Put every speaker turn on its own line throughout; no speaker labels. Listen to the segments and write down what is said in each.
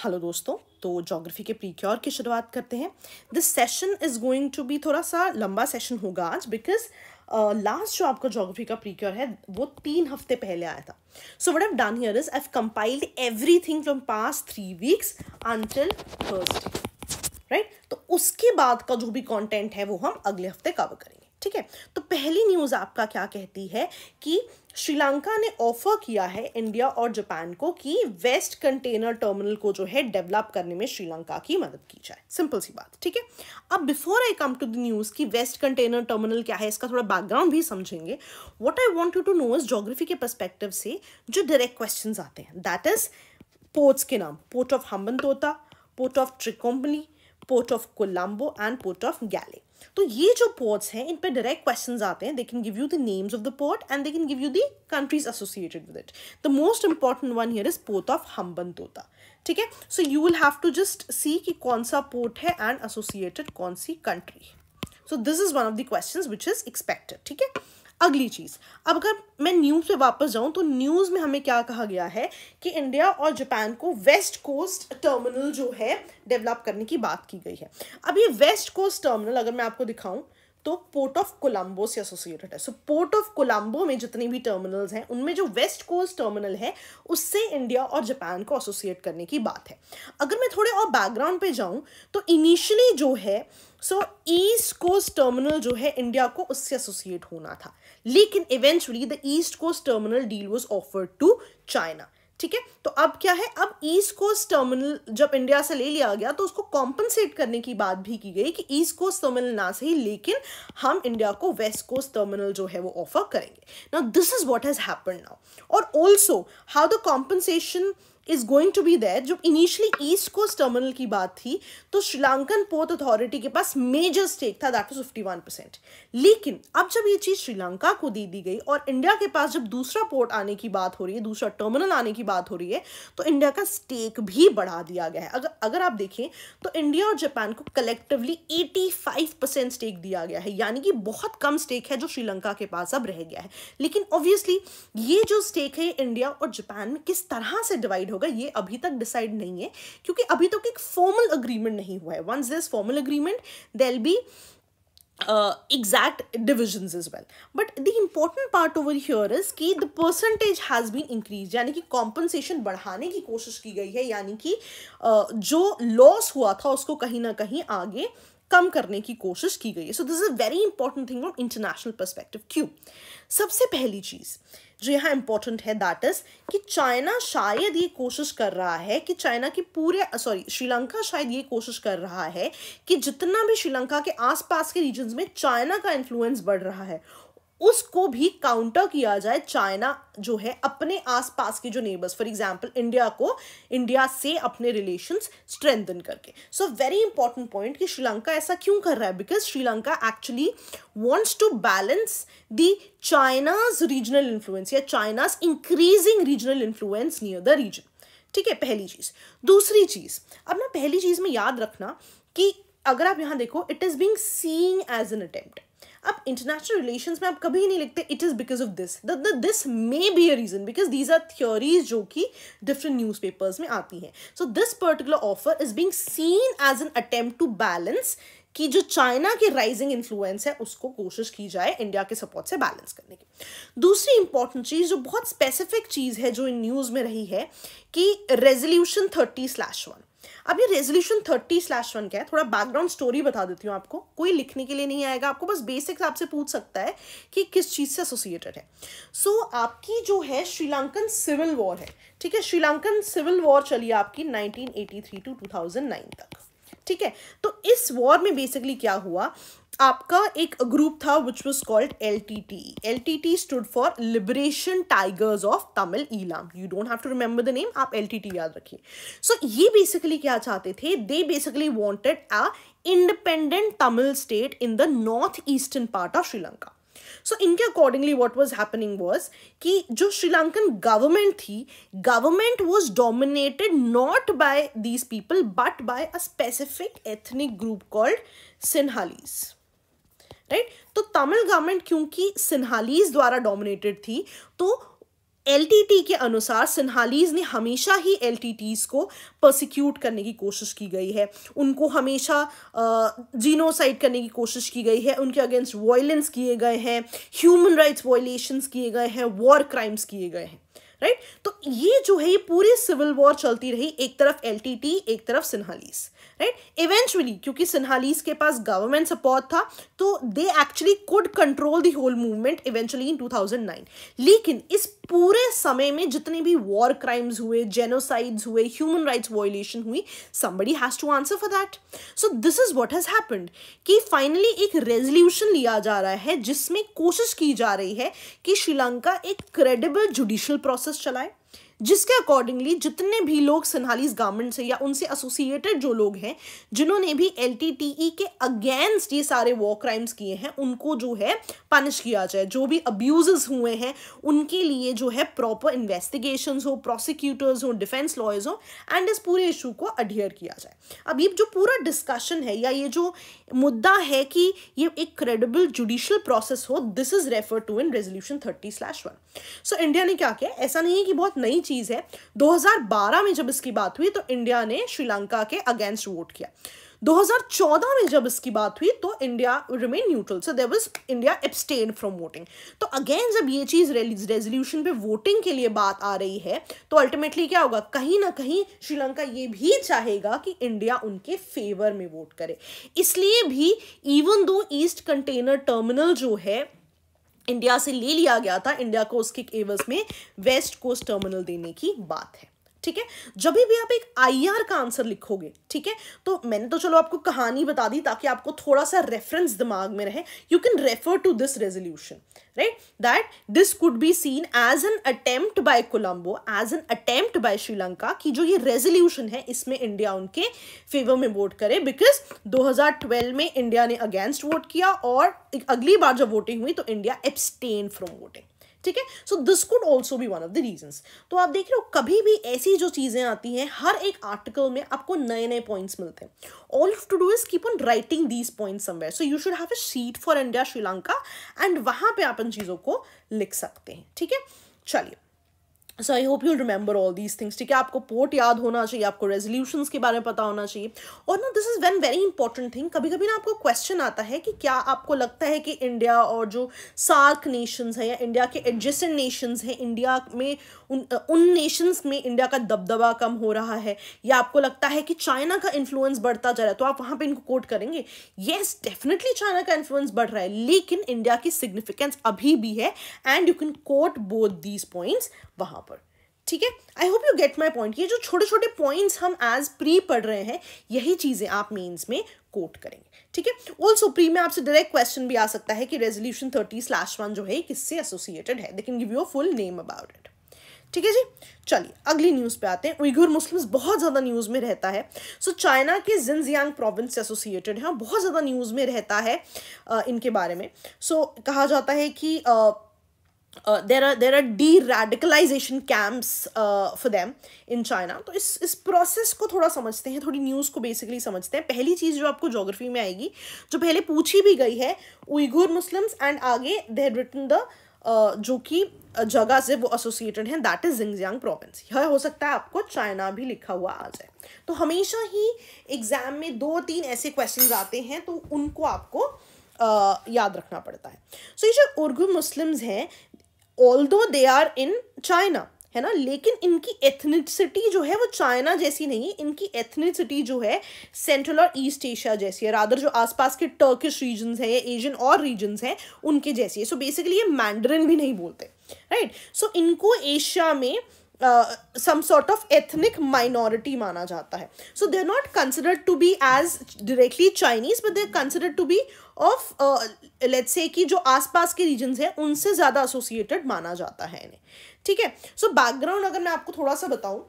Hello दोस्तों तो geography के प्री क्योर की शुरुआत करते हैं this session is going to be थोड़ा सा लंबा सेशन होगा आज बिकॉज लास्ट जो आपका जोग्राफी का प्री क्योर है वो तीन हफ्ते पहले आया था so what I've done here is I've compiled everything from past three weeks until Thursday right तो उसके बाद का जो भी कॉन्टेंट है वो हम अगले हफ्ते कवर करेंगे ठीक है तो पहली न्यूज़ आपका क्या कहती है कि श्रीलंका ने ऑफर किया है इंडिया और जापान को कि वेस्ट कंटेनर टर्मिनल को जो है डेवलप करने में श्रीलंका की मदद की जाए सिंपल सी बात ठीक है अब before I come to the news कि वेस्ट कंटेनर टर्मिनल क्या है इसका थोड़ा बैकग्राउंड भी समझेंगे what I want you to know is geography के परस्पेक्टिव से जो डायरेक्ट क्वेश्चन आते हैं दैट इज पोर्ट्स के नाम port of Hambantota port of Trincomalee port of Colombo and port of Galle तो ये जो पोर्ट्स हैं इन पर डायरेक्ट क्वेश्चन आते हैं they can give you the names of the port and they can give you the countries associated with it the most important one here is port of Hambantota ठीक है so you will have to just see कि कौन सा port है and associated कौन सी country so this is one of the question which is expected ठीक है अगली चीज़ अब अगर मैं न्यूज़ पे वापस जाऊँ तो न्यूज़ में हमें क्या कहा गया है कि इंडिया और जापान को वेस्ट कोस्ट टर्मिनल जो है डेवलप करने की बात की गई है अब ये वेस्ट कोस्ट टर्मिनल अगर मैं आपको दिखाऊँ तो पोर्ट ऑफ कोलंबो से एसोसिएटेड है सो पोर्ट ऑफ कोलंबो में जितने भी टर्मिनल्स हैं उनमें जो वेस्ट कोस्ट टर्मिनल है उससे इंडिया और जापान को एसोसिएट करने की बात है अगर मैं थोड़े और बैकग्राउंड पे जाऊँ तो इनिशियली जो है सो ईस्ट कोस्ट टर्मिनल जो है इंडिया को उससे एसोसिएट होना था लेकिन eventually the east coast terminal deal was offered to China ठीक है तो अब क्या है अब ईस्ट कोस्ट टर्मिनल जब इंडिया से ले लिया गया तो उसको कॉम्पनसेट करने की बात भी की गई कि ईस्ट कोस्ट टर्मिनल ना सही लेकिन हम इंडिया को वेस्ट कोस्ट टर्मिनल जो है वो ऑफर करेंगे now this is what has happen now और also how the compensation is going to be there जो इनिशियली ईस्ट कोस्ट टर्मिनल की बात थी तो श्रीलंकन पोर्ट अथॉरिटी के पास मेजर स्टेक था that was fifty one percent लेकिन अब जब ये चीज़ श्रीलंका को दे दी गई और इंडिया के पास जब दूसरा पोर्ट आने की बात हो रही है दूसरा टर्मिनल आने की बात हो रही है तो इंडिया का स्टेक भी बढ़ा दिया गया है अगर अगर आप देखें तो इंडिया और जापान को collectively eighty five percent stake दिया गया है यानी कि बहुत कम स्टेक है जो श्रीलंका के पास अब रह गया है लेकिन ऑब्वियसली ये जो स्टेक है इंडिया और जापान में किस तरह से डिवाइड होगा ये अभी तक डिसाइड नहीं है क्योंकि अभी तक तो एक फॉर्मल अग्रीमेंट नहीं हुआ है once this formal agreement they'll be exact division is well but the important part over here is कि the percentage has been increase यानी कि कॉम्पनसेशन बढ़ाने की कोशिश की गई है यानी कि uh, जो लॉस हुआ था उसको कहीं ना कहीं आगे कम करने की कोशिश की गई है so this is a very important thing from international perspective क्यों सबसे पहली चीज़ जो यहाँ इम्पोर्टेंट है दैट इज़ कि चाइना शायद ये कोशिश कर रहा है कि चाइना की पूरे सॉरी श्रीलंका शायद ये कोशिश कर रहा है कि जितना भी श्रीलंका के आसपास के रीजन्स में चाइना का इन्फ्लुएंस बढ़ रहा है उसको भी काउंटर किया जाए चाइना जो है अपने आसपास के जो नेबर्स फॉर एग्जाम्पल इंडिया को इंडिया से अपने रिलेशन स्ट्रेंथन करके सो वेरी इंपॉर्टेंट पॉइंट कि श्रीलंका ऐसा क्यों कर रहा है because Sri Lanka actually wants to balance the China's regional influence या China's increasing regional influence near the region ठीक है पहली चीज दूसरी चीज अब ना पहली चीज में याद रखना कि अगर आप यहां देखो it is being seeing as an attempt आप इंटरनेशनल रिलेशन में आप कभी नहीं लिखते it is because of this this may be a reason because these are theories जो कि डिफरेंट न्यूज पेपर्स में आती हैं so this particular offer is being seen as an attempt to balance कि जो चाइना के राइजिंग इन्फ्लुएंस है उसको कोशिश की जाए इंडिया के सपोर्ट से बैलेंस करने की दूसरी इंपॉर्टेंट चीज़ जो बहुत स्पेसिफिक चीज़ है जो इन न्यूज़ में रही है कि रेजोल्यूशन थर्टी स्लैश वन अब ये रेजोल्यूशन थर्टी स्लैश वन क्या है थोड़ा बैकग्राउंड स्टोरी बता देती हूँ आपको कोई लिखने के लिए नहीं आएगा आपको बस बेसिक्स आपसे पूछ सकता है कि किस चीज़ से एसोसिएटेड है सो so, आपकी जो है श्रीलंकन सिविल वॉर है ठीक है श्रीलंकन सिविल वॉर चली आपकी 1983 टू 2009 तक ठीक है तो इस वॉर में बेसिकली क्या हुआ आपका एक ग्रुप था which was called L T T L T T stood for liberation tigers of Tamil Eelam you don't have to remember the name आप एल टी टी याद रखिए सो so, ये बेसिकली क्या चाहते थे they basically wanted a independent Tamil state in the north eastern part of Sri Lanka so इनके accordingly what was happening was कि जो श्रीलंकन गवर्नमेंट थी government was dominated not bye these people but by a specific ethnic group called Sinhalese right तो Tamil government क्योंकि सिन्हालीज द्वारा dominated थी तो L के अनुसार सिन्हालीज ने हमेशा ही एल को प्रोसिक्यूट करने की कोशिश की गई है उनको हमेशा जीनोसाइड करने की कोशिश की गई है उनके अगेंस्ट वॉयलेंस किए गए हैं ह्यूमन राइट्स वॉयलेशन किए गए हैं वॉर क्राइम्स किए गए हैं राइट तो ये जो है ये पूरी सिविल वॉर चलती रही एक तरफ एल एक तरफ सिन्हालीस राइट इवेंचुअली क्योंकि सिन्हालीस के पास गवर्नमेंट सपोर्ट था तो they actually could control the whole movement eventually in 2009 लेकिन इस पूरे समय में जितने भी वॉर क्राइम्स हुए जेनोसाइड्स हुए ह्यूमन राइट्स वॉयलेशन हुई somebody has to answer for that so this is what has happened कि फाइनली एक रेजोल्यूशन लिया जा रहा है जिसमें कोशिश की जा रही है कि श्रीलंका एक क्रेडिबल जुडिशल प्रोसेस चलाए जिसके अकॉर्डिंगली जितने भी लोग सिन्हालीज गवर्नमेंट से या उनसे एसोसिएटेड जो लोग हैं जिन्होंने भी एल e के अगेंस्ट ये सारे वॉर क्राइम्स किए हैं उनको जो है पनिश किया जाए जो भी अब्यूज़ हुए हैं उनके लिए जो है प्रॉपर इन्वेस्टिगेशन हो प्रोसिक्यूटर्स हो डिफेंस लॉयर्स हो एंड इस पूरे इशू को अडियर किया जाए अब ये जो पूरा डिस्कशन है या ये जो मुद्दा है कि ये एक क्रेडिबल जुडिशियल प्रोसेस हो this is refer to in resolution thirty slash one so India ने क्या किया ऐसा नहीं है कि बहुत नई चीज़ चीज़ है 2012 में जब इसकी बात हुई तो इंडिया ने श्रीलंका के अगेंस्ट वोट किया 2014 में जब इसकी बात हुई तो India remain neutral so there was India abstain from voting तो अगेन जब ये चीज़ रेजोल्यूशन पे वोटिंग के लिए बात आ रही है तो अल्टीमेटली क्या होगा कहीं ना कहीं श्रीलंका ये भी चाहेगा कि इंडिया उनके फेवर में वोट करे इसलिए भी even though east container terminal जो है इंडिया से ले लिया गया था इंडिया को उसके एवज में वेस्ट कोस्ट टर्मिनल देने की बात है ठीक है जब भी आप एक आई आर का आंसर लिखोगे ठीक है तो मैंने तो चलो आपको कहानी बता दी ताकि आपको थोड़ा सा रेफरेंस दिमाग में रहे you can refer to this resolution right that this could be seen as an attempt by Colombo as an attempt by Sri Lanka कि जो ये रेजोल्यूशन है इसमें इंडिया उनके फेवर में वोट करे बिकॉज 2012 में इंडिया ने अगेंस्ट वोट किया और अगली बार जब वोटिंग हुई तो इंडिया एब्सटेन फ्रॉम वोटिंग ठीक है सो दिस कुड ऑल्सो भी वन ऑफ द रीजन्स तो आप देख रहे हो कभी भी ऐसी जो चीज़ें आती हैं हर एक आर्टिकल में आपको नए नए पॉइंट्स मिलते हैं all to do is keep on writing these point somewhere so you should have a sheet for India Sri Lanka and वहाँ पे आप इन चीज़ों को लिख सकते हैं ठीक है चलिए so I hope you remember all these things ठीक है आपको पोर्ट याद होना चाहिए आपको रेजोल्यूशंस के बारे में पता होना चाहिए और ना this is one very important thing कभी कभी ना आपको क्वेश्चन आता है कि क्या आपको लगता है कि इंडिया और जो सार्क नेशंस हैं या इंडिया के एडजेसेंट नेशंस हैं इंडिया में उन उन नेशंस में इंडिया का दबदबा कम हो रहा है या आपको लगता है कि चाइना का इन्फ्लुएंस बढ़ता जा रहा है तो आप वहाँ पर इनको कोट करेंगे येस डेफिनेटली चाइना का इन्फ्लुएंस बढ़ रहा है लेकिन इंडिया की सिग्निफिकेंस अभी भी है and you can quote both these points वहाँ पर ठीक है I hope you get my point ये जो छोटे छोटे पॉइंट्स हम एज प्री पढ़ रहे हैं यही चीज़ें आप मेन्स में कोट करेंगे ठीक है ऑल्सो प्री में आपसे डायरेक्ट क्वेश्चन भी आ सकता है कि रेजोल्यूशन थर्टी स्लैश वन जो है किससे एसोसिएटेड है they can give you full name about it ठीक है जी चलिए अगली न्यूज़ पे आते हैं उइगुर मुस्लिम्स बहुत ज़्यादा न्यूज़ में रहता है सो so, चाइना के जिनजियांग प्रोविंस से एसोसिएटेड है हाँ, बहुत ज़्यादा न्यूज़ में रहता है आ, इनके बारे में सो so, कहा जाता है कि uh, there are there are deradicalization camps for them in China तो इस इस प्रोसेस को थोड़ा समझते हैं थोड़ी न्यूज को बेसिकली समझते हैं पहली चीज़ जो आपको जोग्राफी में आएगी जो पहले पूछी भी गई है उइगुर मुस्लिम्स एंड आगे दे हैड रिटन द जो कि uh, जगह से वो एसोसिएटेड हैं दैट इज जिंगजियांग प्रोविंस यह हो सकता है आपको चाइना भी लिखा हुआ आ जाए तो हमेशा ही एग्जाम में दो तीन ऐसे क्वेश्चन आते हैं तो उनको आपको Uh, याद रखना पड़ता है सो so, ये जो उर्गु मुस्लिम्स हैं although they are in China है ना लेकिन इनकी एथनिसिटी जो है वो चाइना जैसी नहीं है इनकी एथनिसिटी जो है सेंट्रल और ईस्ट एशिया जैसी है रादर जो आसपास के टर्किश रीजन्स हैं या एशियन और रीजन्स हैं उनके जैसी है सो so बेसिकली ये मैंड्रिन भी नहीं बोलते राइट right? सो so इनको एशिया में some sort of ethnic minority माना जाता है so they are not considered to be as directly Chinese but they considered to be of let's say कि जो आसपास के रीजन्स हैं उनसे ज़्यादा एसोसिएटेड माना जाता है इन्हें ठीक है सो बैकग्राउंड अगर मैं आपको थोड़ा सा बताऊँ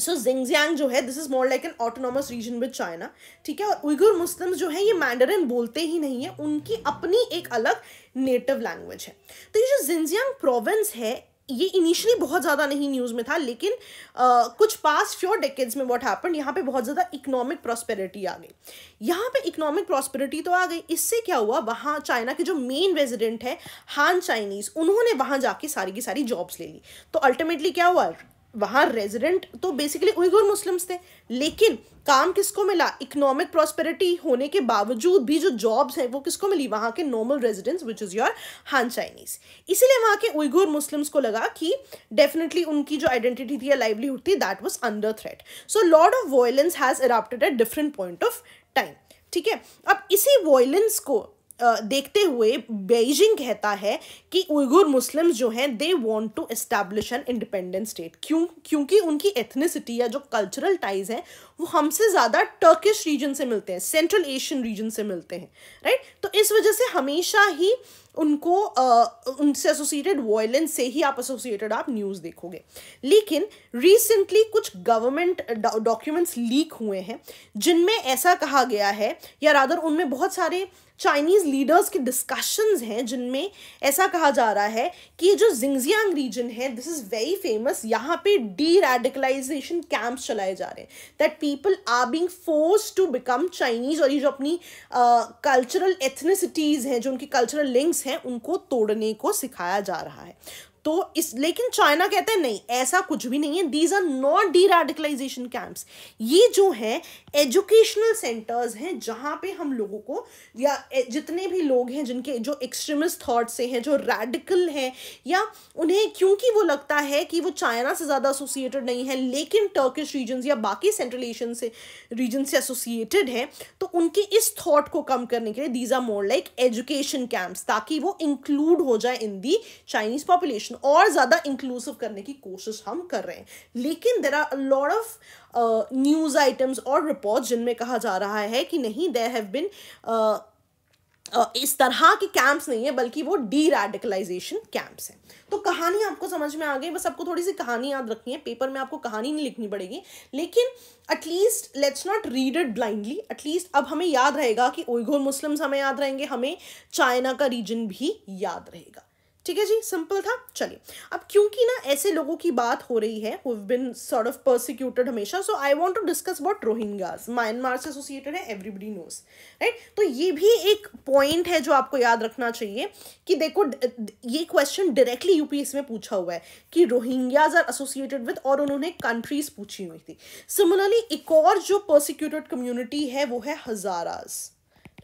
सो जिंगजियांग जो है this is more like an autonomous region with China ठीक है और उइगुर मुस्लिम जो है ये मैंडरिन बोलते ही नहीं है उनकी अपनी एक अलग नेटिव लैंग्वेज है तो ये जो जिंजियांग प्रोविंस है ये इनिशियली बहुत ज़्यादा नहीं न्यूज़ में था लेकिन आ, कुछ पास फ्योर डेकेड्स में व्हाट हैपन यहाँ पे बहुत ज़्यादा इकोनॉमिक प्रॉस्पेरिटी आ गई यहाँ पे इकोनॉमिक प्रॉस्पेरिटी तो आ गई इससे क्या हुआ वहाँ चाइना के जो मेन रेजिडेंट है हान चाइनीज़ उन्होंने वहाँ जाके सारी की सारी जॉब्स ले ली तो अल्टीमेटली क्या हुआ वहाँ रेजिडेंट तो बेसिकली उइगुर मुस्लिम्स थे लेकिन काम किसको मिला इकोनॉमिक प्रॉस्पेरिटी होने के बावजूद भी जो जॉब्स हैं वो किसको मिली वहाँ के normal residents which is your Han Chinese इसीलिए वहाँ के उइगुर मुस्लिम्स को लगा कि डेफिनेटली उनकी जो आइडेंटिटी थी या लाइवलीहुड थी that was under threat so lot of violence has adapted at different point of time ठीक है अब इसी वॉयलेंस को देखते हुए बेइजिंग कहता है कि उइगुर मुस्लिम जो हैं they want to establish an independent state क्यों क्योंकि उनकी एथनिसिटी या जो कल्चरल टाइज हैं वो हमसे ज़्यादा टर्किश रीजन से मिलते हैं सेंट्रल एशियन रीजन से मिलते हैं राइट तो इस वजह से हमेशा ही उनको उनसे एसोसिएटेड वॉयलेंस से ही आप एसोसिएटेड आप न्यूज़ देखोगे लेकिन रिसेंटली कुछ गवर्नमेंट डॉक्यूमेंट्स लीक हुए हैं जिनमें ऐसा कहा गया है या रादर उनमें बहुत सारे चाइनीज़ लीडर्स के डिस्कशंस हैं जिनमें ऐसा कहा जा रहा है कि जो जिंगजियांग रीजन है दिस इज़ वेरी फेमस यहाँ पे डी रेडिकलाइजेशन कैंप्स चलाए जा रहे हैं that people are being force to become Chinese और ये जो अपनी कल्चरल एथनिसिटीज़ हैं जो उनकी कल्चरल लिंक्स हैं उनको तोड़ने को सिखाया जा रहा है तो इस लेकिन चाइना कहते हैं नहीं ऐसा कुछ भी नहीं है these are not deradicalization camps ये जो है एजुकेशनल सेंटर्स हैं जहाँ पे हम लोगों को या जितने भी लोग हैं जिनके जो एक्सट्रीमिस्ट थॉट से हैं जो रेडिकल हैं या उन्हें क्योंकि वो लगता है कि वो चाइना से ज़्यादा एसोसिएटेड नहीं है लेकिन टर्किश रीजन या बाकी सेंट्रल एशियन से रीजन से एसोसिएटेड हैं तो उनके इस थॉट को कम करने के लिए these are more like education camps ताकि वो इंक्लूड हो जाए in the Chinese population education और ज़्यादा इंक्लूसिव करने की कोशिश हम कर रहे हैं लेकिन there are lot of news items और रिपोर्ट जिनमें कहा जा रहा है कि नहीं देर हैव बिन इस तरह के कैंप्स नहीं है बल्कि वो डी रेडिकलाइजेशन कैंप्स हैं तो कहानी आपको समझ में आ गई बस आपको थोड़ी सी कहानी याद रखनी है पेपर में आपको कहानी नहीं लिखनी पड़ेगी लेकिन at least let's not read it blindly at least अब हमें याद रहेगा कि ओइघोर मुस्लिम्स हमें याद रहेंगे हमें चाइना का रीजन भी याद रहेगा ठीक है जी सिंपल था चलिए अब क्योंकि ना ऐसे लोगों की बात हो रही है who been sort of persecuted हमेशा so I want to discuss about Rohingyas Myanmar से एसोसिएटेड है एवरीबडी नोस राइट तो ये भी एक पॉइंट है जो आपको याद रखना चाहिए कि देखो ये क्वेश्चन डायरेक्टली यूपीएस में पूछा हुआ है कि रोहिंग्याज आर एसोसिएटेड विद और उन्होंने कंट्रीज पूछी हुई थी सिमिलरली एक और जो परसिक्यूटेड कम्युनिटी है वो है हजाराज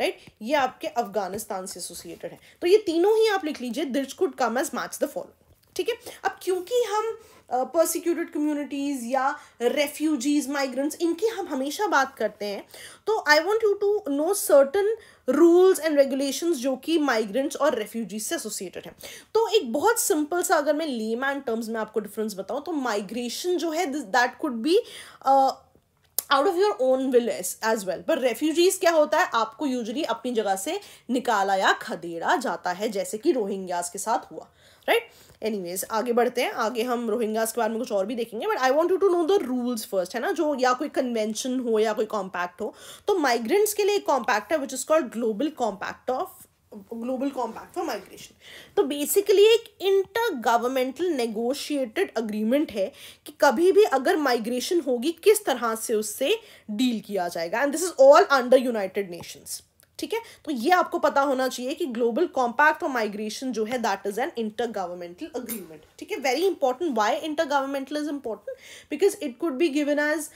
राइट ये आपके अफगानिस्तान से एसोसिएटेड है तो ये तीनों ही आप लिख लीजिए this could come as match the follow ठीक है अब क्योंकि हम परसिक्यूटेड कम्युनिटीज़ या रेफ्यूजीज माइग्रेंट्स इनकी हम हमेशा बात करते हैं तो I want you to know certain rules and regulations जो कि माइग्रेंट्स और रेफ्यूजीज से एसोसिएटेड हैं तो एक बहुत सिंपल सा अगर मैं एंड टर्म्स में आपको डिफरेंस बताऊँ तो माइग्रेशन जो है that could be out of your own will as well पर रेफ्यूजीज क्या होता है आपको यूजली अपनी जगह से निकाला या खदेड़ा जाता है जैसे कि रोहिंग्यास के साथ हुआ राइट एनीवेज आगे बढ़ते हैं आगे हम रोहिंग्यास के बारे में कुछ और भी देखेंगे but I want you to know the rules first है ना जो या कोई कन्वेंशन हो या कोई कॉम्पैक्ट हो तो माइग्रेंट्स के लिए एक कॉम्पैक्ट है which is called global compact of global compact for migration तो बेसिकली एक इंटर गवर्नमेंटल नेगोशिएटेड अग्रीमेंट है कि कभी भी अगर माइग्रेशन होगी किस तरह से उससे डील किया जाएगा and this is all under United Nations ठीक है तो ये आपको पता होना चाहिए कि ग्लोबल कॉम्पैक्ट फॉर माइग्रेशन जो है that is an intergovernmental agreement ठीक है very important why intergovernmental is important because it could be given as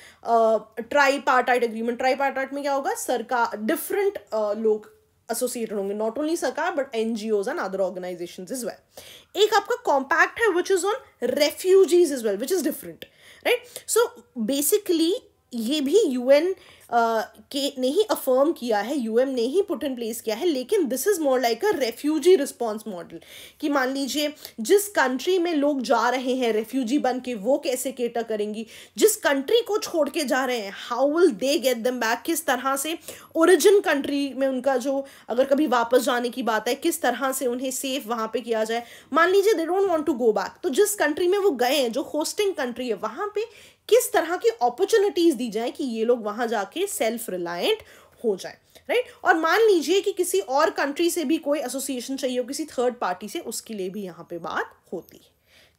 try it agreement try it में क्या होगा सरकार डिफरेंट uh, लोग एसोसिएटेड होंगे नॉट ओनली सरकार but N G Os and other organization is well एक आपका compact है which is on refugees is well which is different right so basically ये भी यूएन के ने ही अफर्म किया है यूएम ने ही पुट इन प्लेस किया है लेकिन this is more like a refugee response model कि मान लीजिए जिस कंट्री में लोग जा रहे हैं रेफ्यूजी बन के वो कैसे केटर करेंगी जिस कंट्री को छोड़ के जा रहे हैं how will they get them back किस तरह से ओरिजिन कंट्री में उनका जो अगर कभी वापस जाने की बात है किस तरह से उन्हें सेफ वहाँ पर किया जाए मान लीजिए they don't want to go back तो जिस कंट्री में वो गए हैं जो होस्टिंग कंट्री है वहाँ पर किस तरह की अपॉर्चुनिटीज़ दी जाए कि ये लोग वहां जाके सेल्फ रिलायंट हो जाए राइट right? और मान लीजिए कि किसी और कंट्री से भी कोई एसोसिएशन चाहिए हो किसी थर्ड पार्टी से उसके लिए भी यहाँ पे बात होती है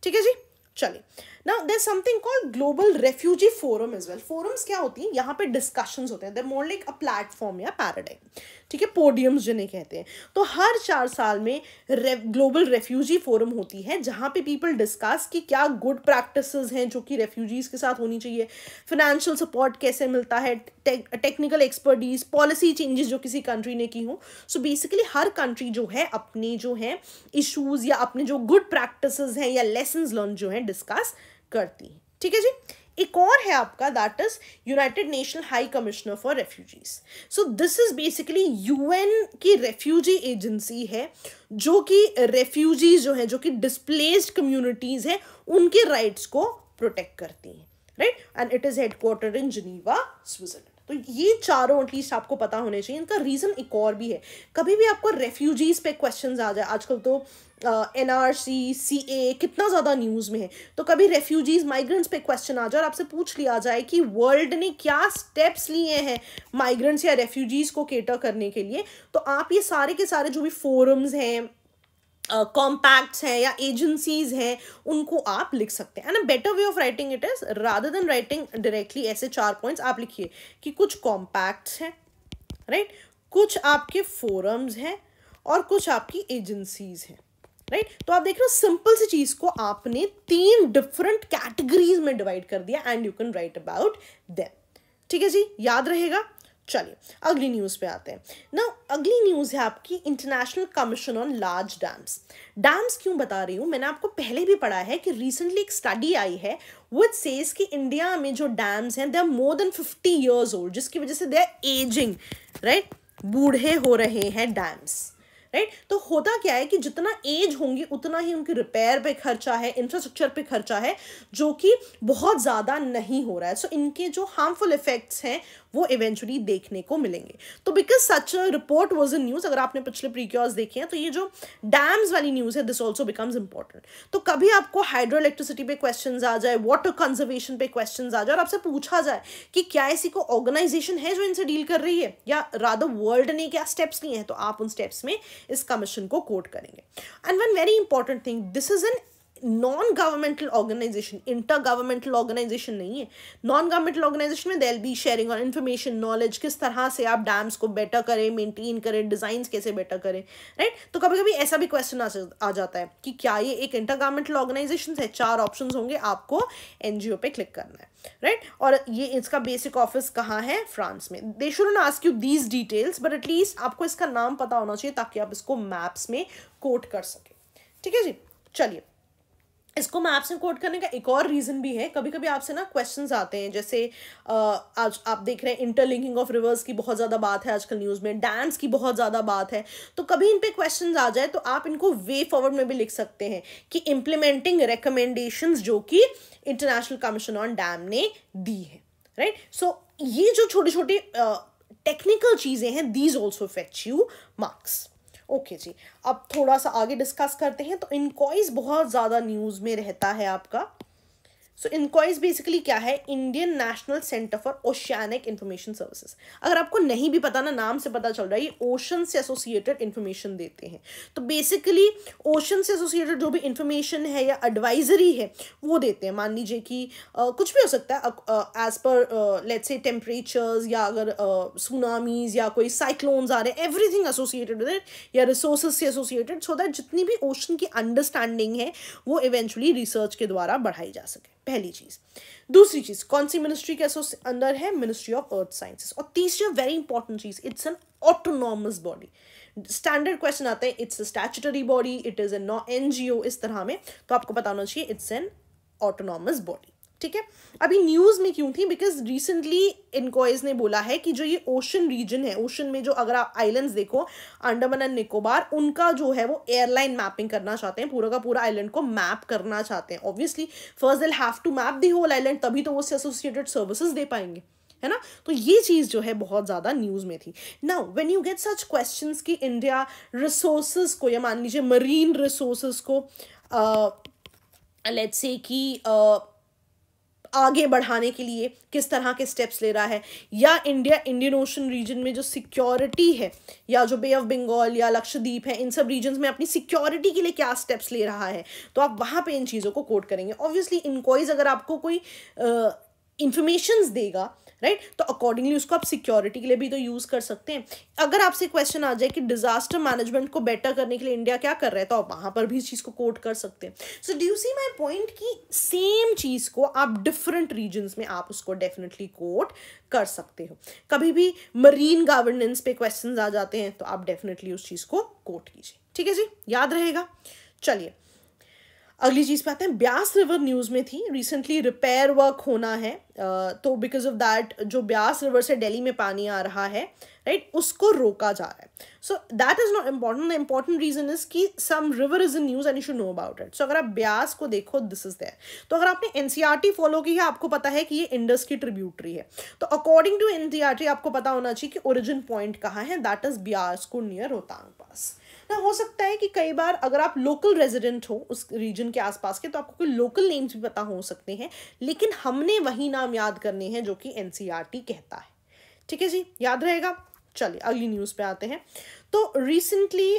ठीक है जी चलिए ना there something called global refugee forum is well forums क्या होती हैं यहाँ पे डिस्कशंस होते हैं there more like a platform या पैराडाइम ठीक है पोडियम्स जिन्हें कहते हैं तो हर चार साल में ग्लोबल रेफ्यूजी फोरम होती है जहाँ पे पीपल डिस्कस कि क्या गुड प्रैक्टिस हैं जो कि रेफ्यूजीज़ के साथ होनी चाहिए फिनेंशियल सपोर्ट कैसे मिलता है टेक्निकल एक्सपर्टीज पॉलिसी चेंजेस जो किसी कंट्री ने की हो सो बेसिकली हर कंट्री जो है अपने जो है इशूज़ या अपने जो गुड प्रैक्टिस हैं या लेसन लर्न जो है डिस्कस करती है ठीक है जी एक और है आपका that is United Nation High Commissioner for refugees so this is basically UN की रेफ्यूजी एजेंसी है जो कि रेफ्यूजीज जो है जो कि डिस्प्लेस्ड कम्युनिटीज हैं उनके राइट्स को प्रोटेक्ट करती हैं right and it is headquarter in Geneva Switzerland तो ये चारों एटलीस्ट आपको पता होने चाहिए इनका रीज़न एक और भी है कभी भी आपको रेफ्यूजीज़ पे क्वेश्चन आ जाए आजकल तो एन आर सी सी ए कितना ज़्यादा न्यूज़ में है तो कभी रेफ्यूजीज़ माइग्रेंट्स पे क्वेश्चन आ जाए और आपसे पूछ लिया जाए कि वर्ल्ड ने क्या स्टेप्स लिए हैं माइग्रेंट्स या रेफ्यूजीज़ को केटर करने के लिए तो आप ये सारे के सारे जो भी फोरम्स हैं कॉम्पैक्ट्स uh, हैं या एजेंसीज हैं उनको आप लिख सकते हैं and better way of writing it is rather than writing directly ऐसे चार पॉइंट्स आप लिखिए कि कुछ कॉम्पैक्ट्स हैं राइट right? कुछ आपके फोरम्स हैं और कुछ आपकी एजेंसीज हैं राइट right? तो आप देख रहे हो सिंपल सी चीज को आपने तीन डिफरेंट कैटेगरीज में डिवाइड कर दिया and you can write about them ठीक है जी याद रहेगा चलिए अगली न्यूज़ पे आते हैं ना अगली न्यूज़ है आपकी international commission on large dams dams क्यों बता रही हूँ मैंने आपको पहले भी पढ़ा है कि रिसेंटली एक स्टडी आई है विच सेज कि इंडिया में जो डैम्स हैं they are more than fifty years old जिसकी वजह से दे आर एजिंग राइट बूढ़े हो रहे हैं डैम्स राइट तो होता क्या है कि जितना एज होंगी उतना ही उनकी रिपेयर पे खर्चा है इंफ्रास्ट्रक्चर पे खर्चा है जो कि बहुत ज़्यादा नहीं हो रहा है सो so, इनके जो हार्मफुल इफेक्ट्स हैं वो इवेंचुअली देखने को मिलेंगे तो because such report was a news अगर आपने पिछले प्रीक्योर्स देखे हैं तो ये जो डैम्स वाली न्यूज़ है दिस ऑल्सो बिकम्स इंपॉर्टेंट तो कभी आपको हाइड्रो इलेक्ट्रिसिटी पे क्वेश्चन आ जाए वाटर कंजर्वेशन पे क्वेश्चन आ जाए और आपसे पूछा जाए कि क्या ऐसी कोई ऑर्गेनाइजेशन है जो इनसे डील कर रही है या राधा वर्ल्ड ने क्या स्टेप्स लिए हैं तो आप उन स्टेप्स में इस कमीशन को कोट करेंगे and one very important thing this is an non governmental organization intergovernmental organization नहीं है नॉन गवर्नमेंटल ऑर्गेनाइजेशन में they'll be sharing on information knowledge किस तरह से आप डैम्स को बेटर करें मेंटेन करें डिज़ाइन कैसे बेटर करें राइट right? तो कभी कभी ऐसा भी क्वेश्चन आ, आ जाता है कि क्या ये एक इंटर गवर्नमेंटल ऑर्गेनाइजेशन है चार ऑप्शन होंगे आपको एन पे क्लिक करना है राइट right? और ये इसका बेसिक ऑफिस कहाँ है फ्रांस में they should not ask you these details but at least आपको इसका नाम पता होना चाहिए ताकि आप इसको मैप्स में कोट कर सकें ठीक है जी चलिए इसको मैप से कोट करने का एक और रीज़न भी है कभी कभी आपसे ना क्वेश्चंस आते हैं जैसे आज आप देख रहे हैं इंटरलिंकिंग ऑफ रिवर्स की बहुत ज़्यादा बात है आजकल न्यूज़ में डैम्स की बहुत ज़्यादा बात है तो कभी इन पे क्वेश्चंस आ जाए तो आप इनको वे फॉरवर्ड में भी लिख सकते हैं कि इम्प्लीमेंटिंग रिकमेंडेशन जो कि इंटरनेशनल कमीशन ऑन डैम ने दी है राइट सो so, ये जो छोटी छोटी टेक्निकल चीज़ें हैं these also fetch you marks okay जी अब थोड़ा सा आगे डिस्कस करते हैं तो इनकॉइज बहुत ज़्यादा न्यूज़ में रहता है आपका सो इनक्वाइज बेसिकली क्या है Indian National Centre for Oceanic Information Services अगर आपको नहीं भी पता ना नाम से पता चल रहा है ये ओशन से एसोसिएटेड इन्फॉर्मेशन देते हैं तो बेसिकली ओशन से एसोसिएटेड जो भी इन्फॉर्मेशन है या एडवाइजरी है वो देते हैं मान लीजिए कि आ, कुछ भी हो सकता है as per let's say temperatures या अगर सुनामीज या कोई साइक्लोन्स आ रहे हैं एवरीथिंग एसोसिएटेड विद इट या रिसोर्सेज से एसोसिएटेड सो दैट जितनी भी ओशन की अंडरस्टैंडिंग है वो इवेंचुअली रिसर्च के द्वारा बढ़ाई जा सके पहली चीज़ दूसरी चीज़ कौन सी मिनिस्ट्री के अंदर है मिनिस्ट्री ऑफ अर्थ साइंसेस और तीसरी वेरी इंपॉर्टेंट चीज़ it's an autonomous body standard question आते हैं it's a statutory body it is an an इस तरह में तो आपको बताना चाहिए इट्स एन ऑटोनॉमस बॉडी ठीक है अभी न्यूज़ में क्यों थी बिकॉज रिसेंटली इनकोइज ने बोला है कि जो ये ओशन रीजन है ओशन में जो अगर आप आइलैंड देखो अंडमान एंड निकोबार उनका जो है वो एयरलाइन मैपिंग करना चाहते हैं पूरा का पूरा आइलैंड को मैप करना चाहते हैं obviously first they'll have to map the whole island तभी तो वो उससे एसोसिएटेड सर्विसेज दे पाएंगे है ना तो ये चीज़ जो है बहुत ज़्यादा न्यूज़ में थी now when you get such questions कि इंडिया रिसोर्सेज को या मान लीजिए मरीन रिसोर्सेज को लेट्स uh, से कि uh, आगे बढ़ाने के लिए किस तरह के स्टेप्स ले रहा है या इंडिया इंडियन ओशन रीजन में जो सिक्योरिटी है या जो बे ऑफ बंगाल या लक्षद्वीप है इन सब रीजन में अपनी सिक्योरिटी के लिए क्या स्टेप्स ले रहा है तो आप वहाँ पर इन चीज़ों को कोट करेंगे ऑब्वियसली इनक्वाइज अगर आपको कोई इंफॉर्मेशंस देगा राइट तो अकॉर्डिंगली उसको आप सिक्योरिटी के लिए भी तो यूज़ कर सकते हैं अगर आपसे क्वेश्चन आ जाए कि डिजास्टर मैनेजमेंट को बेटर करने के लिए इंडिया क्या कर रहा है तो आप वहां पर भी इस चीज़ को कोट कर सकते हैं so do you see my point कि सेम चीज़ को आप डिफरेंट रीजन में आप उसको डेफिनेटली कोट कर सकते हो कभी भी मरीन गवर्नेंस पे क्वेश्चन आ जाते हैं तो आप डेफिनेटली उस चीज़ को कोट कीजिए ठीक है जी याद रहेगा चलिए अगली चीज़ पे आते हैं ब्यास रिवर न्यूज़ में थी रिसेंटली रिपेयर वर्क होना है तो बिकॉज ऑफ दैट जो ब्यास रिवर से दिल्ली में पानी आ रहा है राइट right, उसको रोका जा रहा है so that is not important the important reason is कि some river is in news and you should know about it so अगर आप ब्यास को देखो दिस इज देयर तो अगर आपने एन फॉलो e की है आपको पता है कि ये इंडस की ट्रिब्यूटरी है तो अकॉर्डिंग टू एन आपको पता होना चाहिए कि ओरिजिन पॉइंट कहाँ है दैट इज़ ब्यास को नियर रोहतांग पास ना हो सकता है कि कई बार अगर आप लोकल रेजिडेंट हो उस रीजन के आसपास के तो आपको कोई लोकल नेम्स भी पता हो सकते हैं लेकिन हमने वही नाम याद करने हैं जो कि एन e कहता है ठीक है जी याद रहेगा चलिए अगली न्यूज़ पे आते हैं तो रिसेंटली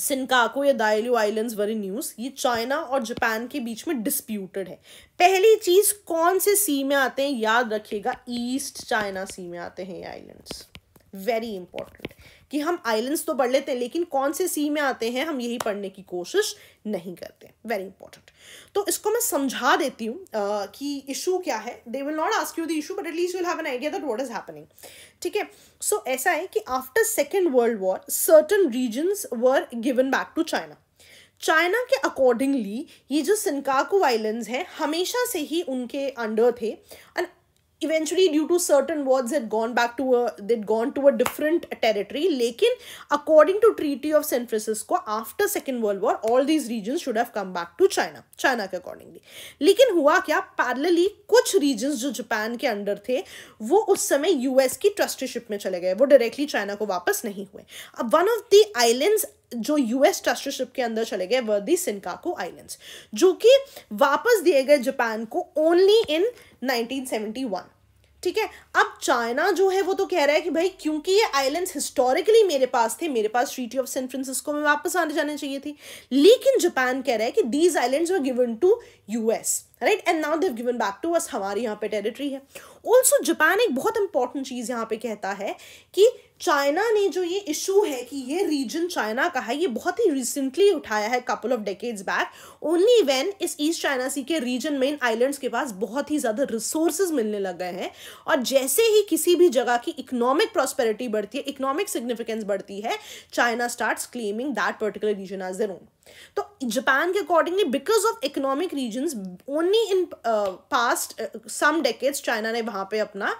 सिनकाको या दायलू आइलैंड्स वरी न्यूज़ ये चाइना और जापान के बीच में डिस्प्यूटेड है पहली चीज़ कौन से सी में आते हैं याद रखिएगा ईस्ट चाइना सी में आते हैं ये आइलैंड्स वेरी इंपॉर्टेंट कि हम आइलैंड्स तो पढ़ लेते हैं लेकिन कौन से सी में आते हैं हम यही पढ़ने की कोशिश नहीं करते वेरी इंपॉर्टेंट तो इसको मैं समझा देती हूँ uh, कि इशू क्या है they will not ask you the issue but at least will have an idea that what is happening ठीक है सो ऐसा है कि after second world war certain regions were given back to China China के accordingly ये जो सिनकाकू islands हैं हमेशा से ही उनके अंडर थे and eventually due to certain words had gone back to that gone to a different territory लेकिन according to treaty of San Francisco after second world war all these region should have come back to China China के accordingly लेकिन हुआ क्या parallelly कुछ reason जो Japan के under थे वो उस समय यूएस की ट्रस्टीशिप में चले गए वो डायरेक्टली चाइना को वापस नहीं हुए अब वन ऑफ द आइलैंड्स जो यूएस ट्रस्टरशिप के अंदर चले गए वर दी सिंकाको आइलैंड्स जो कि वापस दिए गए जापान को ओनली इन 1971 ठीक है अब चाइना जो है वो तो कह रहा है कि भाई क्योंकि ये आइलैंड्स हिस्टोरिकली मेरे पास थे मेरे पास ट्रीटी ऑफ सैन फ्रांसिस्को में वापस आने जाने चाहिए थी लेकिन जापान कह रहा है कि these islands were given to US right and now have given back to us हमारी यहाँ पे टेरिटरी है ऑल्सो जापान एक बहुत इंपॉर्टेंट चीज़ यहाँ पे कहता है कि चाइना ने जो ये इशू है कि ये रीजन चाइना का है ये बहुत ही रिसेंटली उठाया है couple of decades back only when इस ईस्ट चाइना सी के रीजन में इन आइलैंड्स के पास बहुत ही ज़्यादा रिसोर्सेज मिलने लग गए हैं और जैसे ही किसी भी जगह की इकोनॉमिक प्रॉस्पेरिटी बढ़ती है इकोनॉमिक सिग्निफिकेंस बढ़ती है China start claiming that particular region as their own तो जापान के accordingly because of economic region only in past some decades China ने वहाँ पे अपना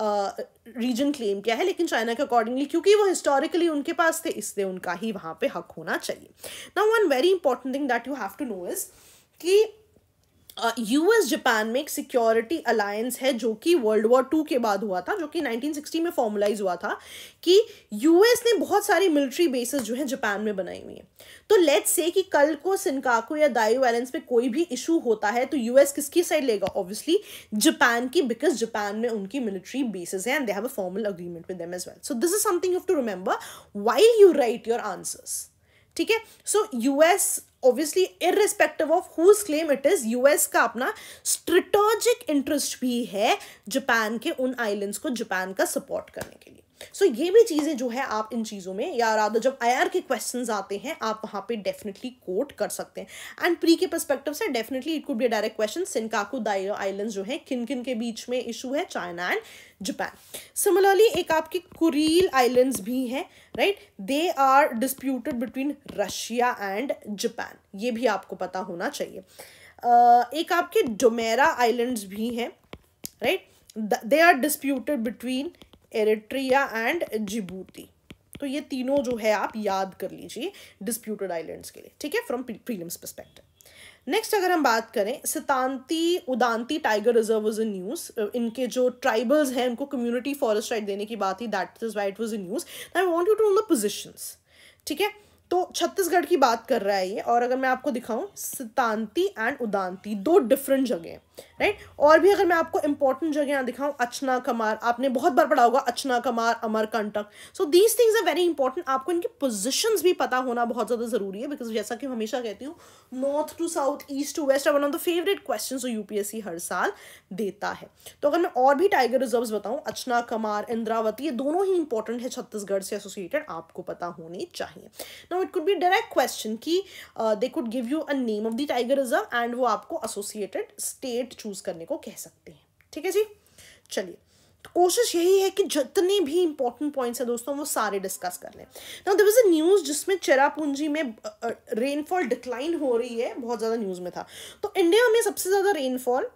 रीजन uh, क्लेम किया है लेकिन चाइना के अकॉर्डिंगली क्योंकि वो हिस्टोरिकली उनके पास थे इसलिए उनका ही वहाँ पे हक होना चाहिए now one very important thing that you have to know is कि यूएस जापान में एक सिक्योरिटी अलायंस है जो कि वर्ल्ड वॉर टू के बाद हुआ था जो कि 1960 में फॉर्मलाइज हुआ था कि यूएस ने बहुत सारी मिलिट्री बेसिस जो है जापान में बनाई हुई है तो लेट्स से कि कल को सिनकाको या दायु वायलेंस पे कोई भी इशू होता है तो यूएस किसकी साइड लेगा ऑब्वियसली जापान की बिकॉज जापान में उनकी मिलिट्री बेसिस है and they have a formal agreement with them as well so this is something you to remember why you write your answers ठीक है so US obviously irrespective of whose claim it is US का अपना स्ट्रेटर्जिक interest भी है Japan के उन islands को Japan का सपोर्ट करने के लिए सो so, ये भी चीज़ें जो है आप इन चीज़ों में या राधा जब आई के क्वेश्चन आते हैं आप वहाँ पे डेफिनेटली कोट कर सकते हैं एंड प्री के परस्पेक्टिव से definitely it could be direct question Senkaku Diaoyu island जो है किन किन के बीच में इशू है चाइना एंड जापान सिमिलरली एक आपके कुरील आइलैंड्स भी हैं right they are disputed between Russia and Japan ये भी आपको पता होना चाहिए uh, एक आपके डोमेरा आइलैंड्स भी हैं right they are disputed between Eritrea and Djibouti तो ये तीनों जो है आप याद कर लीजिए डिस्प्यूटेड आइलैंड्स के लिए ठीक है फ्रॉम प्रीलिम्स परस्पेक्टिव नेक्स्ट अगर हम बात करें Sitanadi Udanti tiger reserve is in news इनके जो ट्राइबल्स हैं उनको कम्युनिटी फॉरेस्ट राइट देने की बात ही that is why it was in news I want you to know positions ठीक है तो छत्तीसगढ़ की बात कर रहा है ये और अगर मैं आपको दिखाऊं सितांती एंड उदांती दो डिफरेंट जगह हैं राइट और भी अगर मैं आपको इंपॉर्टेंट जगह यहाँ दिखाऊं अचना कमार आपने बहुत बार पढ़ा होगा Achanakmar Amarkantak so these things are very important आपको इनकी पोजिशन भी पता होना बहुत ज़्यादा ज़रूरी है बिकॉज जैसा कि हमेशा कहती हूँ north to south east to west are one of the favourite question जो यूपीएससी हर साल देता है तो अगर मैं और भी टाइगर रिजर्व बताऊँ अचना कमार इंद्रावती ये दोनों ही इंपॉर्टेंट है छत्तीसगढ़ से एसोसिएटेड आपको पता होने चाहिए no it could be direct question की they could give you a name of the tiger reserve and वो आपको एसोसिएटेड स्टेट डेट चूज़ करने को कह सकते हैं ठीक है जी चलिए तो कोशिश यही है कि जितने भी इंपॉर्टेंट पॉइंट्स हैं दोस्तों वो सारे डिस्कस कर लें now there was a news जिसमें चेरापूंजी में रेनफॉल डिक्लाइन हो रही है बहुत ज़्यादा न्यूज़ में था तो इंडिया में सबसे ज़्यादा रेनफॉल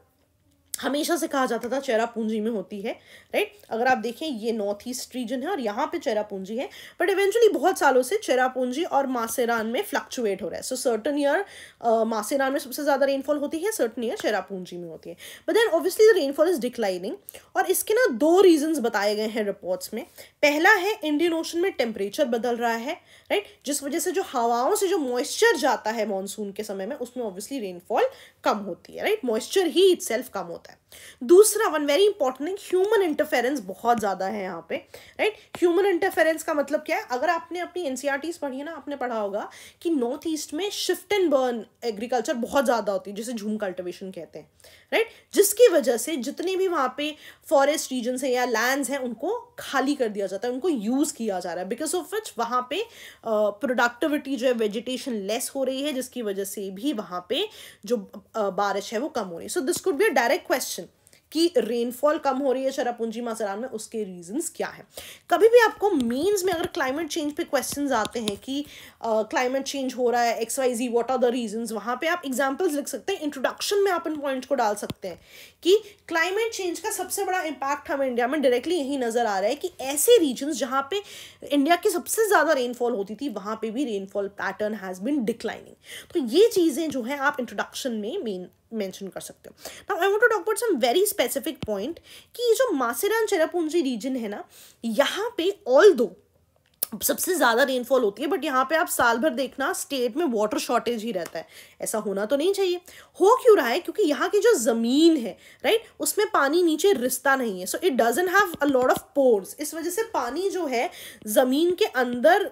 हमेशा से कहा जाता था चेरा पूंजी में होती है राइट अगर आप देखें ये नॉर्थ ईस्ट रीजन है और यहाँ पे चेरा पूंजी है बट इवेंचुअली बहुत सालों से चेरा पूंजी और मासेरान में फ्लक्चुएट हो रहा है सो सर्टन ईयर मासेरान में सबसे ज़्यादा रेनफॉल होती है सर्टन ईयर चेरा पूंजी में होती है but then obviously the rainfall is declining और इसके ना दो रीजन्स बताए गए हैं रिपोर्ट्स में पहला है इंडियन ओशन में टेम्परेचर बदल रहा है राइट जिस वजह से जो हवाओं से जो मॉइस्चर जाता है मानसून के समय में उसमें ऑब्वियसली रेनफॉल कम होती है राइट मॉइस्चर ही इट कम होता है importa. दूसरा वन वेरी इंपॉर्टेंट है ह्यूमन इंटरफेरेंस बहुत ज़्यादा है यहाँ पे राइट ह्यूमन इंटरफेरेंस का मतलब क्या है अगर आपने अपनी एन e पढ़ी है ना आपने पढ़ा होगा कि नॉर्थ ईस्ट में शिफ्ट एंड बर्न एग्रीकल्चर बहुत ज़्यादा होती है जिसे झूम कल्टिवेशन कहते हैं राइट जिसकी वजह से जितने भी वहाँ पे फॉरेस्ट रीजन है या लैंड हैं उनको खाली कर दिया जाता है उनको यूज़ किया जा रहा है बिकॉज ऑफ विच वहाँ पे प्रोडक्टिविटी uh, जो है वेजिटेशन लेस हो रही है जिसकी वजह से भी वहाँ पे जो uh, बारिश है वो कम हो रही है so this could be a direct question कि रेनफॉल कम हो रही है शरापुंजी मासरान में उसके रीजंस क्या है कभी भी आपको मेंस में अगर क्लाइमेट चेंज पे क्वेश्चन आते हैं कि क्लाइमेट uh, चेंज हो रहा है X Y Z what are the reasons वहाँ पे आप एग्जांपल्स लिख सकते हैं इंट्रोडक्शन में आप इन पॉइंट्स को डाल सकते हैं कि क्लाइमेट चेंज का सबसे बड़ा इम्पैक्ट हमें इंडिया में डायरेक्टली यही नज़र आ रहा है कि ऐसे रीजन्स जहाँ पे इंडिया की सबसे ज़्यादा रेनफॉल होती थी वहाँ पर भी rainfall pattern has been declining तो ये चीज़ें जो है आप इंट्रोडक्शन में मेन मेंशन कर सकते हो now I want to talk some very specific point कि ये जो मासेरान चेरापूंजी रीजन है ना यहाँ पे ऑल दो सबसे ज़्यादा रेनफॉल होती है बट यहाँ पे आप साल भर देखना स्टेट में वाटर शॉर्टेज ही रहता है ऐसा होना तो नहीं चाहिए हो क्यों रहा है क्योंकि यहाँ की जो ज़मीन है राइट उसमें पानी नीचे रिश्ता नहीं है so it doesn't have a lot of pores इस वजह से पानी जो है ज़मीन के अंदर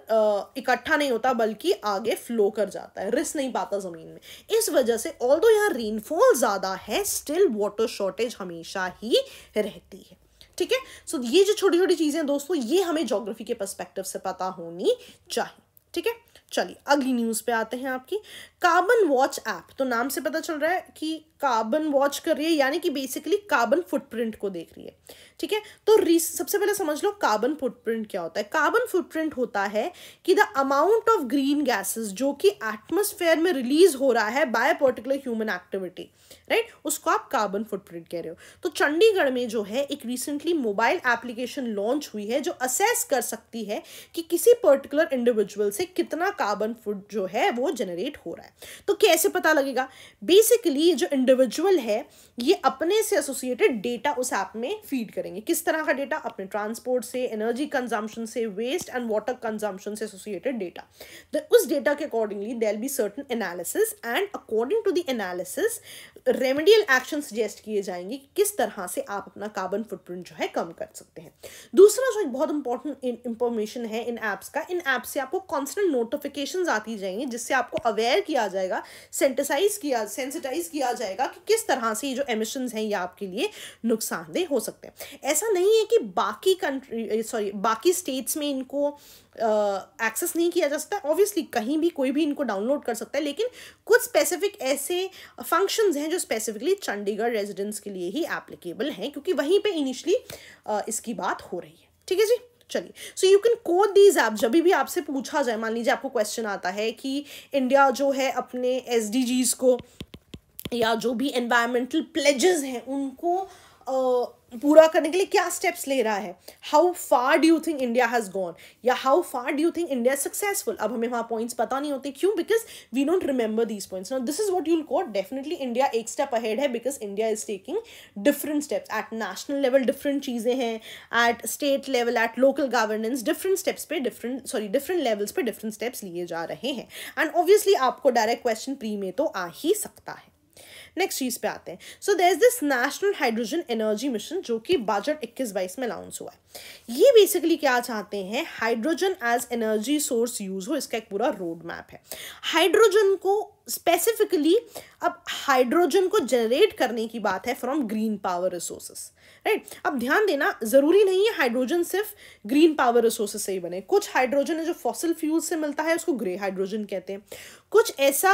इकट्ठा नहीं होता बल्कि आगे फ्लो कर जाता है रिस नहीं पाता ज़मीन में इस वजह से ऑल दो यहाँ रेनफॉल ज़्यादा है स्टिल वाटर शॉर्टेज हमेशा ही रहती है ठीक है सो ये जो छोटी छोटी चीज़ें दोस्तों ये हमें जोग्राफी के परस्पेक्टिव से पता होनी चाहिए ठीक है चलिए अगली न्यूज़ पे आते हैं आपकी कार्बन वॉच ऐप तो नाम से पता चल रहा है कि कार्बन वॉच कर रही है यानी कि बेसिकली कार्बन फुटप्रिंट को देख रही है ठीक है तो सबसे पहले समझ लो कार्बन फुटप्रिंट क्या होता है कार्बन फुटप्रिंट होता है कि the amount of green gases जो कि एटमोसफेयर में रिलीज हो रहा है by particular human activity right उसको आप कार्बन फुटप्रिंट कह रहे हो तो चंडीगढ़ में जो है एक रिसेंटली मोबाइल एप्लीकेशन लॉन्च हुई है जो असेस कर सकती है कि किसी पर्टिकुलर इंडिविजुअल से कितना कार्बन फुट जो है वो जनरेट हो रहा है तो कैसे पता लगेगा बेसिकली जो इंडिविजुअल है ये अपने से एसोसिएटेड डेटा उस ऐप में फीड करेगा करेंगे किस तरह का डेटा अपने ट्रांसपोर्ट से एनर्जी कंजम्पशन से वेस्ट एंड वाटर कंजम्पशन से एसोसिएटेड डेटा तो उस डेटा के accordingly there be certain analysis and according to the analysis remedial action suggest किए जाएंगे कि किस तरह से आप अपना कार्बन फुटप्रिंट जो है कम कर सकते हैं दूसरा जो एक बहुत इंपॉर्टेंट इंफॉर्मेशन है इन ऐप्स का इन ऐप्स से आपको कॉन्स्टेंट नोटिफिकेशन आती जाएंगी जिससे आपको अवेयर किया जाएगा सेंटिसाइज किया सेंसिटाइज किया जाएगा कि किस तरह से ये जो एमिशन हैं ये आपके लिए नुकसानदेह हो सकते हैं ऐसा नहीं है कि बाकी कंट्री सॉरी eh, बाकी स्टेट्स में इनको एक्सेस नहीं किया जा सकता ऑब्वियसली कहीं भी कोई भी इनको डाउनलोड कर सकता है लेकिन कुछ स्पेसिफिक ऐसे फंक्शंस हैं जो स्पेसिफिकली चंडीगढ़ रेजिडेंट्स के लिए ही एप्लीकेबल हैं क्योंकि वहीं पे इनिशियली इसकी बात हो रही है ठीक है जी चलिए so you can code these app जब भी आपसे पूछा जाए मान लीजिए आपको क्वेश्चन आता है कि इंडिया जो है अपने एस को या जो भी एनवायरमेंटल प्लेजेस हैं उनको पूरा करने के लिए क्या स्टेप्स ले रहा है how far do you think India has gone या how far do you think India successful अब हमें वहाँ पॉइंट्स पता नहीं होते क्यों because we don't remember these points now this is what you'll caught definitely India एक स्टेप अहेड है because India is taking different steps at national level different चीज़ें हैं at state level at local governance different steps पे different sorry different levels पे different steps लिए जा रहे हैं एंड ऑब्वियसली आपको डायरेक्ट क्वेश्चन प्री में तो आ ही सकता है नेक्स्ट चीज़ पे आते हैं so there is this national hydrogen energy mission जो कि बजट इक्कीस बाईस में अनाउंस हुआ है ये बेसिकली क्या चाहते हैं hydrogen as energy source use हो इसका एक पूरा रोड मैप है हाइड्रोजन को स्पेसिफिकली अब हाइड्रोजन को जनरेट करने की बात है from green power resources right अब ध्यान देना ज़रूरी नहीं है हाइड्रोजन सिर्फ ग्रीन पावर रिसोर्सेस से ही बने कुछ हाइड्रोजन है जो फॉसिल फ्यूल से मिलता है उसको ग्रे हाइड्रोजन कहते हैं कुछ ऐसा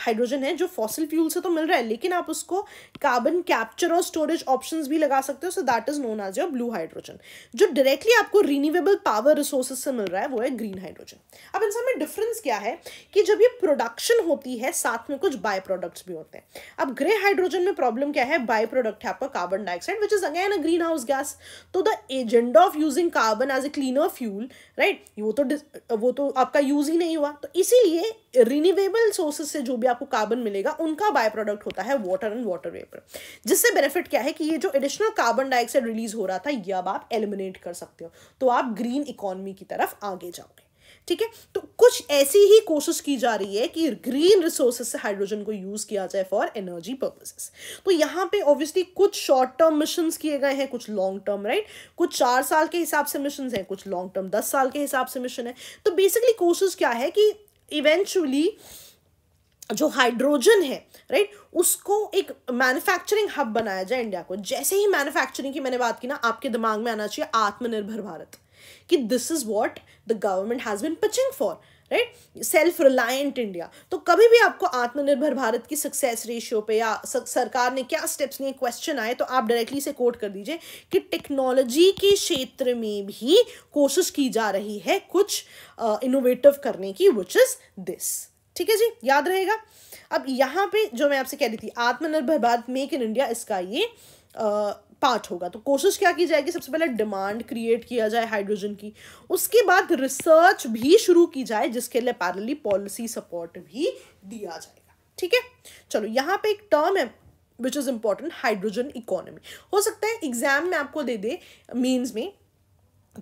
हाइड्रोजन है जो फॉसिल फ्यूल से तो मिल रहा है है लेकिन आप उसको कार्बन कैप्चर और स्टोरेज ऑप्शन भी लगा सकते हो so that is known as your blue hydrogen जो डायरेक्टली आपको रिन्यूएबल पावर रिसोर्सेज से मिल रहा है वो है ग्रीन हाइड्रोजन अब इन सब में डिफरेंस क्या है कि जब ये प्रोडक्शन होती है साथ में कुछ बाय प्रोडक्ट्स भी होते हैं अब ग्रे हाइड्रोजन में प्रॉब्लम क्या है बाय प्रोडक्ट है आपका carbon dioxide which is again a greenhouse gas तो the agenda of using carbon as a cleaner fuel right वो तो वो तो आपका यूज ही नहीं हुआ तो इसीलिए रिन्यूएबल सोर्सेज से जो भी आपको कार्बन मिलेगा उनका बाय प्रोडक्ट होता है होता है वाटर एंड वाटर वेपर जिससे बेनिफिट क्या है कि ये जो एडिशनल कार्बन डाइऑक्साइड रिलीज हो रहा था ये अब आप एलिमिनेट कर सकते हो तो आप ग्रीन इकोनॉमी की तरफ आगे जाओगे ठीक है तो कुछ ऐसी ही कोशिश की जा रही है कि ग्रीन रिसोर्सेज से हाइड्रोजन को यूज किया जाए फॉर एनर्जी पर्पसेस तो यहाँ पे ऑब्वियसली कुछ शॉर्ट टर्म मिशन किए गए हैं कुछ लॉन्ग टर्म राइट कुछ चार साल के हिसाब से मिशन हैं कुछ लॉन्ग टर्म दस साल के हिसाब से मिशन है तो बेसिकली कोशिश क्या है कि इवेंचुअली जो हाइड्रोजन है राइट उसको एक मैन्युफैक्चरिंग हब बनाया जाए इंडिया को जैसे ही मैन्युफैक्चरिंग की मैंने बात की ना आपके दिमाग में आना चाहिए आत्मनिर्भर भारत कि this is what the government has been pitching for right self reliant India तो कभी भी आपको आत्मनिर्भर भारत की सक्सेस रेशियो पे या सरकार ने क्या स्टेप्स लिए क्वेश्चन आए तो आप डायरेक्टली से कोट कर दीजिए कि टेक्नोलॉजी के क्षेत्र में भी कोशिश की जा रही है कुछ इनोवेटिव uh, करने की विच इज़ दिस ठीक है जी याद रहेगा अब यहाँ पे जो मैं आपसे कह रही थी आत्मनिर्भर भारत मेक इन इंडिया इसका ये आ, पार्ट होगा तो कोशिश क्या की जाएगी सबसे पहले डिमांड क्रिएट किया जाए हाइड्रोजन की उसके बाद रिसर्च भी शुरू की जाए जिसके लिए पैरली पॉलिसी सपोर्ट भी दिया जाएगा ठीक है चलो यहाँ पे एक टर्म है which is important hydrogen economy हो सकता है एग्जाम में आपको दे दे मीन्स में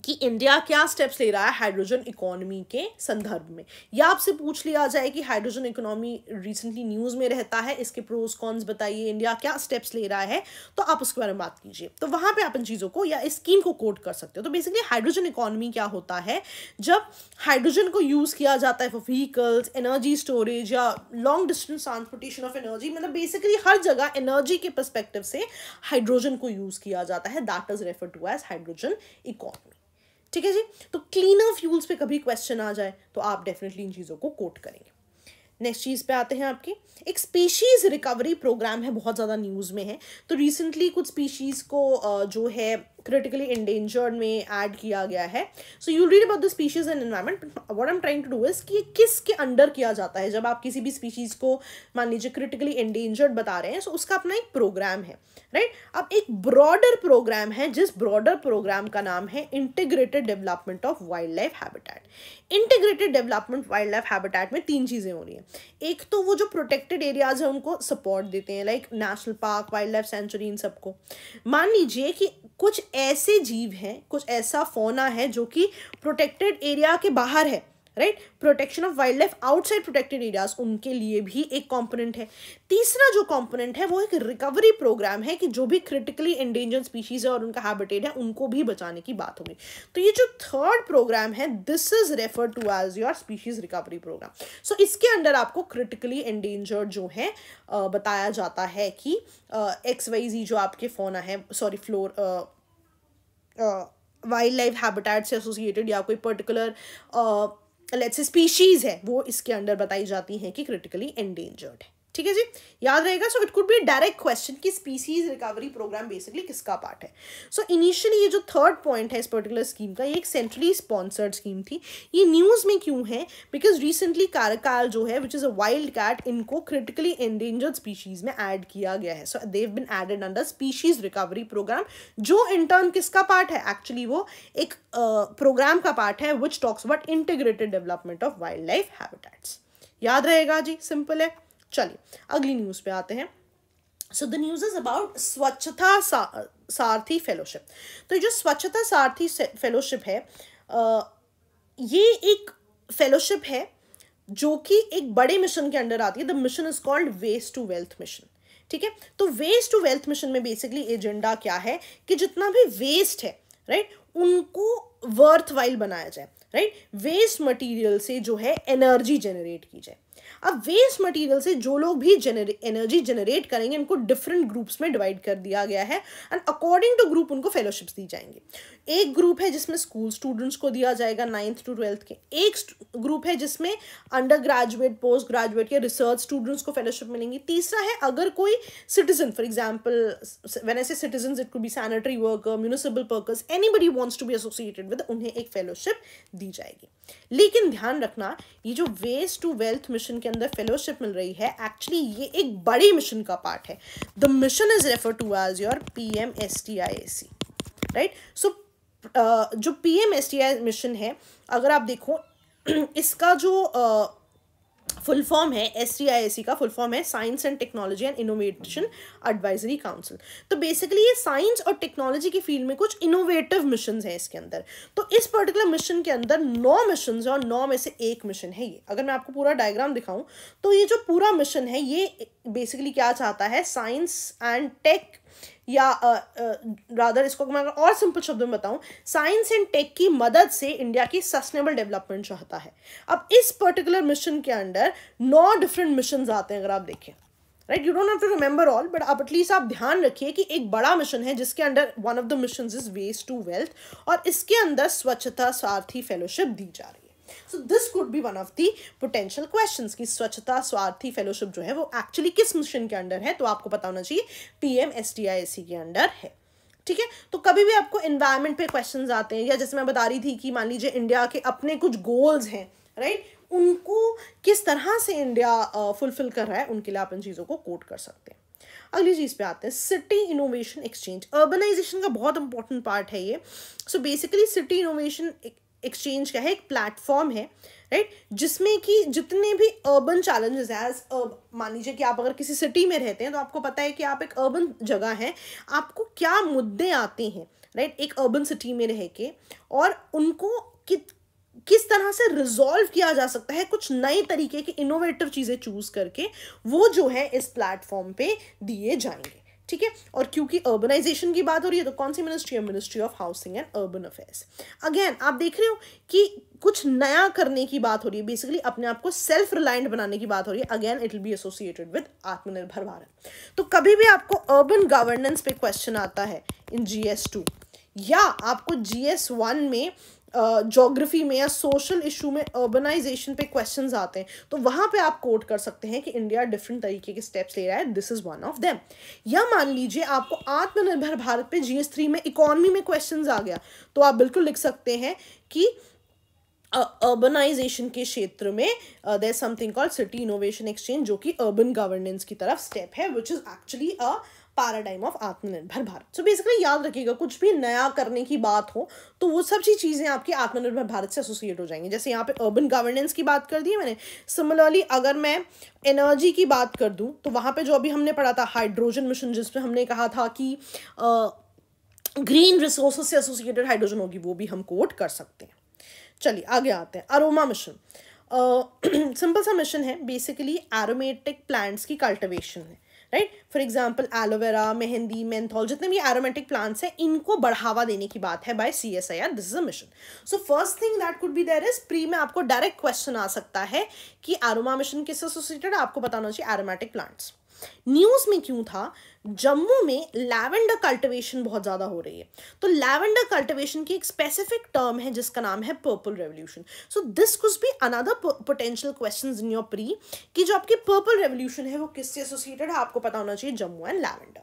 कि इंडिया क्या स्टेप्स ले रहा है हाइड्रोजन इकोनॉमी के संदर्भ में या आपसे पूछ लिया जाए कि हाइड्रोजन इकोनॉमी रिसेंटली न्यूज़ में रहता है इसके प्रोज कॉन्स बताइए इंडिया क्या स्टेप्स ले रहा है तो आप उसके बारे में बात कीजिए तो वहाँ पे आप इन चीज़ों को या इस स्कीम को कोट कर सकते हो तो बेसिकली हाइड्रोजन इकोनॉमी क्या होता है जब हाइड्रोजन को यूज़ किया जाता है फॉर व्हीकल्स एनर्जी स्टोरेज या long distance transportation of energy मतलब बेसिकली हर जगह एनर्जी के परस्पेक्टिव से हाइड्रोजन को यूज़ किया जाता है that is refer to as hydrogen economy ठीक है जी तो क्लीनर फ्यूल्स पे कभी क्वेश्चन आ जाए तो आप डेफिनेटली इन चीज़ों को कोट करेंगे नेक्स्ट चीज़ पे आते हैं आपकी एक स्पीशीज़ रिकवरी प्रोग्राम है बहुत ज़्यादा न्यूज़ में है तो रिसेंटली कुछ स्पीशीज़ को जो है क्रिटिकली इंडेंजर्ड में एड किया गया है so you read about the species and environment but what I'm trying to do कि ये किसके अंडर किया जाता है जब आप किसी भी स्पीशीज़ को मान लीजिए क्रिटिकली इंडेंजर्ड बता रहे हैं so उसका अपना एक प्रोग्राम है राइट right? अब एक ब्रॉडर प्रोग्राम है जिस ब्रॉडर प्रोग्राम का नाम है integrated development of wildlife habitat integrated development wildlife habitat में तीन चीज़ें हो रही हैं एक तो वो जो प्रोटेक्टेड एरियाज हैं उनको सपोर्ट देते हैं like national park wildlife sanctuary इन सबको मान लीजिए कि कुछ ऐसे जीव हैं कुछ ऐसा फोना है जो कि प्रोटेक्टेड एरिया के बाहर है right protection of wildlife outside protected areas उनके लिए भी एक कंपोनेंट है तीसरा जो कंपोनेंट है वो एक रिकवरी प्रोग्राम है कि जो भी क्रिटिकली इंडेंजर स्पीशीज है और उनका हैबिटेट है उनको भी बचाने की बात होगी तो ये जो थर्ड प्रोग्राम है this is refer to as your species recovery program so इसके अंडर आपको क्रिटिकली एंडेंजर्ड जो है बताया जाता है कि एक्स वाई जी जो आपके फोना है sorry flora wildlife habitat से एसोसिएटेड या कोई पर्टिकुलर लेट्स स्पीशीज़ है वो इसके अंडर बताई जाती हैं कि क्रिटिकली एंडेंजर्ड है ठीक है जी याद रहेगा so it could be direct question कि स्पीसीज रिकवरी प्रोग्राम बेसिकली किसका पार्ट है सो so, इनिशियली ये जो थर्ड पॉइंट है इस पर्टिकुलर स्कीम का ये एक सेंट्रली स्पॉन्सर्ड स्कीम थी ये न्यूज़ में क्यों है बिकॉज रिसेंटली कारकाल जो है which is a wild cat इनको क्रिटिकली एंडेंजर्ड स्पीशीज में एड किया गया है so they've been added under species recovery program जो इंटर्न किसका पार्ट है एक्चुअली वो एक प्रोग्राम uh, का पार्ट है which talks about integrated development of wildlife habitats याद रहेगा जी सिंपल है चलिए अगली न्यूज़ पे आते हैं so the news is about Swachhta Sarathi fellowship तो जो स्वच्छता सारथी फेलोशिप है ये एक फेलोशिप है जो कि एक बड़े मिशन के अंडर आती है the mission is called waste to wealth mission ठीक है तो वेस्ट टू वेल्थ मिशन में बेसिकली एजेंडा क्या है कि जितना भी वेस्ट है राइट right, उनको वर्थ वाइल बनाया जाए राइट वेस्ट मटेरियल से जो है एनर्जी जनरेट की जाए अब वेस्ट मटेरियल से जो लोग भी एनर्जी जनरेट करेंगे उनको डिफरेंट ग्रुप्स में डिवाइड कर दिया गया है एंड अकॉर्डिंग टू ग्रुप उनको फेलोशिप्स दी जाएंगी एक ग्रुप है जिसमें स्कूल स्टूडेंट्स को दिया जाएगा नाइन्थ टू ट्वेल्थ के एक ग्रुप है जिसमें अंडर ग्रेजुएट पोस्ट ग्रेजुएट के रिसर्च स्टूडेंट्स को फेलोशिप मिलेंगी तीसरा है अगर कोई सिटीजन फॉर एग्जाम्पल वेन ऐसे citizen it could be sanitary worker municipal workers anybody wants to be associated with उन्हें एक फेलोशिप दी जाएगी लेकिन ध्यान रखना ये जो वेस्ट टू वेल्थ मिशन के अंदर फेलोशिप मिल रही है एक्चुअली ये एक बड़े मिशन का पार्ट है the mission is refer to as your P M S T I A C right so जो P M S T I mission है अगर आप देखो इसका जो फुल फॉर्म है S T I S C का फुल फॉर्म है science and technology and innovation advisory council तो बेसिकली ये साइंस और टेक्नोलॉजी की फील्ड में कुछ इनोवेटिव मिशन हैं इसके अंदर तो इस पर्टिकुलर मिशन के अंदर नौ मिशन है और नौ में से एक मिशन है ये अगर मैं आपको पूरा डायग्राम दिखाऊं तो ये जो पूरा मिशन है ये बेसिकली क्या चाहता है साइंस एंड टेक या रादर इसको मैं और सिंपल शब्दों में बताऊं साइंस एंड टेक की मदद से इंडिया की सस्टेनेबल डेवलपमेंट चाहता है अब इस पर्टिकुलर मिशन के अंडर नौ डिफरेंट मिशन आते हैं अगर आप देखें right you don't have to remember all but आप एटलीस्ट आप ध्यान रखिए कि एक बड़ा मिशन है जिसके under one of the mission is waste to wealth और इसके अंदर स्वच्छता स्वार्थी फेलोशिप दी जा रही है so this could be one of the potential question की स्वच्छता स्वार्थी फेलोशिप जो है वो एक्चुअली किस मिशन के अंडर है तो आपको पता होना चाहिए P M S T I S C के अंडर है ठीक है तो कभी भी आपको इन्वायरमेंट पे क्वेश्चंस आते हैं या जैसे मैं बता रही थी कि मान लीजिए इंडिया के अपने कुछ गोल्स हैं राइट उनको किस तरह से इंडिया फुलफिल कर रहा है उनके लिए आप इन चीज़ों को कोट कर सकते हैं अगली चीज़ पे आते हैं सिटी इनोवेशन एक्सचेंज अर्बनाइजेशन का बहुत इंपॉर्टेंट पार्ट है ये so basically city innovation exchange का है एक प्लेटफॉर्म है राइट जिसमें कि जितने भी अर्बन चैलेंजेस है एज मान लीजिए कि आप अगर किसी सिटी में रहते हैं तो आपको पता है कि आप एक अर्बन जगह हैं आपको क्या मुद्दे आते हैं राइट एक अर्बन सिटी में रह के और उनको कित किस तरह से रिजॉल्व किया जा सकता है कुछ नए तरीके के इनोवेटिव चीज़ें चूज़ करके वो जो है इस प्लेटफॉर्म पे दिए जाएंगे ठीक है और क्योंकि अर्बनाइजेशन की बात हो रही है तो कौन सी मिनिस्ट्री है ministry of housing and urban affairs again आप देख रहे हो कि कुछ नया करने की बात हो रही है बेसिकली अपने आप को सेल्फ रिलायंट बनाने की बात हो रही है again it will be associated with Atmanirbhar Bharat तो कभी भी आपको अर्बन गवर्नेंस पे क्वेश्चन आता है इन जी या आपको जी में जोग्राफी में या सोशल इशू में अर्बनाइजेशन पे क्वेश्चन आते हैं तो वहाँ पे आप कोट कर सकते हैं कि इंडिया डिफरेंट तरीके के स्टेप्स ले रहा है this is one of them या मान लीजिए आपको आत्मनिर्भर भारत पे जीएस थ्री में इकोनॉमी में क्वेश्चन आ गया तो आप बिल्कुल लिख सकते हैं कि अर्बनाइजेशन के क्षेत्र में there something called city innovation exchange जो कि अर्बन गवर्नेंस की तरफ स्टेप है which is actually a paradigm of Atmanirbhar Bharat so basically याद रखिएगा कुछ भी नया करने की बात हो तो वो सब चीज चीज़ें आपकी आत्मनिर्भर भारत से एसोसिएट हो जाएंगी जैसे यहाँ पे अर्बन गवर्नेंस की बात कर दी है मैंने सिमिलरली अगर मैं एनर्जी की बात कर दूँ तो वहाँ पे जो अभी हमने पढ़ा था हाइड्रोजन मिशन जिसमें हमने कहा था कि ग्रीन रिसोर्स से एसोसिएटेड हाइड्रोजन होगी वो भी हम कोट कर सकते हैं चलिए आगे आते हैं अरोमा मिशन सिंपल सा मिशन है बेसिकली एरोमेटिक प्लांट्स की कल्टिवेशन है right for example aloe vera mehndi menthol जितने भी एरोमेटिक प्लांट्स हैं इनको बढ़ावा देने की बात है by C S I R this is a mission so first thing that could be there is pre में आपको डायरेक्ट क्वेश्चन आ सकता है कि एरोमा मिशन किस एसोसिएटेड आपको बताना चाहिए एरोमेटिक प्लांट्स न्यूज़ में क्यों था जम्मू में लैवेंडर कल्टिवेशन बहुत ज़्यादा हो रही है तो लैवेंडर कल्टिवेशन की एक स्पेसिफिक टर्म है जिसका नाम है पर्पल रेवोल्यूशन सो दिस कुछ भी another potential question in your pre कि जो आपकी पर्पल रेवोल्यूशन है वो किससे एसोसिएटेड है आपको पता होना चाहिए Jammu and lavender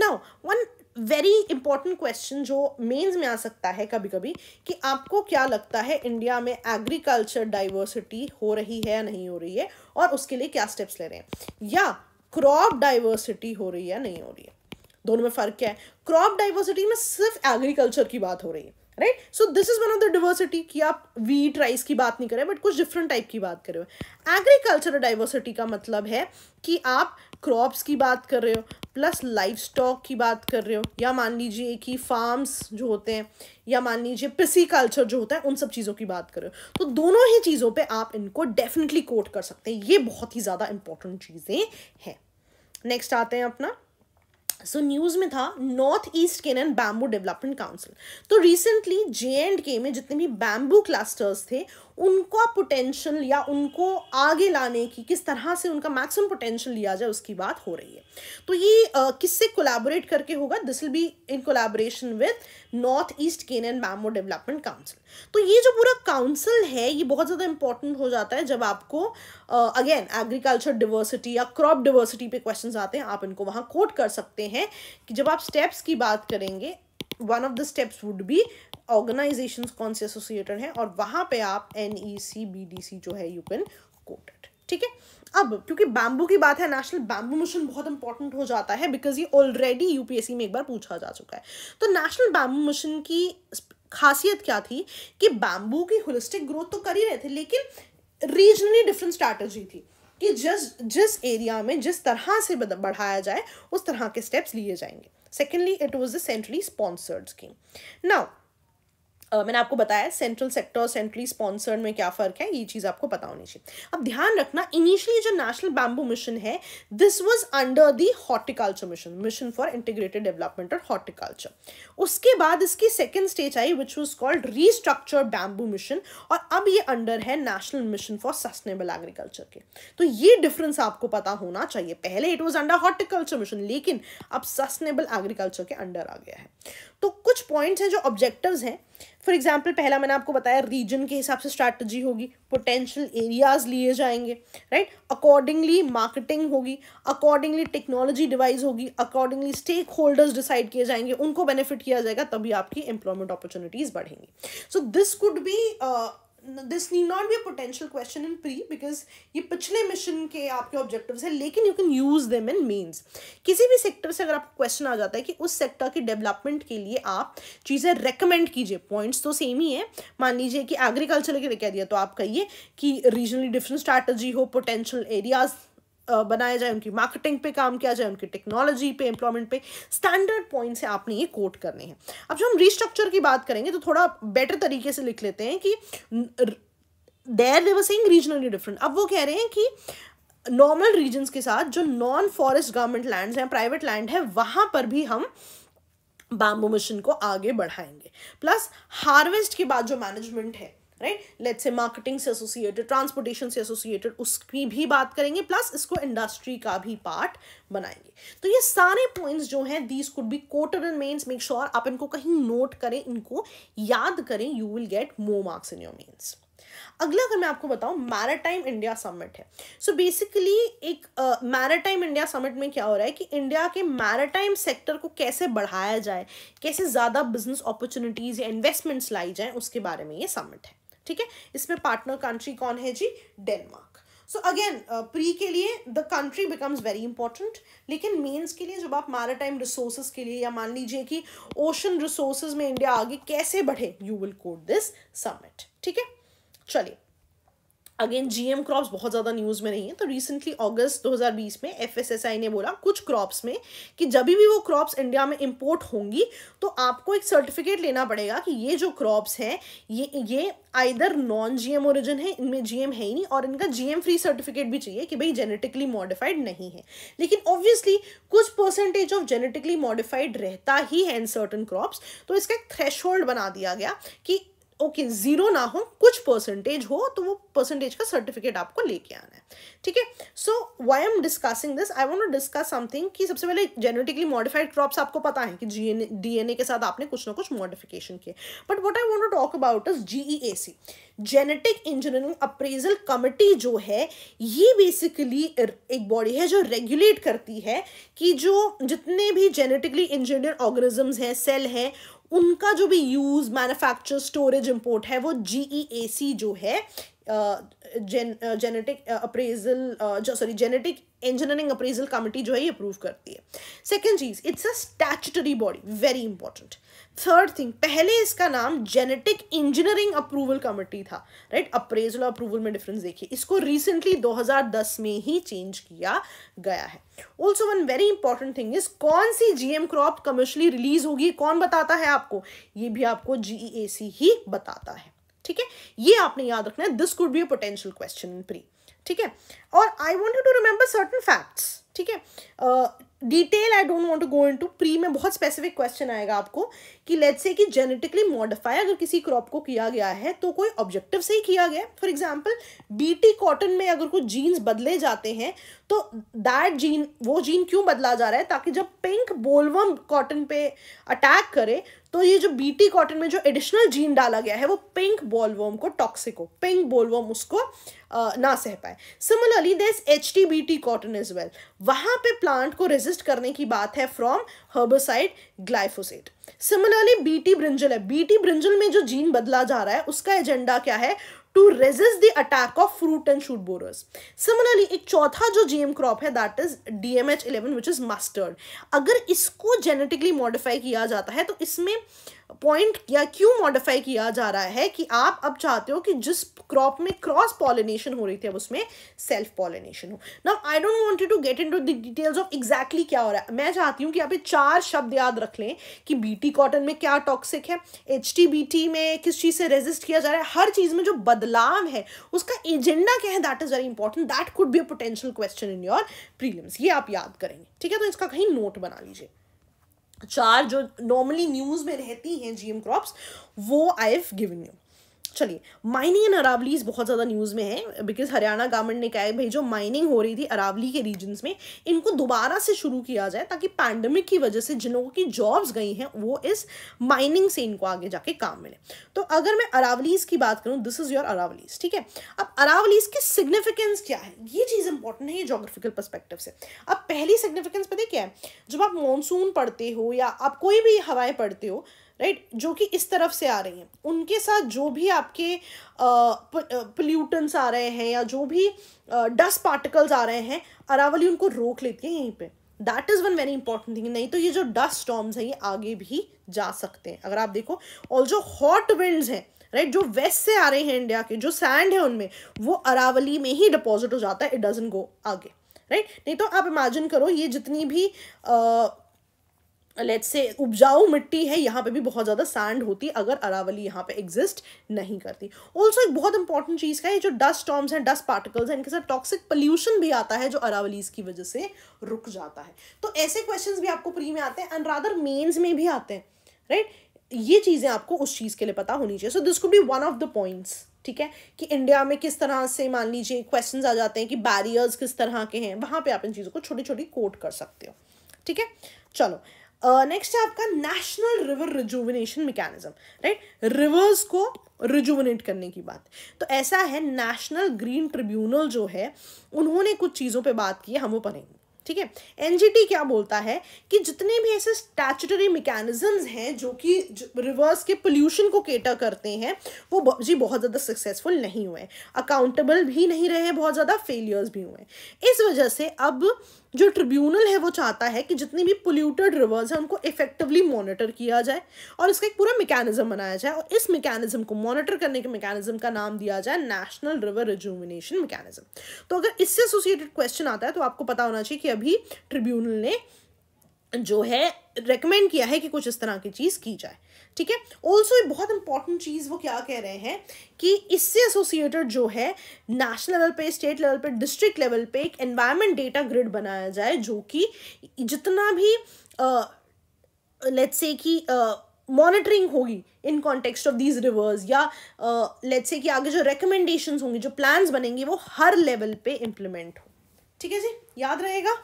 now one very important question जो मेन्स में आ सकता है कभी कभी कि आपको क्या लगता है इंडिया में एग्रीकल्चर डाइवर्सिटी हो रही है या नहीं हो रही है और उसके लिए क्या स्टेप्स ले रहे हैं या क्रॉप डाइवर्सिटी हो रही है नहीं हो रही है दोनों में फ़र्क क्या है क्रॉप डाइवर्सिटी में सिर्फ एग्रीकल्चर की बात हो रही है right so this is one of the diversity कि आप वीट राइस की बात नहीं करें बट कुछ डिफरेंट टाइप की बात कर रहे हो एग्रीकल्चरल डाइवर्सिटी का मतलब है कि आप क्रॉप्स की बात कर रहे हो प्लस लाइफ स्टॉक की बात कर रहे हो या मान लीजिए कि फार्म्स जो होते हैं या मान लीजिए पिसी कल्चर जो होता है उन सब चीज़ों की बात कर रहे हो तो दोनों ही चीज़ों पे आप इनको डेफिनेटली कोट कर सकते हैं ये बहुत ही ज़्यादा इंपॉर्टेंट चीज़ें हैं नेक्स्ट आते हैं अपना सो so, न्यूज़ में था North East and bamboo development council तो रिसेंटली जे एंड के में जितने भी बैम्बू क्लस्टर्स थे उनका पोटेंशियल या उनको आगे लाने की किस तरह से उनका मैक्सिमम पोटेंशियल लिया जाए उसकी बात हो रही है तो ये uh, किससे कोलैबोरेट करके होगा this will be in collaboration with North East cane and bamboo development council तो ये जो पूरा काउंसिल है ये बहुत ज़्यादा इंपॉर्टेंट हो जाता है जब आपको अगेन एग्रीकल्चर डिवर्सिटी या क्रॉप डिवर्सिटी पे क्वेश्चन आते हैं आप इनको वहाँ कोट कर सकते हैं कि जब आप स्टेप्स की बात करेंगे one of the steps would be organisation कौन से एसोसिएटेड हैं और वहाँ पे आप N E C B D C जो है यू कैन कोट ठीक है अब क्योंकि बैम्बू की बात है नेशनल बैम्बू मिशन बहुत इंपॉर्टेंट हो जाता है बिकॉज ये ऑलरेडी यूपीएससी में एक बार पूछा जा चुका है तो नेशनल बैम्बू मिशन की खासियत क्या थी कि बैम्बू की होलिस्टिक ग्रोथ तो कर ही रहे थे लेकिन रीजनली डिफरेंट स्ट्रैटेजी थी कि जिस जिस एरिया में जिस तरह से बढ़ाया जाए उस तरह के स्टेप्स लिए जाएंगे secondly it was the centrally sponsored scheme now Uh, मैंने आपको बताया सेंट्रल सेक्टर सेंट्रली स्पॉन्सर्ड में क्या फ़र्क है ये चीज़ आपको पता होनी चाहिए अब ध्यान रखना इनिशियली जो नेशनल बैम्बू मिशन है this was under the horticulture mission mission for integrated development और हॉर्टिकल्चर उसके बाद इसकी सेकेंड स्टेज आई which was called restructure bamboo mission और अब ये अंडर है national mission for sustainable agriculture के तो ये डिफरेंस आपको पता होना चाहिए पहले it was under horticulture mission लेकिन अब सस्टेनेबल एग्रीकल्चर के अंडर आ गया है तो कुछ पॉइंट्स हैं जो ऑब्जेक्टिव्स हैं फॉर एग्जाम्पल पहला मैंने आपको बताया रीजन के हिसाब से स्ट्रैटेजी होगी पोटेंशियल एरियाज लिए जाएंगे राइट अकॉर्डिंगली मार्केटिंग होगी अकॉर्डिंगली टेक्नोलॉजी डिवाइस होगी अकॉर्डिंगली स्टेक होल्डर्स डिसाइड किए जाएंगे उनको बेनिफिट किया जाएगा तभी आपकी एम्प्लॉयमेंट अपॉर्चुनिटीज बढ़ेंगी so this could be this need not be a potential question in pre because ये पिछले मिशन के आपके ऑब्जेक्टिव है लेकिन you can use them in means किसी भी सेक्टर से अगर आपको क्वेश्चन आ जाता है कि उस सेक्टर की डेवलपमेंट के लिए आप चीज़ें रिकमेंड कीजिए पॉइंट्स तो सेम ही है मान लीजिए कि एग्रीकल्चर के लिए कह दिया तो आप कहिए कि रीजनली डिफरेंट स्ट्रैटेजी हो पोटेंशियल एरियाज बनाया जाए उनकी मार्केटिंग पे काम किया जाए उनकी टेक्नोलॉजी पे एम्प्लॉयमेंट पे स्टैंडर्ड पॉइंट्स से आपने ये कोट करने हैं अब जो हम रीस्ट्रक्चर की बात करेंगे तो थोड़ा बेटर तरीके से लिख लेते हैं कि there they're saying regionally different अब वो कह रहे हैं कि नॉर्मल रीजन्स के साथ जो नॉन फॉरेस्ट गवर्नमेंट लैंड हैं प्राइवेट लैंड है वहाँ पर भी हम बाम्बू मिशन को आगे बढ़ाएंगे प्लस हार्वेस्ट के बाद जो मैनेजमेंट है राइट लेट से मार्केटिंग से एसोसिएटेड ट्रांसपोर्टेशन से एसोसिएटेड उसकी भी बात करेंगे प्लस इसको इंडस्ट्री का भी पार्ट बनाएंगे तो ये सारे पॉइंट्स जो हैं these could be quoted and mains make sure आप इनको कहीं नोट करें इनको याद करें you will get more marks in your mains अगला अगर मैं आपको बताऊं मैराटाइम इंडिया समिट है सो so बेसिकली एक मैराटाइम इंडिया समिट में क्या हो रहा है कि इंडिया के मैराटाइम सेक्टर को कैसे बढ़ाया जाए कैसे ज़्यादा बिजनेस अपॉर्चुनिटीज़ या इन्वेस्टमेंट्स लाई जाए उसके बारे में ये समिट है ठीक है इसमें पार्टनर कंट्री कौन है जी डेनमार्क सो अगेन प्री के लिए the country becomes very important लेकिन मेंस के लिए जब आप मैराटाइम रिसोर्सेज के लिए या मान लीजिए कि ओशन रिसोर्सेज में इंडिया आगे कैसे बढ़े you will quote this summit ठीक है चलिए अगेन जीएम क्रॉप्स बहुत ज़्यादा न्यूज़ में नहीं है तो रिसेंटली अगस्त 2020 में एफएसएसआई ने बोला कुछ क्रॉप्स में कि जब भी वो क्रॉप्स इंडिया में इंपोर्ट होंगी तो आपको एक सर्टिफिकेट लेना पड़ेगा कि ये जो क्रॉप्स हैं ये ये आइदर नॉन जीएम ओरिजिन है इनमें जीएम है ही नहीं और इनका जीएम फ्री सर्टिफिकेट भी चाहिए कि भाई जेनेटिकली मॉडिफाइड नहीं है लेकिन ऑब्वियसली कुछ परसेंटेज ऑफ जेनेटिकली मॉडिफाइड रहता ही है इन सर्टन क्रॉप्स तो इसका एक थ्रेश बना दिया गया कि ओके okay, ज़ीरो ना हो कुछ परसेंटेज हो तो वो परसेंटेज का सर्टिफिकेट आपको लेके आना है ठीक है so why am discussing this I want to discuss something कि सबसे पहले जेनेटिकली मॉडिफाइड क्रॉप्स आपको पता है कि जी डीएनए के साथ आपने कुछ ना कुछ मॉडिफिकेशन किए but what I want to talk about is GEAC genetic engineering appraisal committee जो है ये बेसिकली एक बॉडी है जो रेगुलेट करती है कि जो जितने भी जेनेटिकली इंजीनियर ऑर्गेनिजम्स हैं सेल हैं उनका जो भी यूज़ मैन्युफैक्चर स्टोरेज इम्पोर्ट है वो जी e जो है जेनेटिक अप्रेजल जो sorry genetic engineering appraisal committee जो है ये अप्रूव करती है सेकेंड चीज़ it's a statutory body very important third thing पहले इसका नाम जेनेटिक इंजीनियरिंग अप्रूवल कमेटी था राइट अप्रेजल और अप्रूवल में डिफरेंस देखिए इसको रिसेंटली 2010 में ही चेंज किया गया है also one very important thing is कौन सी जीएम क्रॉप कमर्शली रिलीज होगी कौन बताता है आपको ये भी आपको जीईएसी e ही बताता है ठीक है ये आपने याद रखना है this could be a potential question pre ठीक है और I want to remember certain facts ठीक है detail I don't want to go into pre में बहुत स्पेसिफिक क्वेश्चन आएगा आपको कि लेट्स से कि जेनेटिकली मॉडिफाई अगर किसी क्रॉप को किया गया है तो कोई ऑब्जेक्टिव से ही किया गया फॉर एग्जाम्पल बीटी कॉटन में अगर कुछ जीन्स बदले जाते हैं तो दैट जीन वो जीन क्यों बदला जा रहा है ताकि जब पिंक बोलवम कॉटन पे अटैक करे तो ये जो बीटी कॉटन में जो एडिशनल जीन डाला गया है वो पिंक बोलवम को टॉक्सिक हो पिंक बोलवम उसको आ, ना सह पाए similarly this H T B T cotton is well वहां पे प्लांट को रेजिस्ट करने की बात है from herbicide glyphosate similarly BT brinjal है बीटी ब्रिंजल में जो जीन बदला जा रहा है उसका एजेंडा क्या है to resist the attack of fruit and shoot borers similarly एक चौथा जो जीएम क्रॉप है that is DMH eleven which is mustard अगर इसको जेनेटिकली मॉडिफाई किया जाता है तो इसमें पॉइंट या क्यों मॉडिफाई किया जा रहा है कि आप अब चाहते हो कि जिस क्रॉप में क्रॉस पॉलिनेशन हो रही थी अब उसमें सेल्फ पॉलिनेशन हो now I don't want to get in the details of exactly क्या हो रहा है मैं चाहती हूँ कि आप ये चार शब्द याद रख लें कि बीटी कॉटन में क्या टॉक्सिक है एच में किस चीज़ से रेजिस्ट किया जा रहा है हर चीज़ में जो बदलाव है उसका एजेंडा क्या है that is very important that could be a potential question in your prelims ये आप याद करेंगे ठीक है तो इसका कहीं नोट बना लीजिए चार जो नॉर्मली न्यूज़ में रहती हैं जीएम क्रॉप्स वो आई हैव गिवन यू चलिए माइनिंग इन अरावलीज बहुत ज़्यादा न्यूज़ में है बिकॉज हरियाणा गवर्नमेंट ने कहा है भाई जो माइनिंग हो रही थी अरावली के रीजन्स में इनको दोबारा से शुरू किया जाए ताकि पैंडमिक की वजह से जिन लोगों की जॉब्स गई हैं वो इस माइनिंग से इनको आगे जाके काम मिले तो अगर मैं अरावलीज की बात करूँ दिस इज़ योर अरावलीज ठीक है अब अरावलीज की सिग्निफिकेंस क्या है ये चीज़ इंपॉर्टेंट है ये जोग्राफिकल परस्पेक्टिव से अब पहली सिग्निफिकेंस पता क्या है जब आप मानसून पढ़ते हो या आप कोई भी हवाएं पढ़ते हो राइट जो कि इस तरफ से आ रही हैं उनके साथ जो भी आपके पोल्यूटन्स आ रहे हैं या जो भी डस्ट पार्टिकल्स आ रहे हैं अरावली उनको रोक लेती है यहीं पे that is one very important thing नहीं तो ये जो डस्ट स्टॉम्स हैं ये आगे भी जा सकते हैं अगर आप देखो और जो हॉट विंड्स हैं राइट जो वेस्ट से आ रहे हैं इंडिया के जो सैंड है उनमें वो अरावली में ही डिपॉजिट हो जाता है इट डजन गो आगे राइट नहीं तो आप इमेजिन करो ये जितनी भी आ, लेट्स से उपजाऊ मिट्टी है यहाँ पे भी बहुत ज़्यादा सैंड होती है अगर अरावली यहाँ पे एग्जिस्ट नहीं करती ऑल्सो एक बहुत इंपॉर्टेंट चीज़ का ये जो डस्ट स्टॉम्स हैं डस्ट पार्टिकल्स हैं इनके साथ टॉक्सिक पोल्यूशन भी आता है जो अरावलीज की वजह से रुक जाता है तो ऐसे क्वेश्चन भी आपको प्री में आते हैं एंड रादर मेन्स में भी आते हैं राइट right? ये चीज़ें आपको उस चीज़ के लिए पता होनी चाहिए so this could be one of the points ठीक है कि इंडिया में किस तरह से मान लीजिए क्वेश्चन आ जाते हैं कि बैरियर्स किस तरह के हैं वहाँ पर आप इन चीज़ों को छोटी छोटी कोट कर सकते हो ठीक है चलो नेक्स्ट uh, है आपका national river rejuvenation mechanism right rivers को रिजुवनेट करने की बात तो ऐसा है नेशनल ग्रीन ट्रिब्यूनल जो है उन्होंने कुछ चीज़ों पे बात की है हम वो पढ़ेंगे ठीक है एनजीटी क्या बोलता है कि जितने भी ऐसे स्टैचुटरी मैकेनिज्म हैं जो कि रिवर्स के पोल्यूशन को केटर करते हैं वो जी बहुत ज़्यादा सक्सेसफुल नहीं हुए अकाउंटेबल भी नहीं रहे बहुत ज़्यादा फेलियर्स भी हुए इस वजह से अब जो ट्रिब्यूनल है वो चाहता है कि जितनी भी पोल्यूटेड रिवर्स हैं उनको इफेक्टिवली मॉनिटर किया जाए और इसका एक पूरा मेकेनिज्म बनाया जाए और इस मेकेनिज्म को मॉनिटर करने के मेकेनिज्म का नाम दिया जाए नेशनल रिवर रिज्यूमिनेशन मेकेनिज्म तो अगर इससे एसोसिएटेड क्वेश्चन आता है तो आपको पता होना चाहिए कि अभी ट्रिब्यूनल ने जो है रेकमेंड किया है कि कुछ इस तरह की चीज़ की जाए ठीक है ऑल्सो एक बहुत इंपॉर्टेंट चीज़ वो क्या कह रहे हैं कि इससे एसोसिएटेड जो है नेशनल लेवल पे स्टेट लेवल पे डिस्ट्रिक्ट लेवल पे एक एनवायरमेंट डेटा ग्रिड बनाया जाए जो कि जितना भी लेट्स से कि मॉनिटरिंग होगी in context of these rivers या लेट्स से कि आगे जो रिकमेंडेशंस होंगी जो प्लान्स बनेंगे वो हर लेवल पे इम्प्लीमेंट हो ठीक है जी याद रहेगा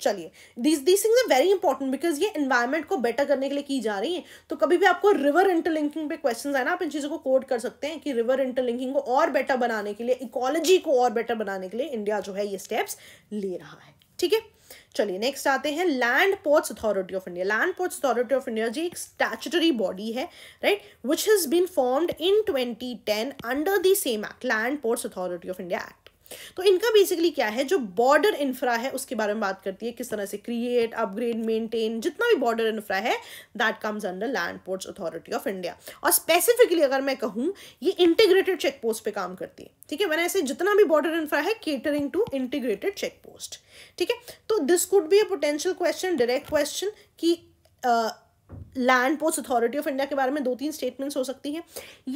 चलिए this this things are very important because ये इन्वायरमेंट को बेटर करने के लिए की जा रही है तो कभी भी आपको रिवर इंटरलिंकिंग पे क्वेश्चन आए ना आप इन चीज़ों को कोड कर सकते हैं कि रिवर इंटरलिंकिंग को और बेटर बनाने के लिए इकोलॉजी को और बेटर बनाने के लिए इंडिया जो है ये स्टेप्स ले रहा है ठीक है चलिए नेक्स्ट आते हैं land ports authority of India land ports authority of India जी एक स्टैचुटरी बॉडी है right which has been formed in 2010 under the same act land ports authority of India act तो इनका बेसिकली क्या है जो बॉर्डर इंफ्रा है उसके बारे में बात करती है किस तरह से क्रिएट अपग्रेड मेंटेन जितना भी बॉर्डर इंफ्रा है that comes under land ports authority of India और स्पेसिफिकली अगर मैं कहूँ ये इंटीग्रेटेड चेक पोस्ट पर काम करती है ठीक है मैंने ऐसे जितना भी बॉर्डर इंफ्रा है catering to integrated check post ठीक है तो this could be a potential question direct question कि uh, land post authority of India के बारे में दो तीन स्टेटमेंट्स हो सकती हैं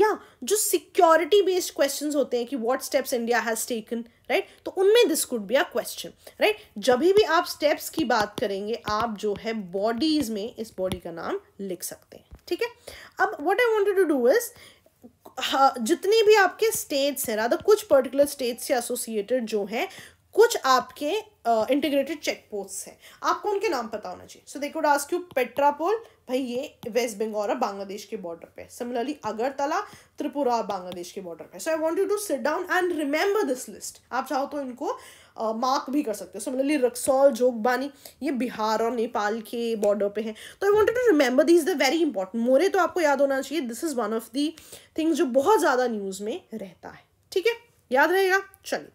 या जो सिक्योरिटी बेस्ड क्वेश्चन होते हैं कि what steps India has taken right तो उनमें this could be a question right जब भी आप स्टेप्स की बात करेंगे आप जो है बॉडीज में इस बॉडी का नाम लिख सकते हैं ठीक है अब what I wanted to do is जितने भी आपके स्टेट्स हैं राधा कुछ पर्टिकुलर स्टेट्स से एसोसिएटेड जो हैं कुछ आपके इंटीग्रेटेड चेक पोस्ट हैं आपको उनके नाम पता होना चाहिए so they could ask you Petrapole भाई ये वेस्ट बंगाल और बांग्लादेश के बॉर्डर पे सिमिलरली अगरतला त्रिपुरा और बांग्लादेश के बॉर्डर पे so I want you to sit down and remember this list आप चाहो तो इनको मार्क uh, भी कर सकते हो सिमिलरली रक्सौल जोगबानी ये बिहार और नेपाल के बॉर्डर पे हैं तो I want to remember is the very important Moreh तो आपको याद होना चाहिए this is one of the things जो बहुत ज़्यादा न्यूज़ में रहता है ठीक है याद रहेगा चलिए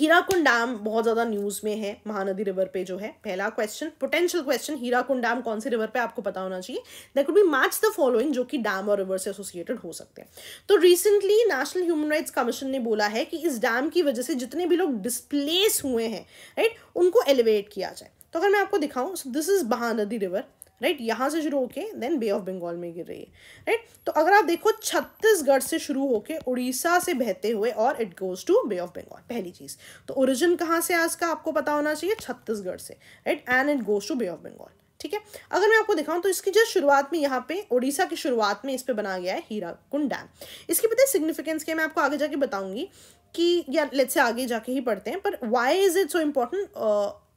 हीराकुंड डैम बहुत ज़्यादा न्यूज़ में है महानदी रिवर पे जो है पहला question potential question Hirakud dam कौन से रिवर पे आपको पता होना चाहिए that could be match the following जो कि डैम और रिवर से एसोसिएटेड हो सकते हैं तो recently national human rights commission ने बोला है कि इस डैम की वजह से जितने भी लोग डिस्प्लेस हुए हैं राइट उनको एलिवेट किया जाए तो अगर मैं आपको दिखाऊँ this is Mahanadi river right right? यहाँ से शुरू होके देन बे ऑफ बंगाल में गिर रही है राइट right? तो अगर आप देखो छत्तीसगढ़ से शुरू होके उड़ीसा से बहते हुए और it goes to bay of Bengal पहली चीज़ तो ओरिजिन कहाँ से आज का आपको पता होना चाहिए छत्तीसगढ़ से right and it goes to bay of Bengal ठीक है अगर मैं आपको दिखाऊं तो इसकी जो शुरुआत में यहाँ पे ओडिशा की शुरुआत में इस पर बना गया है हीराकुंड डैम इसकी पता है सिग्निफिकेंस क्या मैं आपको आगे जाके बताऊंगी कि या लेट से आगे जाके ही पढ़ते हैं पर why is it so important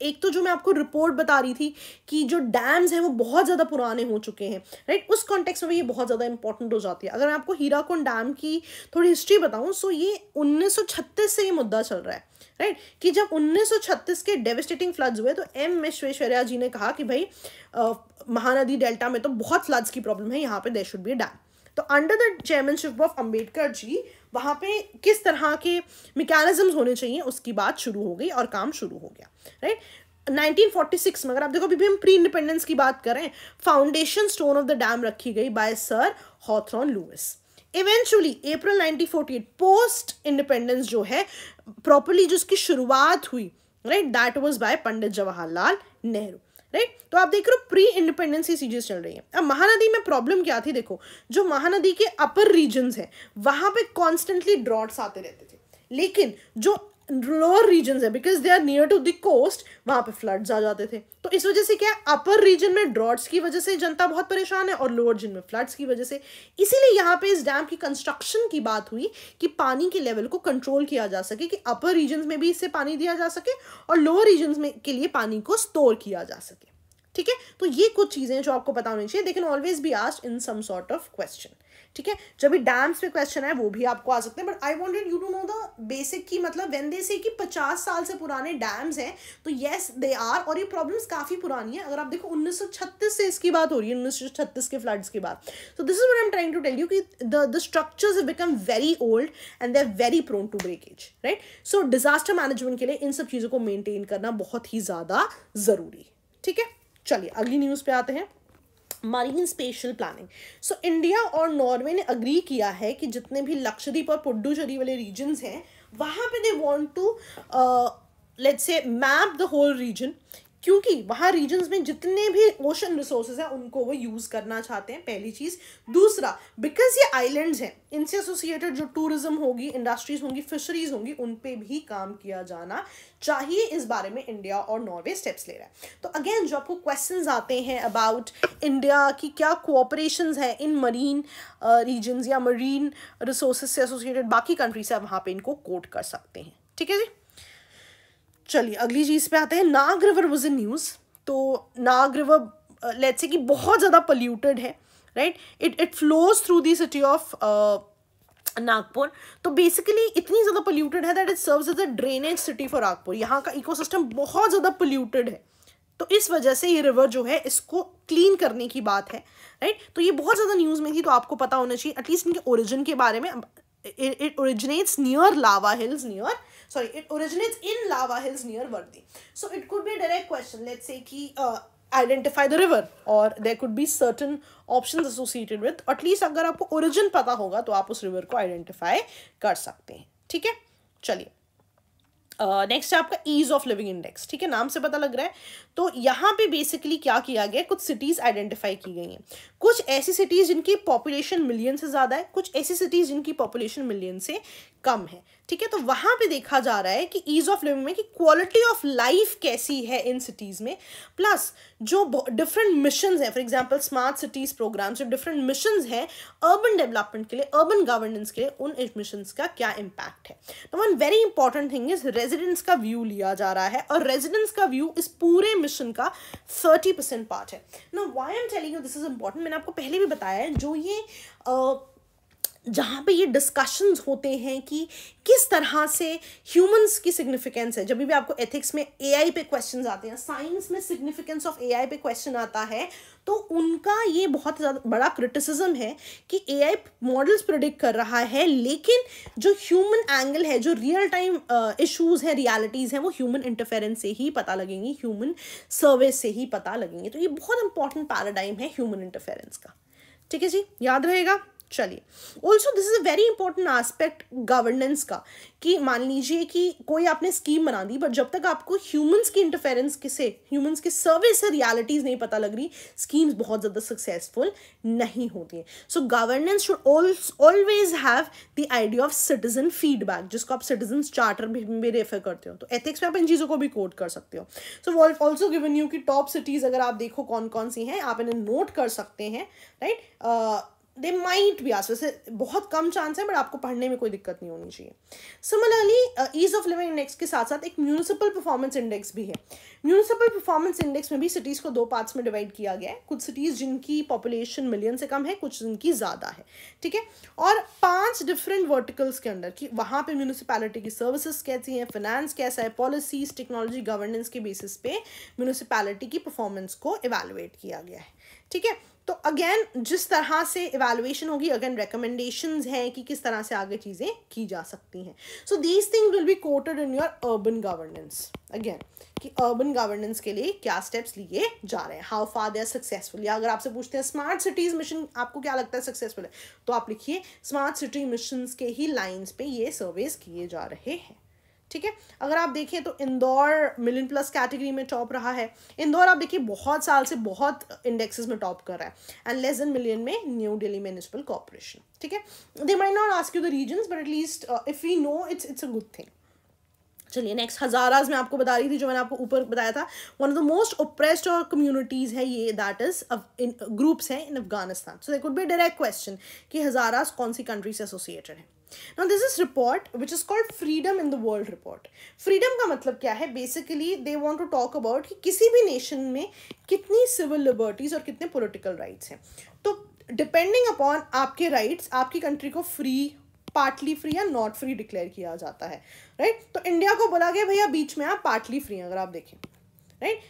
एक तो जो मैं आपको रिपोर्ट बता रही थी कि जो डैम्स हैं वो बहुत ज़्यादा पुराने हो चुके हैं राइट उस कॉन्टेक्स में भी ये बहुत ज़्यादा इंपॉर्टेंट हो जाती है अगर मैं आपको हीराकुंड डैम की थोड़ी हिस्ट्री बताऊँ सो ये उन्नीस से ये मुद्दा चल रहा है राइट कि जब 1936 के डेविस्टेटिंग फ्लड्स हुए तो एम विश्वेश्वरैया जी ने कहा कि भाई महानदी डेल्टा में तो बहुत फ्लड्स की प्रॉब्लम है यहाँ पे देर शुड बी डैम तो under the chairmanship of Ambedkar ji वहाँ पे किस तरह के मेकेनिज़म्स होने चाहिए उसकी बात शुरू हो गई और काम शुरू हो गया राइट 1946 में अगर आप देखो अभी भी हम प्री इंडिपेंडेंस की बात करें foundation stone of the dam रखी गई by Sir Hawthorne Lewis eventually April 1948 post independence जो है प्रॉपरली जो उसकी शुरुआत हुई right that was by Pandit Jawaharlal Nehru right right? तो आप देख रहे हो प्री इंडिपेंडेंस ही सीरीज चल रही है अब महानदी में प्रॉब्लम क्या थी देखो जो महानदी के अपर रीजन हैं वहाँ पे कॉन्स्टेंटली ड्रॉट्स आते रहते थे लेकिन जो लोअर रीजन है because they are near to the coast वहां पे फ्लड्स आ जाते थे तो इस वजह से क्या है अपर रीजन में ड्रॉट्स की वजह से जनता बहुत परेशान है और लोअर रीजन में फ्लड्स की वजह से इसीलिए यहाँ पे इस डैम की कंस्ट्रक्शन की बात हुई कि पानी के लेवल को कंट्रोल किया जा सके कि अपर रीजन में भी इससे पानी दिया जा सके और लोअर रीजन में के लिए पानी को स्टोर किया जा सके ठीक है तो ये कुछ चीज़ें जो आपको पता होनी चाहिए they can always be asked in some sort of question ठीक है जब भी डैम्स पे क्वेश्चन है वो भी आपको आ सकते हैं but I wanted you to know the basic की मतलब वेन दे से कि पचास साल से पुराने डैम्स हैं तो येस दे आर और ये प्रॉब्लम्स काफ़ी पुरानी है अगर आप देखो 1936 से इसकी बात हो रही है 1936 के फ्लड्स की बात so this is one am trying to tell you कि the the structures become very old and they are very prone to breakage right so disaster management के लिए इन सब चीज़ों को मेनटेन करना बहुत ही ज़्यादा ज़रूरी ठीक है चलिए अगली न्यूज़ पे आते हैं marine spatial planning so India और नॉर्वे ने अग्री किया है कि जितने भी लक्षद्वीप और पुडुचेरी वाले रीजन्स हैं वहाँ पे they want to let's say map the whole region क्योंकि वहाँ रीजन्स में जितने भी ओशन रिसोर्सेज हैं उनको वो यूज़ करना चाहते हैं पहली चीज़ दूसरा बिकॉज ये आइलैंड्स हैं इनसे एसोसिएटेड जो टूरिज्म होगी इंडस्ट्रीज होंगी फिशरीज होंगी उन पर भी काम किया जाना चाहिए इस बारे में इंडिया और नॉर्वे स्टेप्स ले रहा है तो अगेन जो आपको क्वेश्चन आते हैं अबाउट इंडिया की क्या कोऑपरेशन है इन मरीन रीजन्स या मरीन रिसोर्सेज से एसोसिएटेड बाकी कंट्रीज से आप वहाँ पर इनको कोट कर सकते हैं ठीक है जी चलिए अगली चीज़ पे आते हैं Nag river was in news तो नाग रिवर लेट्स से कि बहुत ज़्यादा पल्यूटेड है right it it flows through the city of Nagpur तो बेसिकली इतनी ज़्यादा पोल्यूटेड है that it serves as a drainage city for Nagpur यहाँ का इकोसिस्टम बहुत ज़्यादा पोल्यूटेड है तो इस वजह से ये रिवर जो है इसको क्लीन करने की बात है राइट तो ये बहुत ज़्यादा न्यूज़ में थी तो आपको पता होना चाहिए एटलीस्ट इनके ओरिजिन के बारे में it originates near Lava hills near sorry it originates in lava hills near Vardi so it could be a direct question let's say ki uh, identify the river और there could be certain option associated with at least अगर आपको origin पता होगा तो आप उस river को identify कर सकते हैं ठीक है चलिए नेक्स्ट uh, है आपका ईज ऑफ लिविंग इंडेक्स ठीक है नाम से पता लग रहा है तो यहाँ पे बेसिकली क्या किया गया कुछ सिटीज़ आइडेंटिफाई की गई हैं कुछ ऐसी सिटीज़ जिनकी पॉपुलेशन मिलियन से ज़्यादा है कुछ ऐसी सिटीज़ जिनकी पॉपुलेशन मिलियन से कम है ठीक है तो वहाँ पे देखा जा रहा है कि ईज़ ऑफ लिविंग में कि क्वालिटी ऑफ लाइफ कैसी है इन सिटीज़ में प्लस जो डिफरेंट मिशन हैं for example smart cities programme जो डिफरेंट मिशन हैं अर्बन डेवलपमेंट के लिए अर्बन गवर्नेंस के लिए उन मिशन का क्या इम्पैक्ट है तो one very important thing is residence का व्यू लिया जा रहा है और रेजिडेंस का व्यू इस पूरे मिशन का थर्टी परसेंट पार्ट है ना why am telling you this is important मैंने आपको पहले भी बताया है जो ये uh, जहाँ पे ये डिस्कशंस होते हैं कि किस तरह से ह्यूमंस की सिग्निफिकेंस है जब भी आपको एथिक्स में एआई पे क्वेश्चंस आते हैं साइंस में सिग्निफिकेंस ऑफ एआई पे क्वेश्चन आता है तो उनका ये बहुत ज़्यादा बड़ा क्रिटिसिज्म है कि एआई मॉडल्स प्रोडिक्ट कर रहा है लेकिन जो ह्यूमन एंगल है जो रियल टाइम इश्यूज हैं रियलिटीज़ हैं वो ह्यूमन इंटरफेरेंस से ही पता लगेंगी ह्यूमन सर्विस से ही पता लगेंगे तो ये बहुत इंपॉर्टेंट पैराडाइम है ह्यूमन इंटरफेरेंस का ठीक है जी याद रहेगा चलिए also this is a very important aspect governance का कि मान लीजिए कि कोई आपने स्कीम बना दी बट जब तक आपको ह्यूमंस की इंटरफेरेंस किसे ह्यूमंस के सर्विस से रियालिटीज़ नहीं पता लग रही स्कीम्स बहुत ज़्यादा सक्सेसफुल नहीं होती हैं so governance should always have the idea of citizen feedback जिसको आप सिटीजन चार्टर में रेफर करते हो तो एथिक्स में आप इन चीज़ों को भी कोट कर सकते हो so we've also given you की टॉप सिटीज़ अगर आप देखो कौन कौन सी हैं आप इन्हें नोट कर सकते हैं right right? uh, they might भी आस वैसे बहुत कम चांस है बट आपको पढ़ने में कोई दिक्कत नहीं होनी चाहिए similarly ease of living index के साथ साथ एक म्यूनिसिपल परफॉर्मेंस इंडेक्स भी है म्यूनिसिपल परफॉर्मेंस इंडेक्स में भी सिटीज़ को दो पार्ट्स में डिवाइड किया गया है कुछ सिटीज़ जिनकी पॉपुलेशन मिलियन से कम है कुछ जिनकी ज़्यादा है ठीक है और पाँच डिफरेंट वर्टिकल्स के अंदर कि वहाँ पर म्यूनिसपैलिटी की सर्विसेज कैसी हैं फिनेंस कैसा है पॉलिसीज टेक्नोलॉजी गवर्नेंस के बेसिस पे म्यूनिसपैलिटी की परफॉर्मेंस को इवेलुएट किया गया है ठीक है तो अगेन जिस तरह से इवेलुएशन होगी अगेन रिकमेंडेशन हैं कि किस तरह से आगे चीज़ें की जा सकती हैं so these thing will be quoted in your urban governance again कि अर्बन गवर्नेंस के लिए क्या स्टेप्स लिए जा रहे हैं how far they are successful या अगर आपसे पूछते हैं स्मार्ट सिटीज़ मिशन आपको क्या लगता है सक्सेसफुल है तो आप लिखिए स्मार्ट सिटी मिशन के ही लाइन्स पे ये सर्वेस किए जा रहे हैं ठीक है अगर आप देखें तो इंदौर मिलियन प्लस कैटेगरी में टॉप रहा है इंदौर आप देखिए बहुत साल से बहुत इंडेक्सेस में टॉप कर रहा है एंड लेस देन मिलियन में न्यू दिल्ली म्यूनिसिपल कॉर्पोरेशन ठीक है they might not ask you the reason but at least if you know it's it's a good thing चलिए नेक्स्ट हजाराज में आपको बता रही थी जो मैंने आपको ऊपर बताया था one of the most oppressed और कम्युनिटीज है ये दैट इज इन ग्रुप्स हैं in Afghanistan so they could be direct question कि हजाराज कौन सी कंट्री से एसोसिएटेड है now there's this report which is called freedom in the world report freedom का मतलब क्या है basically they want to talk about कि किसी भी nation में कितनी civil liberties और कितने political rights हैं तो depending upon आपके rights आपकी country को free पार्टली फ्री या नॉट फ्री डिक्लेयर किया जाता है राइट right? तो इंडिया को बोला गया भैया बीच में आप पार्टली फ्री अगर आप देखें राइट right?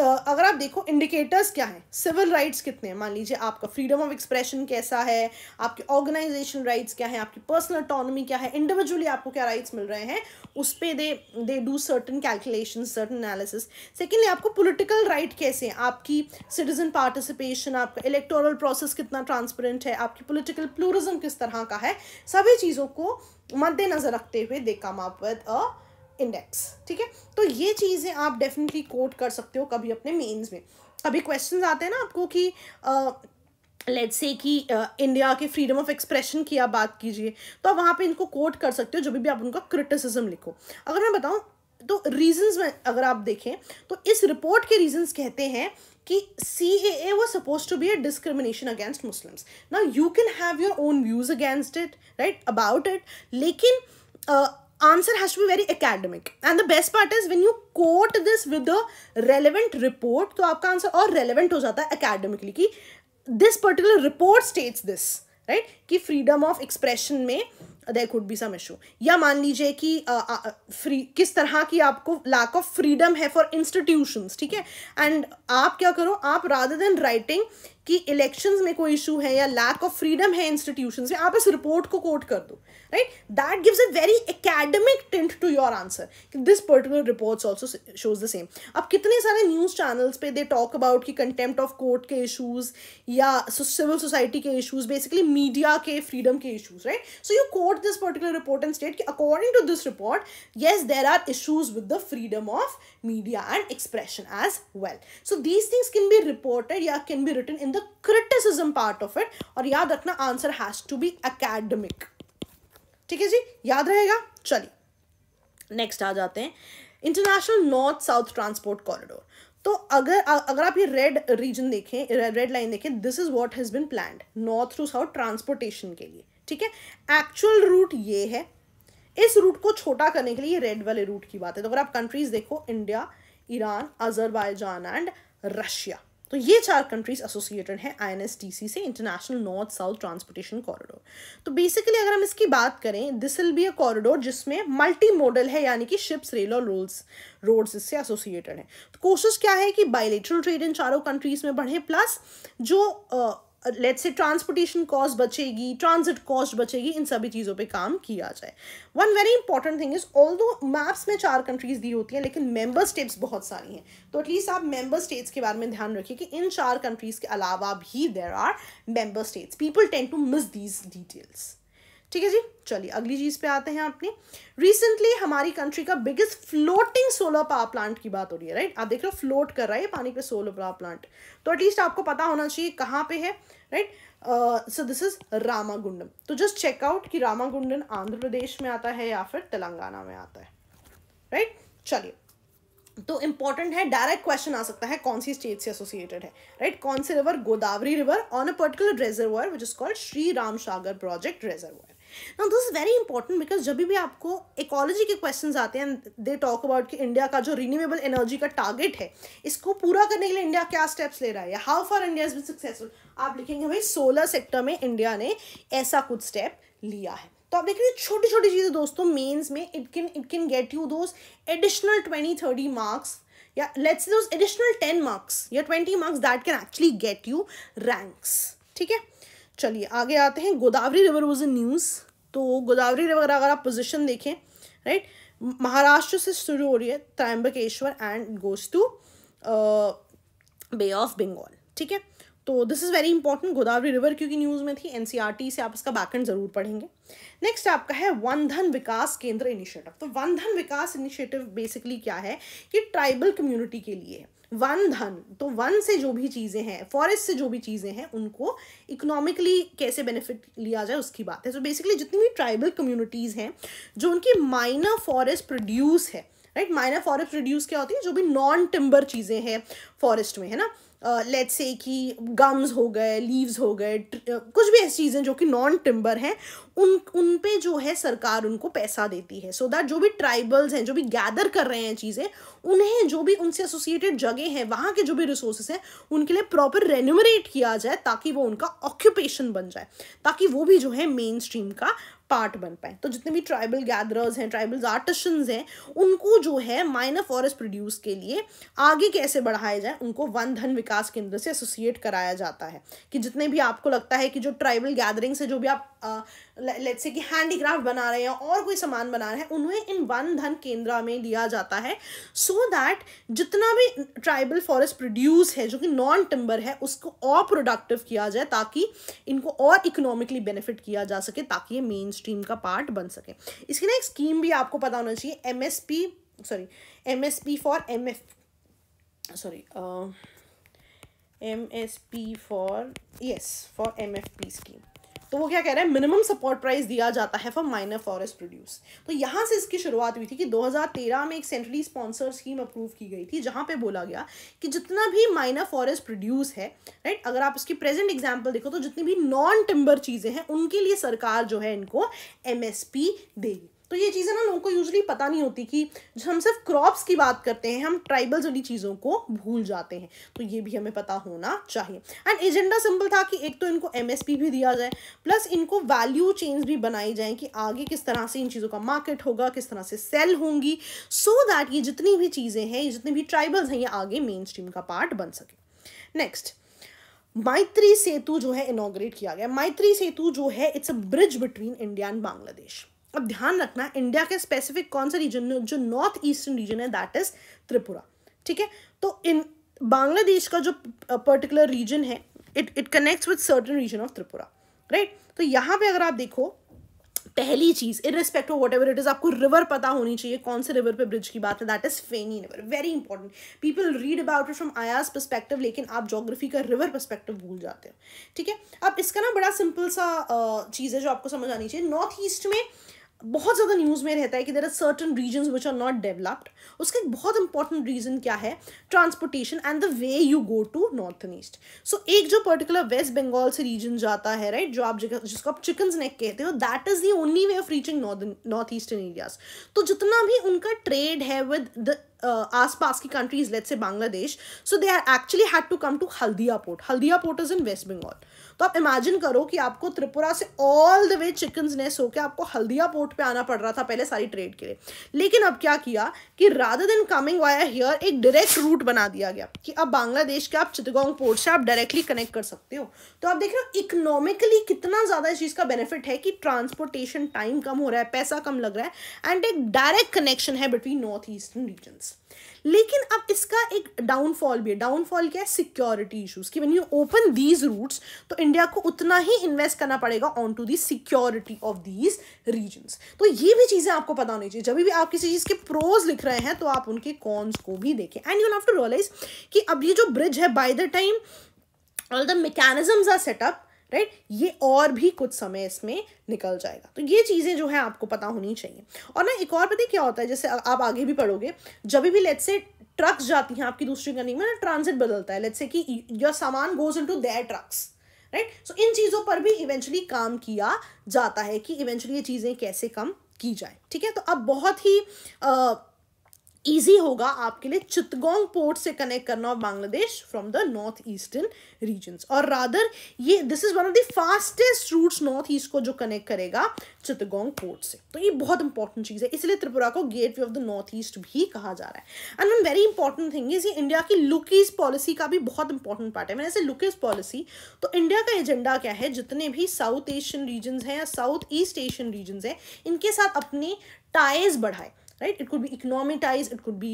अगर आप देखो इंडिकेटर्स क्या है सिविल राइट्स कितने हैं मान लीजिए आपका फ्रीडम ऑफ एक्सप्रेशन कैसा है आपके ऑर्गेनाइजेशन राइट्स क्या है आपकी पर्सनल अटोनमी क्या है इंडिविजुअली आपको क्या राइट्स मिल रहे हैं उस पर they they do certain calculation certain analysis secondly आपको पोलिटिकल राइट right कैसे हैं आपकी सिटीजन पार्टिसिपेशन आपका इलेक्टोरल प्रोसेस कितना ट्रांसपेरेंट है आपकी पोलिटिकल प्लूरिज्म किस तरह का है सभी चीज़ों को मद्देनजर रखते हुए दे कम आप विद अ इंडेक्स ठीक है तो ये चीज़ें आप डेफिनेटली कोट कर सकते हो कभी अपने मेन्स में कभी क्वेश्चन आते हैं ना आपको कि लेट से कि इंडिया के फ्रीडम ऑफ एक्सप्रेशन की आप बात कीजिए तो आप वहाँ पे इनको कोट कर सकते हो जब भी आप उनका क्रिटिसिज्म लिखो अगर मैं बताऊँ तो रीजंस में अगर आप देखें तो इस रिपोर्ट के रीजंस कहते हैं कि सी ए ए वो suppose to be a discrimination against Muslims ना you can have your own views against it right about it लेकिन uh, answer has to be very academic and the best part is when you quote this with the relevant report to aapka answer aur relevant ho jata है academically ki this particular report states this right ki freedom of expression में there could be some issue या मान लीजिए कि uh, आ, free किस तरह की आपको लैक ऑफ फ्रीडम है फॉर इंस्टीट्यूशंस ठीक है एंड आप क्या करो आप रादर देन राइटिंग कि इलेक्शंस में कोई इशू है या लैक ऑफ फ्रीडम है इंस्टीट्यूशंस में आप इस रिपोर्ट को कोट कर दो right that gives a very academic tint to your answer this particular reports also shows the same अब कितने सारे न्यूज़ चैनल्स पे दे टॉक अबाउट कि कंटेम्प्ट ऑफ कोर्ट के इशूज़ या सिविल सोसाइटी के इशूज़ बेसिकली मीडिया के freedom के issues right so you quote this particular report and state कि according to this report yes there are issues with the freedom of media and expression as well so these things can be reported या can be written in the criticism part of it और याद रखना answer has to be academic ठीक है जी याद रहेगा चलिए नेक्स्ट आ जाते हैं international north south transport corridor तो अगर अगर आप ये रेड रीजन देखें रेड लाइन देखें this is what has been plan north to south transportation के लिए ठीक है एक्चुअल रूट ये है इस रूट को छोटा करने के लिए रेड वाले रूट की बात है तो अगर आप कंट्रीज देखो India Iran Azerbaijan and Russia तो ये चार कंट्रीज एसोसिएटेड हैं आईएनएसटीसी से international north south transportation corridor तो बेसिकली अगर हम इसकी बात करें this will be a corridor जिसमें मल्टी मॉडल है यानी कि शिप्स रेल और रोल्स रोड्स इससे एसोसिएटेड है तो कोशिश क्या है कि बायोलेटरल ट्रेड इन चारों कंट्रीज में बढ़े प्लस जो uh, let's say transportation cost बचेगी ट्रांजिट कॉस्ट बचेगी इन सभी चीज़ों पे काम किया जाए one very important thing is although maps में चार कंट्रीज दी होती हैं लेकिन मेंबर स्टेट्स बहुत सारी हैं तो एटलीस्ट आप मेंबर स्टेट्स के बारे में ध्यान रखिए कि इन चार कंट्रीज़ के अलावा भी there are member states people tend to miss these details ठीक है जी चलिए अगली चीज़ पे आते हैं अपनी रिसेंटली हमारी कंट्री का biggest floating solar power plant की बात हो रही है राइट आप देख रहे हो फ्लोट कर रहा है पानी पे सोलर पावर प्लांट तो एटलीस्ट आपको पता होना चाहिए कहाँ पे है right so this is Ramagundam तो जस्ट चेकआउट कि रामागुंडन आंध्र प्रदेश में आता है या फिर तेलंगाना में आता है राइट चलिए तो इंपॉर्टेंट है डायरेक्ट क्वेश्चन आ सकता है कौन सी स्टेट से एसोसिएटेड है राइट कौन से river Godavari river on a particular reservoir which is called Shri Ram Sagar project reservoir now this is very important because जब भी आपको इकोलॉजी के क्वेश्चन आते हैं दे टॉक अबाउट कि इंडिया का जो रिन्यूएबल एनर्जी का टारगेट है इसको पूरा करने के लिए इंडिया क्या स्टेप्स ले रहा है how far India is been successful आप लिखेंगे भाई सोलर सेक्टर में इंडिया ने ऐसा कुछ स्टेप लिया है तो आप देख रहे हो छोटी छोटी चीज़ें दोस्तों मेंस में it can it can get you those additional twenty thirty marks या let's those additional ten marks या twenty marks that can actually get you ranks ठीक है चलिए आगे आते हैं Godavari river was a news तो गोदावरी रिवर अगर आप पोजिशन देखें राइट महाराष्ट्र से शुरू हो रही है Trimbakeshwar and goes to bay of Bengal ठीक है तो this is very important Godavari river क्योंकि न्यूज़ में थी एन e से आप इसका बैकेंड जरूर पढ़ेंगे नेक्स्ट आपका है वन धन विकास केंद्र इनिशिएटिव तो वन धन विकास इनिशिएटिव बेसिकली क्या है कि ट्राइबल कम्युनिटी के लिए है वन धन तो वन से जो भी चीज़ें हैं फॉरेस्ट से जो भी चीज़ें हैं उनको इकोनॉमिकली कैसे बेनिफिट लिया जाए उसकी बात है सो so बेसिकली जितनी भी ट्राइबल कम्युनिटीज़ हैं जो उनकी माइनर फॉरेस्ट प्रोड्यूस है राइट माइनर फॉरेस्ट प्रोड्यूस क्या होती है जो भी नॉन टिम्बर चीज़ें हैं फॉरेस्ट में है ना लेट से कि गम्स हो गए लीव्स हो गए uh, कुछ भी ऐसी चीज़ें जो कि नॉन टिम्बर हैं उन उन पे जो है सरकार उनको पैसा देती है सो so दैट जो भी ट्राइबल्स हैं जो भी गैदर कर रहे हैं चीज़ें उन्हें जो भी उनसे एसोसिएटेड जगह है वहाँ के जो भी रिसोर्सेस हैं उनके लिए प्रॉपर रेन्यूमरेट किया जाए ताकि वो उनका ऑक्यूपेशन बन जाए ताकि वो भी जो है मेन स्ट्रीम का पार्ट बन पाए तो जितने भी ट्राइबल गैदरर्स हैं ट्राइबल आर्टिशंस हैं उनको जो है माइनर फॉरेस्ट प्रोड्यूस के लिए आगे कैसे बढ़ाया जाए उनको वन धन विकास केंद्र से एसोसिएट कराया जाता है कि जितने भी आपको लगता है कि जो ट्राइबल गैदरिंग से जो भी आप लेट से कि हैंडीक्राफ्ट बना रहे हैं और कोई सामान बना रहे हैं उन्हें इन वन धन केंद्र में दिया जाता है सो so दैट जितना भी ट्राइबल फॉरेस्ट प्रोड्यूस है जो कि नॉन टिम्बर है उसको और प्रोडक्टिव किया जाए ताकि इनको और इकोनॉमिकली बेनिफिट किया जा सके ताकि ये मेन स्ट्रीम का पार्ट बन सके इसकी ना एक स्कीम भी आपको पता होना चाहिए M S P sorry M S P for M F sorry M S P for yes for M F P scheme तो वो क्या कह रहा है मिनिमम सपोर्ट प्राइस दिया जाता है फॉर माइनर फॉरेस्ट प्रोड्यूस तो यहाँ से इसकी शुरुआत हुई थी कि 2013 में एक सेंट्रली स्पॉन्सर स्कीम अप्रूव की गई थी जहाँ पे बोला गया कि जितना भी माइनर फॉरेस्ट प्रोड्यूस है राइट अगर आप उसकी प्रेजेंट एग्जाम्पल देखो तो जितनी भी नॉन टिम्बर चीज़ें हैं उनके लिए सरकार जो है इनको एम देगी तो ये चीज़ें ना लोगों को यूजली पता नहीं होती कि हम सिर्फ क्रॉप्स की बात करते हैं हम ट्राइबल्स वाली चीज़ों को भूल जाते हैं तो ये भी हमें पता होना चाहिए एंड एजेंडा सिंपल था कि एक तो इनको एमएसपी भी दिया जाए प्लस इनको वैल्यू चेंज भी बनाई जाए कि आगे किस तरह से इन चीज़ों का मार्केट होगा किस तरह से सेल होंगी सो so दैट ये जितनी भी चीज़ें हैं ये जितने भी ट्राइबल्स हैं ये आगे मेन स्ट्रीम का पार्ट बन सके नेक्स्ट मैत्री सेतु जो है इनोग्रेट किया गया मैत्री सेतु जो है it's a bridge between India and Bangladesh अब ध्यान रखना इंडिया के स्पेसिफिक कौन सा रीजन जो नॉर्थ ईस्टर्न रीजन है दैट इज त्रिपुरा ठीक है तो इन बांग्लादेश का जो पर्टिकुलर रीजन है it it connects with certain region of Tripura right तो यहाँ पे अगर आप देखो पहली चीज in respect of whatever it is आपको रिवर पता होनी चाहिए कौन से रिवर पे ब्रिज की बात है that is Feni river very important people read about it from IAS perspective लेकिन आप जोग्राफी का रिवर परस्पेक्टिव भूल जाते हो ठीक है अब इसका ना बड़ा सिंपल सा चीज़ है जो आपको समझ आनी चाहिए नॉर्थ ईस्ट में बहुत ज़्यादा न्यूज़ में रहता है कि there are certain regions which are not developed उसका एक बहुत इंपॉर्टेंट रीज़न क्या है transportation and the way you go to north and east so एक जो पर्टिकुलर वेस्ट बंगाल से रीजन जाता है राइट right, जो आप जिसको आप चिकन्स नेक कहते हो that is the only way of reaching north eastern areas तो जितना भी उनका ट्रेड है विद द uh, आसपास की countries let's say Bangladesh so they are actually had to come to Haldia port Haldia port is in West Bengal तो आप इमेजिन करो कि आपको त्रिपुरा से all the way chicken so होकर आपको हल्दिया पोर्ट पे आना पड़ रहा था पहले सारी ट्रेड के लिए लेकिन अब क्या किया कि rather than coming via here एक डायरेक्ट रूट बना दिया गया कि अब बांग्लादेश के आप चितगोंग पोर्ट से आप डायरेक्टली कनेक्ट कर सकते हो तो आप देख रहे हो इकोनॉमिकली कितना ज़्यादा इस चीज़ का बेनिफिट है कि ट्रांसपोर्टेशन टाइम कम हो रहा है पैसा कम लग रहा है एंड एक डायरेक्ट कनेक्शन है बिटवीन नॉर्थ ईस्टर्न रीजन्स लेकिन अब इसका एक डाउनफॉल भी है डाउनफॉल क्या है सिक्योरिटी इश्यूज कि when you open these routes तो इंडिया को उतना ही इन्वेस्ट करना पड़ेगा on to the security of these regions तो ये भी चीज़ें आपको पता होनी चाहिए जब भी आप किसी चीज़ के प्रोज लिख रहे हैं तो आप उनके कॉन्स को भी देखें and you have to realise कि अब ये जो ब्रिज है by the time all the mechanisms are set up right ये और भी कुछ समय इसमें निकल जाएगा तो ये चीज़ें जो है आपको पता होनी चाहिए और ना एक और पता क्या होता है जैसे आप आगे भी पढ़ोगे जब भी लेट से ट्रक्स जाती हैं आपकी दूसरी कंट्री में ना ट्रांजिट बदलता है लेट से कि योर सामान goes into their trucks right so इन चीज़ों पर भी इवेंचुअली काम किया जाता है कि इवेंचुअली ये चीज़ें कैसे कम की जाए ठीक है तो अब बहुत ही आ, ईजी होगा आपके लिए चितगोंग पोर्ट से कनेक्ट करना of Bangladesh from the north eastern regions और रादर ये this is one of the fastest routes north east को जो कनेक्ट करेगा चितगोंग पोर्ट से तो ये बहुत इंपॉर्टेंट चीज़ है इसलिए त्रिपुरा को gateway of the north east भी कहा जा रहा है and one very important thing is ये इंडिया की लुकीज पॉलिसी का भी बहुत इंपॉर्टेंट पार्ट है मैंने ऐसे लुकीज पॉलिसी तो इंडिया का एजेंडा क्या है जितने भी साउथ एशियन रीजन्स हैं या साउथ ईस्ट एशियन रीजन्स हैं इनके साथ अपनी टाइज बढ़ाए right it could be economic ties it could be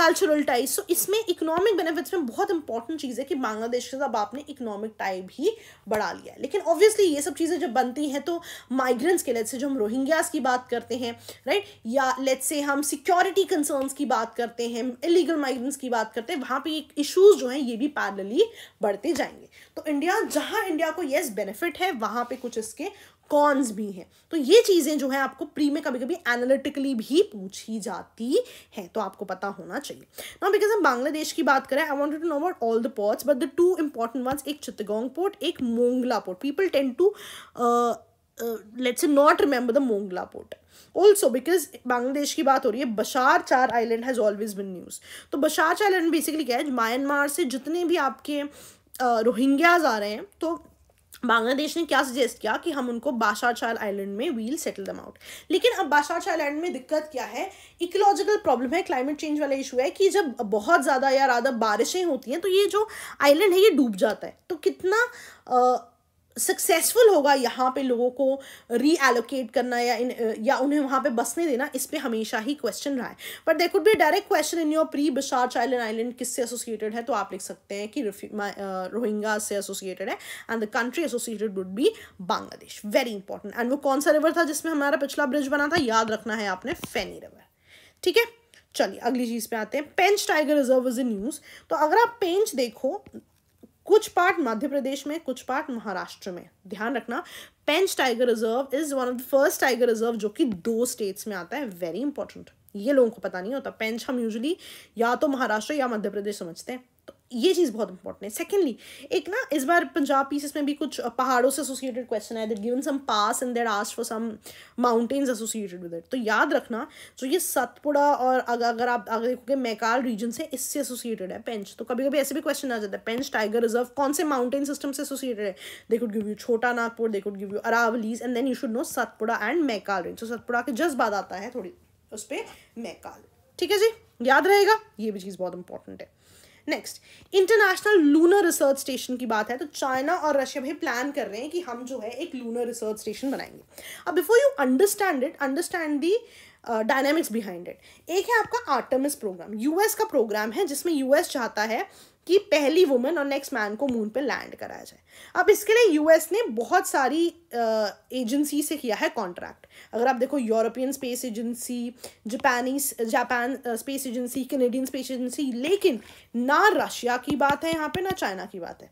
cultural ties so इसमें इकोनॉमिक बेनिफिट्स में बहुत इंपॉर्टेंट चीज़ है कि बांग्लादेश के साथ आपने इकोनॉमिक टाइप भी बढ़ा लिया है लेकिन ऑब्वियसली ये सब चीज़ें जब बनती हैं तो माइग्रेंट्स के लिए से जो हम रोहिंग्यास की बात करते हैं राइट right? या लेट से हम सिक्योरिटी कंसर्नस की बात करते हैं इलीगल माइग्रेंट्स की बात करते हैं वहाँ पर इशूज़ जो हैं ये भी पैरलली बढ़ते जाएंगे तो इंडिया जहाँ इंडिया को येस yes, बेनिफिट है वहाँ पर कुछ इसके कॉन्स भी हैं तो ये चीज़ें जो है आपको प्री में कभी कभी एनालिटिकली भी पूछी जाती हैं तो आपको पता होना चाहिए ना बिकॉज हम बांग्लादेश की बात करें I want to know about all the ports but the two important ones एक चित्तगोंग पोर्ट एक Mongla port people tend to let's not remember the Mongla port also because Bangladesh की बात हो रही है बशार Char island has always been news तो बशार चार आइलैंड बेसिकली क्या है म्यांमार से जितने भी आपके uh, रोहिंग्याज आ रहे हैं तो बांग्लादेश ने क्या सजेस्ट किया कि हम उनको बाशार चाल आइलैंड में वील सेटल दम आउट लेकिन अब बाशा चाल आइलैंड में दिक्कत क्या है इकोलॉजिकल प्रॉब्लम है क्लाइमेट चेंज वाला इशू है कि जब बहुत ज़्यादा या ज़्यादा बारिशें होती हैं तो ये जो आइलैंड है ये डूब जाता है तो कितना आ, सक्सेसफुल होगा यहाँ पे लोगों को रीएलोकेट करना या इन या उन्हें वहाँ पे बसने देना इस पर हमेशा ही क्वेश्चन रहा है but there could direct question in your pre बिशार चाइल्ड आइलैंड किससे एसोसिएटेड है तो आप लिख सकते हैं कि रोहिंगा से एसोसिएटेड है and the country associated would be Bangladesh very important and वो कौन सा रिवर था जिसमें हमारा पिछला ब्रिज बना था याद रखना है आपने फैनी रिवर ठीक है चलिए अगली चीज़ पे आते हैं Pench tiger reserve is in news तो अगर आप पेंच देखो कुछ पार्ट मध्य प्रदेश में कुछ पार्ट महाराष्ट्र में ध्यान रखना Pench tiger reserve is one of the first tiger reserve जो कि दो स्टेट्स में आता है वेरी इंपॉर्टेंट ये लोगों को पता नहीं होता पेंच हम यूजली या तो महाराष्ट्र या मध्य प्रदेश समझते हैं ये चीज़ बहुत इंपॉर्टेंट है सेकेंडली एक ना इस बार पंजाब पीसेस में भी कुछ पहाड़ों से एसोसिएटेड क्वेश्चन है that given some pass and there asked for some mountains associated with it तो याद रखना जो ये सतपुड़ा और अगर अगर आप अगर देखोगे मैकाल रीजन से इससे एसोसिएटेड है पेंच तो कभी कभी ऐसे भी क्वेश्चन आ जाता है पेंच टाइगर रिजर्व कौन से माउंटेन सिस्टम से एसोसिएटेड है they could give you Chota Nagpur they could give you Aravallis and then you should know Satpura and Maikal range तो सतपुड़ा के जस्ट बाद आता है थोड़ी उस पर मैकाल ठीक है जी याद रहेगा ये भी चीज़ बहुत इंपॉर्टेंट है next international lunar research station की बात है तो चाइना और रशिया भी प्लान कर रहे हैं कि हम जो है एक लूनर रिसर्च स्टेशन बनाएंगे अब before you understand it understand the dynamics behind it एक है आपका आर्टमिस प्रोग्राम यूएस का प्रोग्राम है जिसमें यूएस चाहता है कि पहली वुमेन और नेक्स्ट मैन को मून पे लैंड कराया जाए अब इसके लिए यूएस ने बहुत सारी एजेंसी uh, से किया है कॉन्ट्रैक्ट अगर आप देखो यूरोपियन स्पेस एजेंसी जापानी Japan space agency Canadian space agency लेकिन ना रशिया की बात है यहाँ पे ना चाइना की बात है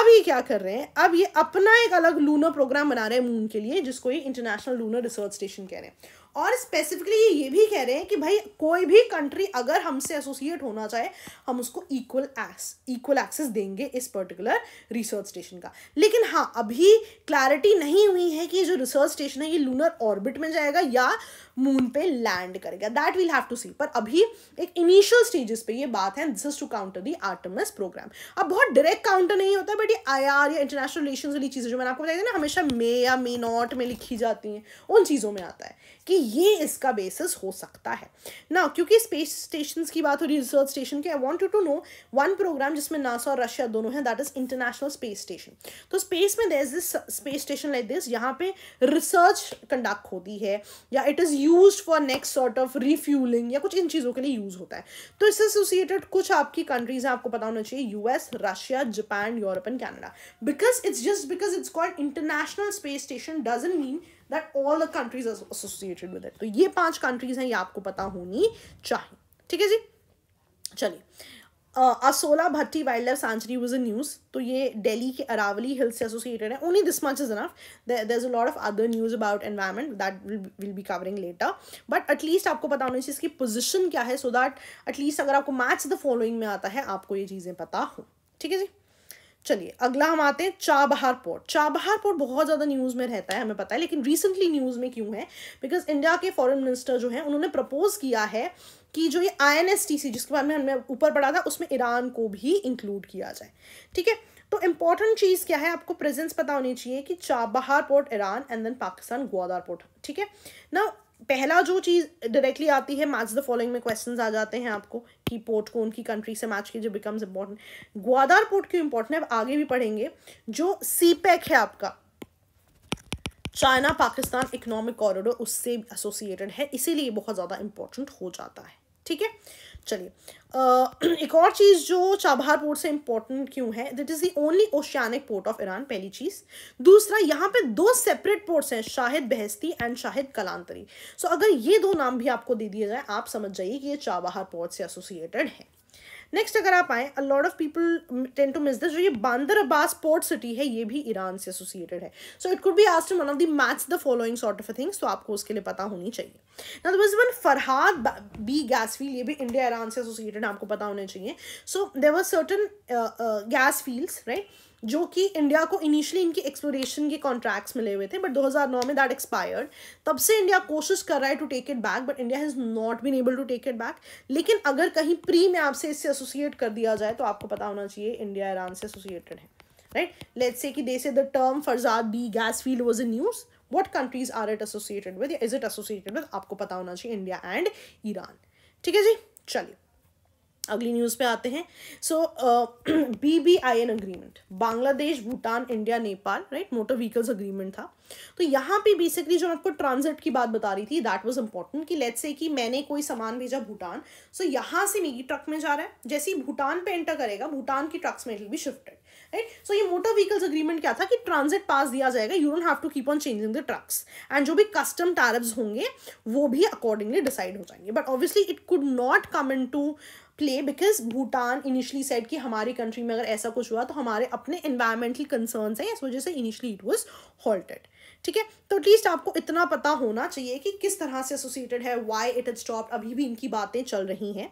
अब ये क्या कर रहे हैं अब ये अपना एक अलग लूनर प्रोग्राम बना रहे हैं मून के लिए जिसको ये इंटरनेशनल लूनर रिसर्च स्टेशन कह रहे हैं और स्पेसिफिकली ये भी कह रहे हैं कि भाई कोई भी कंट्री अगर हमसे एसोसिएट होना चाहे हम उसको इक्वल एक्स इक्वल एक्सेस देंगे इस पर्टिकुलर रिसर्च स्टेशन का लेकिन हाँ अभी क्लैरिटी नहीं हुई है कि जो रिसर्च स्टेशन है ये लूनर ऑर्बिट में जाएगा या मून पे लैंड करेगा that will have to see पर अभी एक इनिशियल स्टेजेस पे ये बात है this is to counter the Artemis program अब बहुत डायरेक्ट काउंटर नहीं होता बट ये आई आर या इंटरनेशनल रिलेशन वाली चीज़ें जो मैंने आपको बताई थी ना हमेशा मे या मे नॉट में लिखी जाती हैं उन चीज़ों में आता है कि ये इसका बेसिस हो सकता है ना क्योंकि स्पेस स्टेशन की बात हो रही है रिसर्च स्टेशन की I want to know one program जिसमें नासा और रशिया दोनों हैं that is international space station तो स्पेस में there is this space station like this यहाँ पे रिसर्च कंडक्ट होती है या it is use for next sort of refuelling या कुछ इन चीज़ों के लिए यूज होता है तो इससे एसोसिएटेड कुछ आपकी कंट्रीज हैं आपको पता होना चाहिए US Russia Japan Europe and Canada because it's just because it's called international space station doesn't mean that all the countries associated with it तो ये पांच कंट्रीज हैं ये आपको पता होनी चाहिए ठीक है जी चलिए Asola Bhatti wildlife sanctuary was a news तो ये डेली के अरावली हिल्स से एसोसिएटेड है only this much is enough there is a lot of other news about environment that will be covering later but at least आपको पता होना चाहिए इसकी पोजिशन क्या है सो दैट एटलीस्ट अगर आपको मैच द फॉलोइंग में आता है आपको ये चीज़ें पता हो ठीक है जी चलिए अगला हम आते हैं चाबहार पोर्ट चाबहार पोर्ट बहुत ज़्यादा न्यूज़ में रहता है हमें पता है लेकिन रिसेंटली न्यूज़ में क्यों है बिकॉज इंडिया के फॉरेन मिनिस्टर जो हैं उन्होंने प्रपोज किया है कि जो ये आई जिसके बारे में हमने ऊपर पढ़ा था उसमें ईरान को भी इंक्लूड किया जाए ठीक है तो इम्पॉर्टेंट चीज़ क्या है आपको प्रेजेंस पता होनी चाहिए कि Chabahar port Iran and then Pakistan Gwadar port ठीक है ना पहला जो चीज़ डायरेक्टली आती है मैच द फॉलोइंग में क्वेश्चन आ जाते हैं आपको कि पोर्ट को उनकी कंट्री से मैच कीजिए बिकम्स इंपॉर्टेंट ग्वादार पोर्ट क्यों इंपॉर्टेंट है आगे भी पढ़ेंगे जो सी पैक e है आपका चाइना पाकिस्तान इकोनॉमिक कॉरिडोर उससे एसोसिएटेड है इसीलिए बहुत ज़्यादा इंपॉर्टेंट हो जाता है ठीक है चलिए एक और चीज़ जो चाबहार पोर्ट से इम्पोर्टेंट क्यों है that is the only oceanic port of Iran पहली चीज़ दूसरा यहाँ पे दो सेपरेट पोर्ट्स हैं Shahid Beheshti and Shahid Kalantari so so, अगर ये दो नाम भी आपको दे दिए जाए आप समझ जाइए कि ये चाबहार पोर्ट से एसोसिएटेड है नेक्स्ट अगर आप आए a lot of people tend to miss this जो ये बांदर अब्बास पोर्ट सिटी है ये भी ईरान से एसोसिएटेड है so it could be asked one of the match the following sort of a things तो आपको उसके लिए पता होनी चाहिए ना was one Farzad B gas field ये भी इंडिया ईरान से एसोसिएटेड आपको पता होने चाहिए so there were certain gas fields right जो कि इंडिया को इनिशियली इनकी एक्सप्लोरेशन के कॉन्ट्रैक्ट्स मिले हुए थे बट 2009 में दैट एक्सपायर्ड तब से इंडिया कोशिश कर रहा है to take it back but India has not been able to take it back लेकिन अगर कहीं प्री में आपसे इससे एसोसिएट कर दिया जाए तो आपको पता होना चाहिए इंडिया ईरान से एसोसिएटेड है राइट लेट्स से कि they say the term Farzad B gas field was in news what countries are it associated with is it associated with आपको पता होना चाहिए इंडिया एंड ईरान ठीक है जी चलिए अगली न्यूज़ पे आते हैं so B B I N agreement Bangladesh Bhutan India Nepal right motor vehicles agreement था तो यहाँ पे बेसिकली जो आपको ट्रांजिट की बात बता रही थी दैट वाज इंपॉर्टेंट कि लेट्स से कि मैंने कोई सामान भेजा भूटान सो so, यहाँ से मेरी ट्रक में जा रहा है जैसे ही भूटान पे एंटर करेगा भूटान की ट्रक्स में इट भी शिफ्टेड राइट सो ये मोटर व्हीकल्स अग्रीमेंट क्या था कि ट्रांजिट पास दिया जाएगा you don't have to keep on changing the trucks and जो भी कस्टम टैरिफ्स होंगे वो भी अकॉर्डिंगली डिसाइड हो जाएंगे but obviously it could not come in to play because Bhutan initially said कि हमारी कंट्री में अगर ऐसा कुछ हुआ तो हमारे अपने इन्वायरमेंटल कंसर्नस हैं इस वजह से इनिशियली इट वॉज हॉल्टेड ठीक है तो एटलीस्ट आपको इतना पता होना चाहिए कि किस तरह से एसोसिएटेड है वाई इट इज स्टॉप अभी भी इनकी बातें चल रही हैं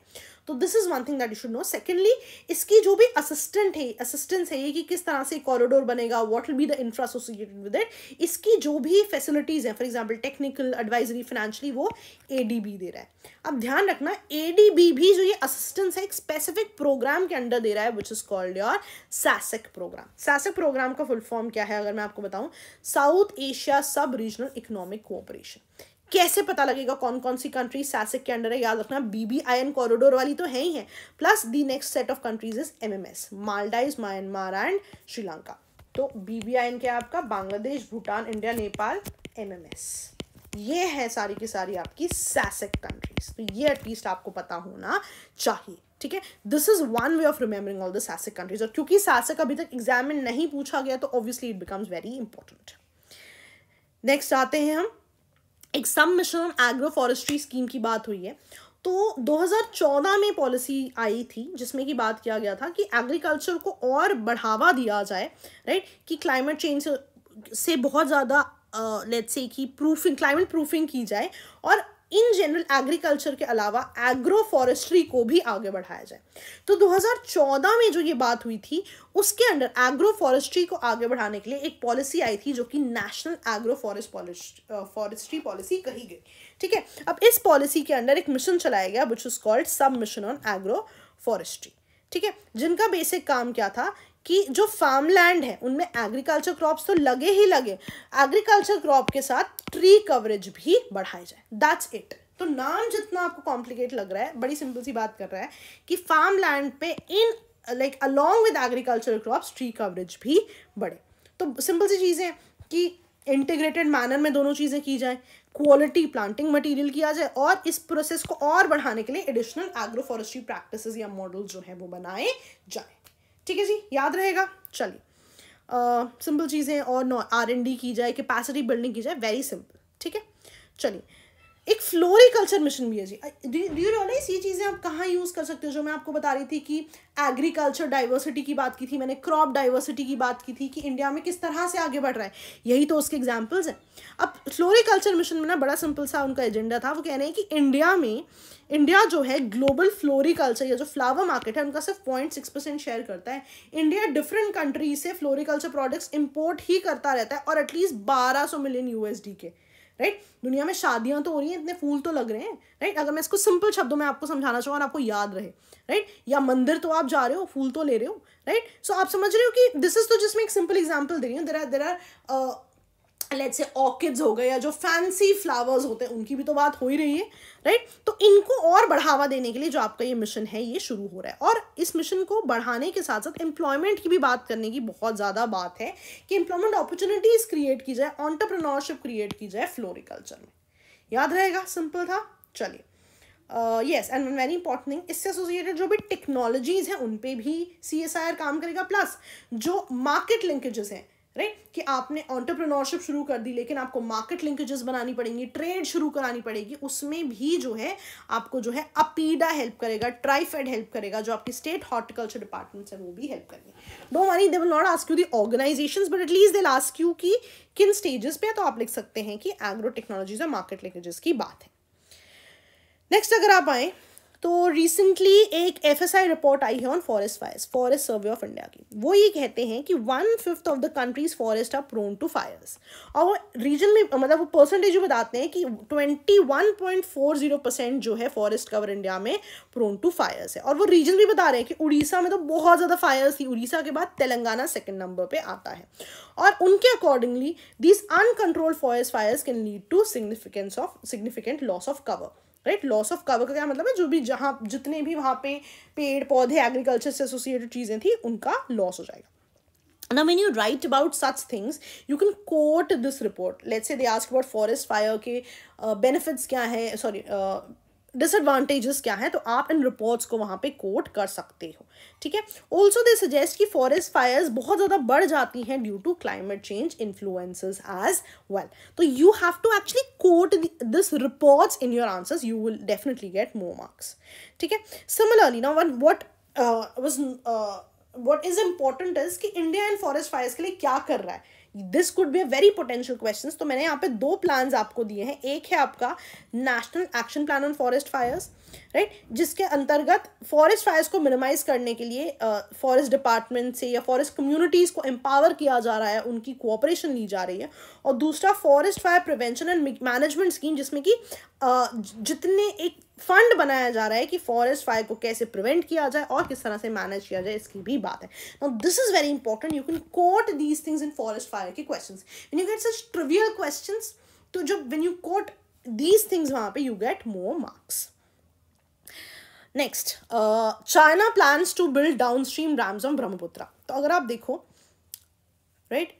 तो this is one thing that you should know secondly इसकी जो भी असिस्टेंट है असिस्टेंस है ये कि किस तरह से कॉरिडोर बनेगा what will be the infra with it इसकी जो भी फैसिलिटीज़ है for example technical advisory financially वो ए डी बी दे रहा है अब ध्यान रखना ए डी बी भी जो ये असिस्टेंस है एक स्पेसिफिक प्रोग्राम के अंडर दे रहा है which is called your SASEC program SASEC program का फुल फॉर्म क्या है अगर मैं आपको बताऊँ South Asia sub regional economic cooperation कैसे पता लगेगा कौन कौन सी कंट्री सैसिक के अंडर है याद रखना बीबीआईएन कॉरिडोर वाली तो है ही है plus the next set of countries is MMS S Maldives Myanmar and Sri Lanka तो बीबीआईएन क्या आपका Bangladesh Bhutan India Nepal M M S ये है सारी की सारी आपकी सैसिक कंट्रीज तो ये एटलीस्ट आपको पता होना चाहिए ठीक है this is one way of remembering all the SASEC countries और क्योंकि सैसिक अभी तक एग्जाम में नहीं पूछा गया तो obviously it becomes very important next आते हैं हम एक sub mission on agro forestry scheme की बात हुई है तो 2014 में पॉलिसी आई थी जिसमें की बात किया गया था कि एग्रीकल्चर को और बढ़ावा दिया जाए राइट कि क्लाइमेट चेंज से, बहुत ज़्यादा लेट्स से कि प्रूफिंग क्लाइमेट प्रूफिंग की जाए और इन जनरल एग्रीकल्चर के अलावा एग्रो फॉरेस्ट्री को भी आगे बढ़ाया जाए तो 2014 में जो ये बात हुई थी उसके अंडर एग्रो फॉरेस्ट्री को आगे बढ़ाने के लिए एक पॉलिसी आई थी जो कि national agro forest forestry policy कही गई ठीक है अब इस पॉलिसी के अंडर एक मिशन चलाया गया which is called sub mission on agro forestry ठीक है जिनका बेसिक काम क्या था कि जो फार्म लैंड है उनमें एग्रीकल्चर क्रॉप्स तो लगे ही लगे एग्रीकल्चर क्रॉप के साथ ट्री कवरेज भी बढ़ाई जाए दैट्स इट तो नाम जितना आपको कॉम्प्लिकेट लग रहा है बड़ी सिंपल सी बात कर रहा है कि फार्म लैंड पे in like along with agriculture crops tree coverage भी बढ़े तो सिंपल सी चीज़ें कि इंटीग्रेटेड मैनर में दोनों चीज़ें की जाए क्वालिटी प्लांटिंग मटेरियल किया जाए और इस प्रोसेस को और बढ़ाने के लिए एडिशनल एग्रोफॉरेस्ट्री प्रैक्टिसेस या मॉडल्स जो हैं वो बनाए जाएँ ठीक है जी याद रहेगा चलिए सिंपल uh, चीज़ें और आर एन डी की जाए कैपेसिटी बिल्डिंग की जाए वेरी सिंपल ठीक है चलिए एक फ्लोरिकल्चर मिशन भी है जी डू यू रियलाइज ये चीज़ें आप कहाँ यूज़ कर सकते हो जो मैं आपको बता रही थी कि एग्रीकल्चर डाइवर्सिटी की बात की थी मैंने क्रॉप डाइवर्सिटी की बात की थी कि इंडिया में किस तरह से आगे बढ़ रहा है यही तो उसके एग्जाम्पल्स हैं अब फ्लोरिकल्चर मिशन में ना बड़ा सिंपल सा उनका एजेंडा था वो कह रहे हैं कि इंडिया में इंडिया जो है ग्लोबल फ्लोरिकल्चर या जो फ्लावर मार्केट है उनका सिर्फ पॉइंट सिक्स परसेंट शेयर करता है इंडिया डिफरेंट कंट्रीज से फ्लोरिकल्चर प्रोडक्ट्स इम्पोर्ट ही करता रहता है और एटलीस्ट बारह सौ मिलियन यूएसडी के राइट दुनिया में शादियां तो हो रही हैं इतने फूल तो लग रहे हैं राइट अगर मैं इसको सिंपल शब्दों में आपको समझाना चाहूँ और आपको याद रहे राइट या मंदिर तो आप जा रहे हो फूल तो ले रहे हो राइट सो so, आप समझ रहे हो कि दिस इज तो जिसमें एक सिंपल एग्जाम्पल दे रही हूँ there are there are let's say orchids हो गए या जो फैंसी फ्लावर्स होते हैं उनकी भी तो बात हो ही रही है राइट तो इनको और बढ़ावा देने के लिए जो आपका ये मिशन है ये शुरू हो रहा है और इस मिशन को बढ़ाने के साथ साथ एम्प्लॉयमेंट की भी बात करने की बहुत ज़्यादा बात है कि एम्प्लॉयमेंट अपॉर्चुनिटीज़ क्रिएट की जाए ऑन्टरप्रनोरशिप क्रिएट की जाए फ्लोरिकल्चर में याद रहेगा सिंपल था चलिए yes and very important thing इससे एसोसिएटेड जो भी टेक्नोलॉजीज हैं उन पर भी सी काम करेगा प्लस जो मार्केट लिंकेजेस हैं राइट right? कि आपने ऑन्टरप्रिनोरशिप शुरू कर दी लेकिन आपको मार्केट लिंकेजेस बनानी पड़ेंगी ट्रेड शुरू करानी पड़ेगी उसमें भी जो है आपको जो है अपीडा हेल्प करेगा ट्राइफेड हेल्प करेगा जो आपकी स्टेट हॉर्टिकल्चर डिपार्टमेंट्स है वो भी हेल्प करेंगे though many they will not ask you the organisation but at least they ask you की किन स्टेजेस पे तो आप लिख सकते हैं कि एग्रो टेक्नोलॉजीज और मार्केट लिंकेजेस की बात है नेक्स्ट अगर आप आए तो रिसेंटली एक एफ रिपोर्ट आई है on forest fires forest survey of India की वो ये कहते हैं कि one fifth of the country's forest are prone to fires और वो रीजन में मतलब वो परसेंटेज भी बताते हैं कि twenty one point four zero percent जो है फॉरेस्ट कवर इंडिया में प्रोन टू फायर्स है और वो रीजन भी बता रहे हैं कि उड़ीसा में तो बहुत ज़्यादा फायर्स थी उड़ीसा के बाद तेलंगाना सेकेंड नंबर पर आता है और उनके accordingly this uncontrolled forest fires can lead to significance of significant loss of cover right loss of cover का क्या मतलब है जो भी जहाँ जितने भी वहाँ पे पेड़ पौधे एग्रीकल्चर से एसोसिएटेड चीज़ें थी उनका लॉस हो जाएगा ना man you write about such things you can quote this report let's say they ask about forest fire के बेनिफिट्स uh, क्या है सॉरी डिसएडवांटेजेस क्या है तो आप इन रिपोर्ट्स को वहाँ पे कोट कर सकते हो ठीक है ऑल्सो दे सजेस्ट कि फॉरेस्ट फायर्स बहुत ज़्यादा बढ़ जाती हैं due to climate change influences as well तो you have to actually quote this reports in your answers you will definitely get more marks ठीक है सिमिलरली ना one what was what is important is कि India in forest fires के लिए क्या कर रहा है this could be a very potential question तो मैंने यहाँ पे दो प्लान्स आपको दिए हैं एक है आपका national action plan on forest fires right right? जिसके अंतर्गत फॉरेस्ट फायर्स को मिनिमाइज करने के लिए फॉरेस्ट uh, डिपार्टमेंट से या फॉरेस्ट कम्युनिटीज़ को एम्पावर किया जा रहा है उनकी कोऑपरेशन ली जा रही है और दूसरा forest fire prevention and management scheme जिसमें कि uh, जितने एक फंड बनाया जा रहा है कि फॉरेस्ट फायर को कैसे प्रिवेंट किया जाए और किस तरह से मैनेज किया जाए इसकी भी बात है now this is very important you can quote these things in forest fire के question you get such trivial question तो जब when you quote these things वहाँ पे you get more marks next China plans to build down stream dams on Brahmaputra तो अगर आप देखो right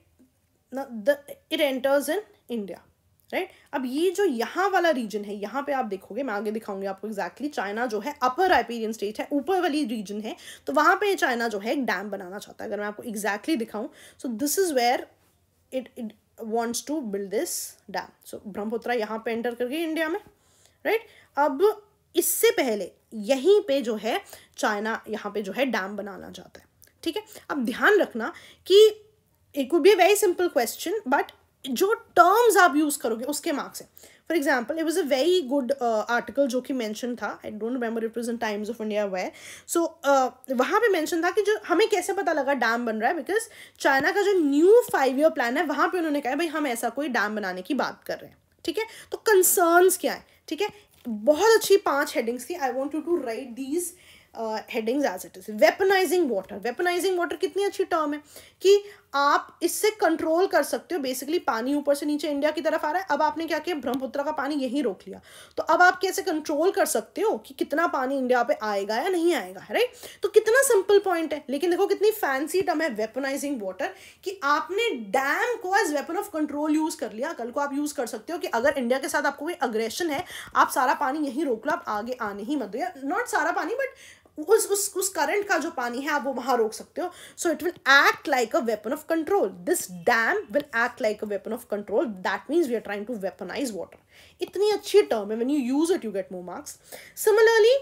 it enters in India right अब ये जो यहाँ वाला रीजन है यहाँ पे आप देखोगे मैं आगे दिखाऊंगी आपको एग्जैक्टली exactly, चाइना जो है अपर राइपेरियन स्टेट है ऊपर वाली रीजन है तो वहाँ पे चाइना जो है एक डैम बनाना चाहता है अगर मैं आपको एग्जैक्टली exactly दिखाऊं so this is where it it wants to build this dam so Brahmaputra यहाँ पे एंटर कर गई इंडिया में राइट right? अब इससे पहले यहीं पे जो है चाइना यहाँ पे जो है डैम बनाना चाहता है ठीक है अब ध्यान रखना कि it would be a very simple question but जो टर्म्स आप यूज़ करोगे उसके मार्क्स हैं for example it was a very good article जो कि मैंशन था I don't remember it was in Times of India way so वहाँ पर मैंशन था कि जो हमें कैसे पता लगा डैम बन रहा है बिकॉज चाइना का जो न्यू फाइव ईयर प्लान है वहाँ पर उन्होंने कहा भाई हम ऐसा कोई डैम बनाने की बात कर रहे हैं ठीक है तो कंसर्न्स क्या है ठीक है बहुत अच्छी पांच हेडिंग्स थी I want you to write these headings as it is weaponizing water weaponizing water कितनी अच्छी टर्म है कि आप इससे कंट्रोल कर सकते हो बेसिकली पानी ऊपर से नीचे इंडिया की तरफ आ रहा है अब आपने क्या किया ब्रह्मपुत्र का पानी यहीं रोक लिया तो अब आप कैसे कंट्रोल कर सकते हो कि कितना पानी इंडिया पे आएगा या नहीं आएगा राइट तो कितना सिंपल पॉइंट है लेकिन देखो कितनी फैंसी टर्म है वेपनाइजिंग वाटर कि आपने डैम को as weapon of control use कर लिया कल को आप यूज कर सकते हो कि अगर इंडिया के साथ आपको कोई अग्रेशन है आप सारा पानी यहीं रोक लो आप आगे आने ही मत दो नॉट सारा पानी बट उस उस उस करंट का जो पानी है आप वो वहां रोक सकते हो so it will act like a weapon of control this dam will act like a weapon of control that means we are trying to weaponize water इतनी अच्छी टर्म है when you use it you get more marks similarly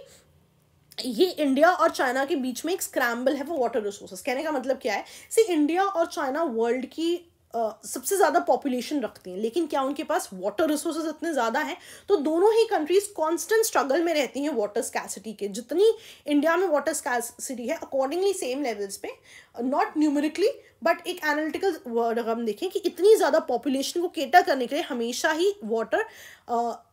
ये India और China के बीच में एक scramble है वो वाटर रिसोर्सेज कहने का मतलब क्या है सी इंडिया और चाइना वर्ल्ड की सबसे ज़्यादा पॉपुलेशन रखती हैं लेकिन क्या उनके पास वाटर रिसोर्सेज इतने ज़्यादा हैं तो दोनों ही कंट्रीज़ कांस्टेंट स्ट्रगल में रहती हैं वाटर स्कैसिटी के जितनी इंडिया में वाटर स्कैसिटी है अकॉर्डिंगली सेम लेवल्स पे नॉट न्यूमरिकली बट एक एनालिटिकल वर्ड अगर हम देखें कि इतनी ज़्यादा पॉपुलेशन को केटर करने के लिए हमेशा ही वाटर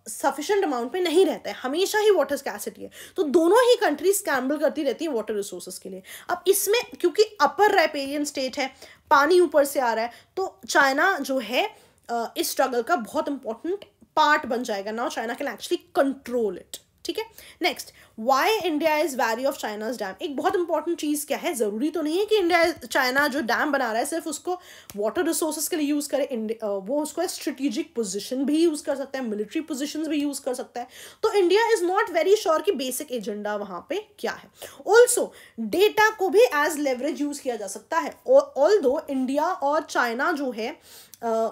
सफिशेंट अमाउंट में नहीं रहता है हमेशा ही वाटर स्कैसिटी है तो दोनों ही कंट्रीज स्कैम्बल करती रहती हैं वाटर रिसोर्सेज के लिए अब इसमें क्योंकि अपर रेपेरियन स्टेट है पानी ऊपर से आ रहा है तो चाइना जो है uh, इस स्ट्रगल का बहुत इंपॉर्टेंट पार्ट बन जाएगा now China can actually control it ठीक है next why India is wary of China's dam एक बहुत इंपॉर्टेंट चीज़ क्या है ज़रूरी तो नहीं है कि इंडिया चाइना जो डैम बना रहा है सिर्फ उसको वाटर रिसोर्सेज के लिए यूज़ करे वो उसको स्ट्रेटिजिक पोजिशन भी यूज़ कर सकता है मिलिट्री पोजिशन भी यूज़ कर सकता है तो India is not very sure कि बेसिक एजेंडा वहाँ पर क्या है ऑल्सो डेटा को भी एज लेवरेज यूज़ किया जा सकता है ऑल दो इंडिया और चाइना जो है uh,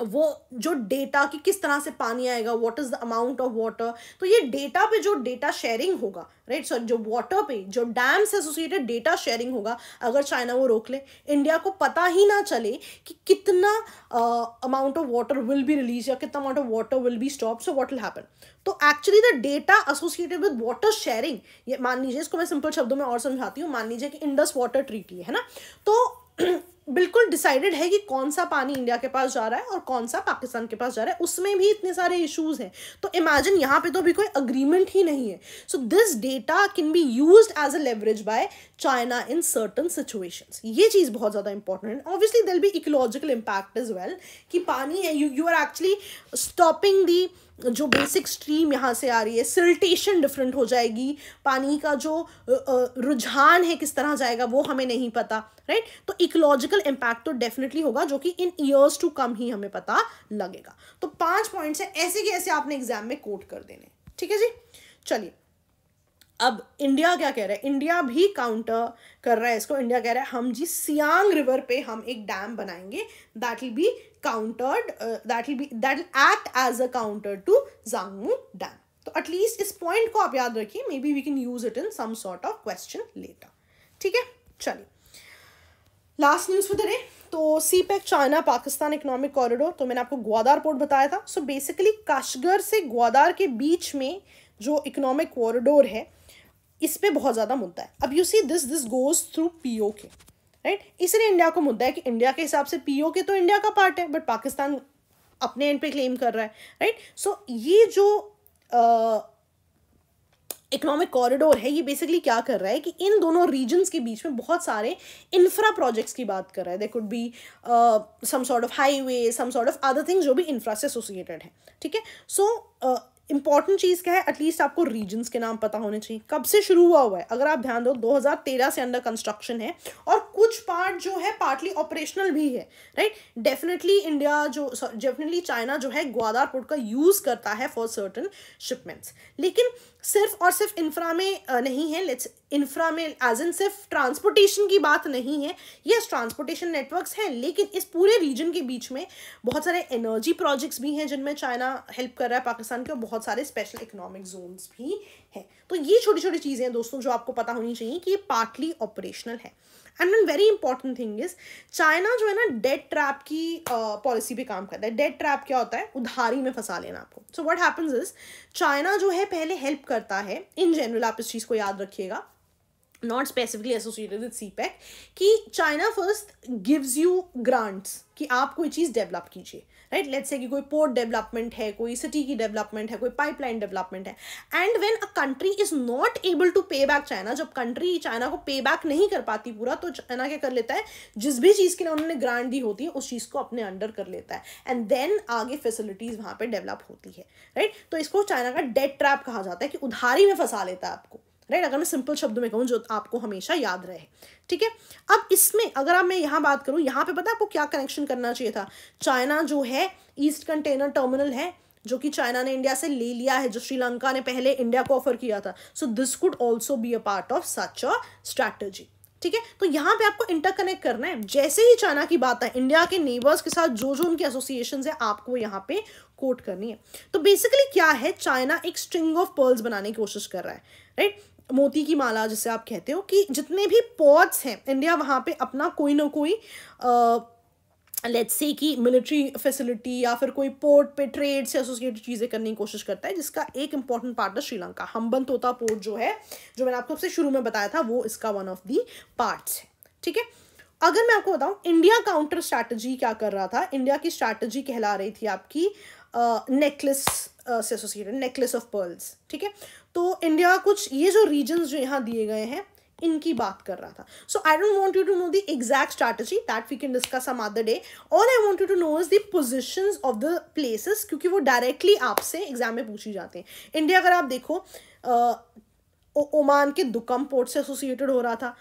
वो जो डेटा कि किस तरह से पानी आएगा what is the amount of water तो ये डेटा पे जो डेटा शेयरिंग होगा राइट सॉरी जो वाटर पे जो डैम से एसोसिएटेड डेटा शेयरिंग होगा अगर चाइना वो रोक ले इंडिया को पता ही ना चले कि कितना amount of water will be release या कितना amount of water will be stop so what will happen तो actually the data associated with water sharing ये मान लीजिए इसको मैं सिंपल शब्दों में और समझाती हूँ मान लीजिए कि इंडस वाटर ट्रीटी है ना तो बिल्कुल डिसाइडेड है कि कौन सा पानी इंडिया के पास जा रहा है और कौन सा पाकिस्तान के पास जा रहा है उसमें भी इतने सारे इश्यूज हैं तो इमेजिन यहाँ पे तो भी कोई अग्रीमेंट ही नहीं है so this data can be use as a leverage by China in certain situations ये चीज़ बहुत ज़्यादा इंपॉर्टेंट है obviously there'll be ecological impact is well कि पानी है you you are actually stopping the जो बेसिक स्ट्रीम यहाँ से आ रही है सिल्टेशन डिफरेंट हो जाएगी पानी का जो रुझान है किस तरह जाएगा वो हमें नहीं पता राइट तो इकोलॉजिकल इम्पैक्ट तो डेफिनेटली होगा जो कि इन ईयर्स टू कम ही हमें पता लगेगा तो पांच पॉइंट्स है ऐसे के ऐसे आपने एग्जाम में कोट कर देने ठीक है जी चलिए अब इंडिया क्या कह रहा है इंडिया भी काउंटर कर रहा है इसको इंडिया कह रहा है हम जी सियांग रिवर पे हम एक डैम बनाएंगे that will be countered uh, that will be that will act as a counter to Zangmu Dam. तो एटलीस्ट इस पॉइंट को आप याद रखिए maybe we can use it in some sort of question later ठीक है चलिए last news for the day तो CPEC China Pakistan economic corridor तो मैंने आपको ग्वादार पोर्ट बताया था सो बेसिकली काशगर से ग्वादार के बीच में जो इकोनॉमिक कॉरिडोर है इस पर बहुत ज़्यादा मुद्दा है अब you see this this goes through P O K right इसलिए इंडिया को मुद्दा है कि इंडिया के हिसाब से पीओ के तो इंडिया का पार्ट है बट पाकिस्तान अपने एंड पे क्लेम कर रहा है राइट सो so, ये जो इकोनॉमिक uh, कॉरिडोर है ये बेसिकली क्या कर रहा है कि इन दोनों रीजन्स के बीच में बहुत सारे इंफ्रा प्रोजेक्ट्स की बात कर रहा है they could be some sort of highway some sort of other things जो भी इंफ्रा से एसोसिएटेड है ठीक है सो इंपॉर्टेंट चीज़ क्या है एटलीस्ट आपको रीजन्स के नाम पता होने चाहिए कब से शुरू हुआ हुआ है अगर आप ध्यान दो 2013 से अंडर कंस्ट्रक्शन है और कुछ पार्ट जो है पार्टली ऑपरेशनल भी है राइट डेफिनेटली इंडिया जो डेफिनेटली चाइना जो है ग्वादार पोर्ट का यूज़ करता है फॉर सर्टन शिपमेंट्स लेकिन सिर्फ और सिर्फ इंफ्रा में नहीं है लेट्स इंफ्रा में एज इन सिर्फ ट्रांसपोर्टेशन की बात नहीं है यस ट्रांसपोर्टेशन नेटवर्क्स हैं लेकिन इस पूरे रीजन के बीच में बहुत सारे एनर्जी प्रोजेक्ट्स भी हैं जिनमें चाइना हेल्प कर रहा है पाकिस्तान के और बहुत सारे स्पेशल इकोनॉमिक जोन्स भी हैं तो ये छोटी छोटी चीज़ें हैं दोस्तों जो आपको पता होनी चाहिए कि ये पार्टली ऑपरेशनल है and one very important thing is China जो है ना डेट ट्रैप की पॉलिसी uh, पे काम करता है डेट ट्रैप क्या होता है उधारी में फंसा लेना आपको so what happens is China जो है पहले हेल्प करता है इन जनरल आप इस चीज़ को याद रखिएगा not not associated with CPEC कि China first gives you grants कि आप कोई चीज़ डेवलप कीजिए राइट लेट्स से कि कोई पोर्ट डेवलपमेंट है कोई सिटी की डेवलपमेंट है कोई पाइपलाइन डेवलपमेंट है and when a country is not able to pay back China जब कंट्री चाइना को पे बैक नहीं कर पाती पूरा तो चाइना क्या कर लेता है जिस भी चीज़ के लिए उन्होंने ग्रांट दी होती है उस चीज़ को अपने अंडर कर लेता है एंड देन आगे फैसिलिटीज़ वहाँ पर डेवलप होती है राइट right? तो इसको चाइना का डेट ट्रैप कहा जाता है कि उधारी में फंसा लेता है आपको राइट अगर मैं सिंपल शब्दों में कहूँ जो आपको हमेशा याद रहे ठीक है अब इसमें अगर आप मैं यहाँ बात करूँ यहाँ पे पता आपको क्या कनेक्शन करना चाहिए था चाइना जो है ईस्ट कंटेनर टर्मिनल है जो कि चाइना ने इंडिया से ले लिया है जो श्रीलंका ने पहले इंडिया को ऑफर किया था so this could also be a part of such a strategy ठीक है तो यहाँ पे आपको इंटरकनेक्ट करना है जैसे ही चाइना की बात है इंडिया के नेबर्स के साथ जो जो उनके एसोसिएशन है आपको यहाँ पे कोट करनी है तो बेसिकली क्या है चाइना एक स्ट्रिंग ऑफ पर्ल्स बनाने की कोशिश कर रहा है राइट मोती की माला जिसे आप कहते हो कि जितने भी पॉट्स हैं इंडिया वहाँ पे अपना कोई ना कोई लेट्स से कि मिलिट्री फैसिलिटी या फिर कोई पोर्ट पे ट्रेड से एसोसिएटेड चीज़ें करने की कोशिश करता है जिसका एक इंपॉर्टेंट पार्ट है श्रीलंका हम्बन तोता पोर्ट जो है जो मैंने आपको सबसे शुरू में बताया था वो इसका वन ऑफ दी पार्ट्स है ठीक है अगर मैं आपको बताऊँ इंडिया काउंटर स्ट्रैटेजी क्या कर रहा था इंडिया की स्ट्रैटेजी कहला रही थी आपकी नेकलेस uh, Uh, से एसोसिएटेड नेकलेस ऑफ पर्ल्स ठीक है तो इंडिया कुछ ये जो रीजन जो यहाँ दिए गए हैं इनकी बात कर रहा था so I don't want you to know the exact strategy that we can discuss um other day all I want you to know is the position of the places क्योंकि वो डायरेक्टली आपसे एग्जाम में पूछी जाते हैं India अगर आप देखो uh, ओमान के दुकम पोर्ट से एसोसिएटेड हो रहा था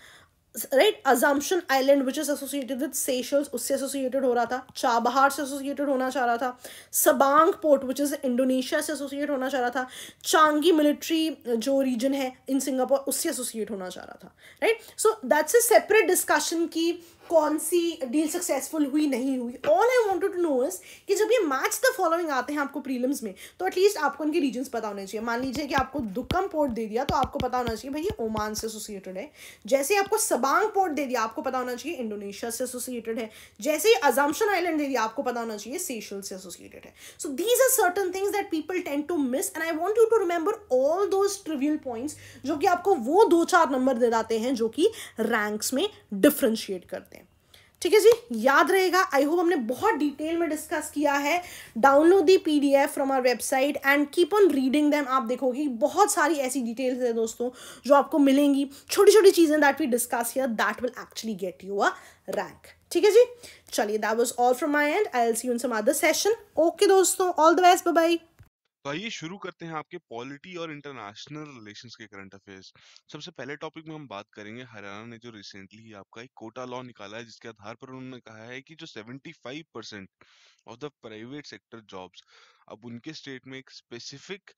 right Assumption Island which is associated with Seychelles उससे एसोसिएटेड हो रहा था चाबहार से एसोसिएटेड होना चाह रहा था Sabang port which is Indonesia से एसोसिएट होना चाह रहा था चांगी मिलिट्री जो रीजन है इन सिंगापुर उससे एसोसिएट होना चाह रहा था right so that's a separate discussion की कौन सी डील सक्सेसफुल हुई नहीं हुई all I want to know is कि जब ये मैच द फॉलोइंग आते हैं आपको प्रीलिम्स में तो एटलीस्ट आपको इनके रीजन पता होने चाहिए मान लीजिए कि आपको दुक्कम पोर्ट दे दिया तो आपको पता होना चाहिए भाई ये ओमान से एसोसिएटेड है जैसे आपको सबांग पोर्ट दे दिया आपको पता होना चाहिए इंडोनेशिया से एसोसिएटेड है जैसे अजामशन आइलैंड दे दिया आपको पता होना चाहिए सेशल से एसोसिएटेड है so these are certain things that people tend to miss and I want you to remember all those trivial points जो कि आपको वो दो चार नंबर दे जाते हैं जो कि रैंक्स में डिफ्रेंशिएट करते हैं ठीक है जी याद रहेगा आई होप हमने बहुत डिटेल में डिस्कस किया है download the P D F from our website and keep on reading them आप देखोगे बहुत सारी ऐसी डिटेल्स है दोस्तों जो आपको मिलेंगी छोटी छोटी चीज़ें that we discuss here that will actually get you a rank ठीक है जी चलिए that was all from my end I'll see in some other session okay दोस्तों ऑल द बेस्ट बाय
तो आइए शुरू करते हैं आपके पॉलिटी और इंटरनेशनल रिलेशंस के करंट अफेयर्स सबसे पहले टॉपिक में हम बात करेंगे हरियाणा ने जो रिसेंटली ही आपका एक कोटा लॉ निकाला है जिसके आधार पर उन्होंने कहा है कि जो 75 percent of the private sector jobs अब उनके स्टेट में एक स्पेसिफिक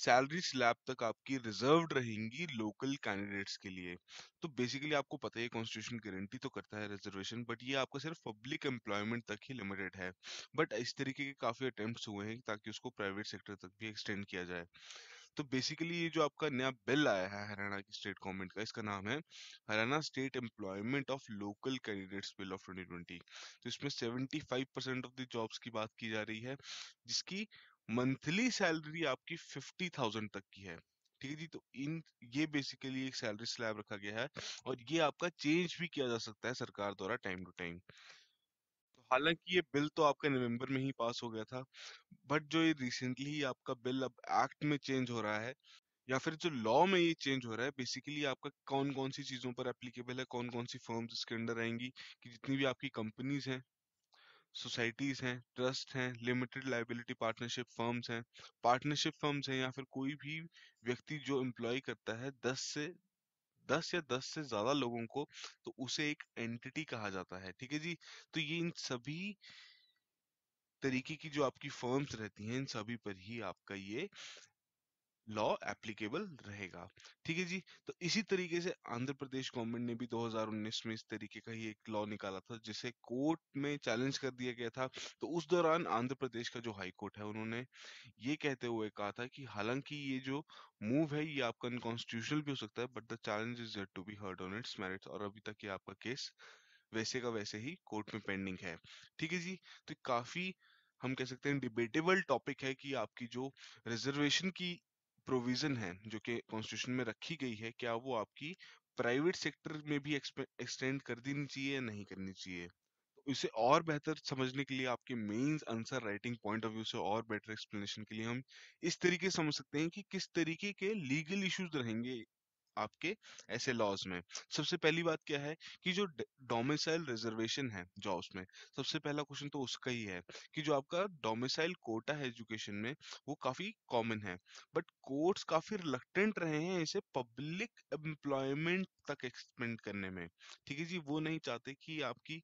सैलरी स्लैब तक आपकी रिजर्व रहेंगी लोकल कैंडिडेट्स के लिए तो बेसिकली आपको पता है कॉन्स्टिट्यूशन गारंटी तो करता है रिजर्वेशन बट ये आपका सिर्फ पब्लिक एम्प्लॉयमेंट तक ही लिमिटेड है बट इस तरीके के काफ़ी अटेम्प्ट हुए हैं ताकि उसको प्राइवेट सेक्टर तक भी एक्सटेंड किया जाए तो बेसिकली ये जो आपका नया बिल आया है हरियाणा की स्टेट गवर्नमेंट का इसका नाम है Haryana state employment of local candidates bill of 2020 तो इसमें 75 परसेंट ऑफ द जॉब्स की बात की जा रही है जिसकी मंथली सैलरी आपकी फिफ्टी थाउजेंड तक की है ठीक है जी तो इन ये बेसिकली एक सैलरी स्लैब रखा गया है और ये आपका चेंज भी किया जा सकता है सरकार द्वारा टाइम टू टाइम तो हालांकि ये बिल तो आपका नवंबर में ही पास हो गया था बट जो ये रिसेंटली आपका बिल अब एक्ट में चेंज हो रहा है या फिर जो लॉ में ये चेंज हो रहा है बेसिकली आपका कौन कौन सी चीजों पर एप्लीकेबल है कौन कौन सी फर्म्स इसके अंडर आएंगी कि जितनी भी आपकी कंपनीज हैं सोसाइटीज़ हैं ट्रस्ट हैं लिमिटेड लाइबिलिटी पार्टनरशिप फर्म्स हैं पार्टनरशिप फर्म्स हैं या फिर कोई भी व्यक्ति जो एम्प्लॉय करता है दस से दस या दस से ज़्यादा लोगों को तो उसे एक एंटिटी कहा जाता है ठीक है जी तो ये इन सभी तरीके की जो आपकी फर्म्स रहती हैं इन सभी पर ही आपका ये लॉ एप्लीकेबल रहेगा ठीक है जी तो इसी तरीके से आंध्र प्रदेश गवर्नमेंट ने भी 2019 में इस तरीके का ही एक लॉ निकाला था जिसे कोर्ट में चैलेंज कर दिया गया था तो उस दौरान आंध्र प्रदेश का जो हाई कोर्ट है उन्होंने ये कहते हुए कहा था कि हालांकि ये जो मूव है ये आपका अनकॉन्स्टिट्यूशनल भी हो सकता है but the challenge is to be heard on its merit और अभी तक ये आपका केस वैसे का वैसे ही कोर्ट में पेंडिंग है ठीक है जी तो काफी हम कह सकते हैं डिबेटेबल टॉपिक है कि आपकी जो रिजर्वेशन की प्रोविजन है जो कि कॉन्स्टिट्यूशन में रखी गई है क्या वो आपकी प्राइवेट सेक्टर में भी एक्सटेंड कर देनी चाहिए या नहीं करनी चाहिए तो इसे और बेहतर समझने के लिए आपके mains answer writing point of view से और बेटर एक्सप्लेनेशन के लिए हम इस तरीके समझ सकते हैं कि किस तरीके के लीगल इश्यूज रहेंगे आपके ऐसे लॉज में सबसे पहली बात क्या है कि जो डोमिसाइल रिजर्वेशन है जॉब्स में सबसे पहला क्वेश्चन तो उसका ही है कि जो आपका डोमिसाइल कोटा है एजुकेशन में वो काफी कॉमन है बट कोर्ट्स काफी रिलक्टेंट रहे हैं इसे पब्लिक एम्प्लॉयमेंट तक एक्सपेंड करने में ठीक है जी वो नहीं चाहते कि आपकी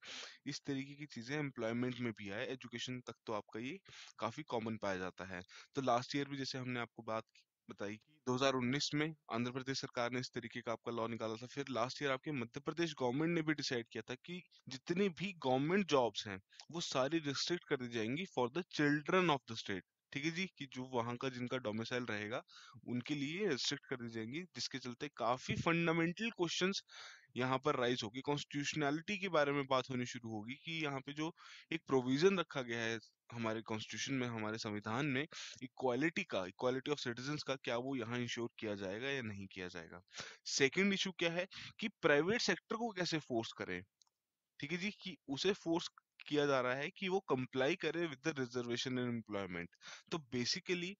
इस तरीके की चीजें एम्प्लॉयमेंट में भी आए एजुकेशन तक तो आपका ये काफी कॉमन पाया जाता है तो लास्ट ईयर भी जैसे हमने आपको बात की बताई कि 2019 में आंध्र प्रदेश सरकार ने इस तरीके का आपका लॉ निकाला था फिर लास्ट ईयर आपके मध्य प्रदेश गवर्नमेंट ने भी डिसाइड किया था कि जितनी भी गवर्नमेंट जॉब्स हैं वो सारी रिस्ट्रिक्ट कर दी जाएंगी for the children of the state ठीक है जी कि जो वहां का जिनका डोमिसाइल रहेगा उनके लिए रिस्ट्रिक्ट कर दी जाएंगी जिसके चलते काफी फंडामेंटल क्वेश्चंस यहाँ पर राइज होगी कॉन्स्टिट्यूशनैलिटी के बारे में बात होनी शुरू होगी कि यहाँ पे जो एक प्रोविजन रखा गया है हमारे कॉन्स्टिट्यूशन में हमारे संविधान में इक्वालिटी का इक्वालिटी ऑफ सिटीजन का क्या वो यहाँ इंश्योर किया जाएगा या नहीं किया जाएगा सेकेंड इशू क्या है कि प्राइवेट सेक्टर को कैसे फोर्स करें ठीक है जी कि उसे फोर्स किया जा रहा है कि वो कंप्लाई करे with the reservation and employment तो बेसिकली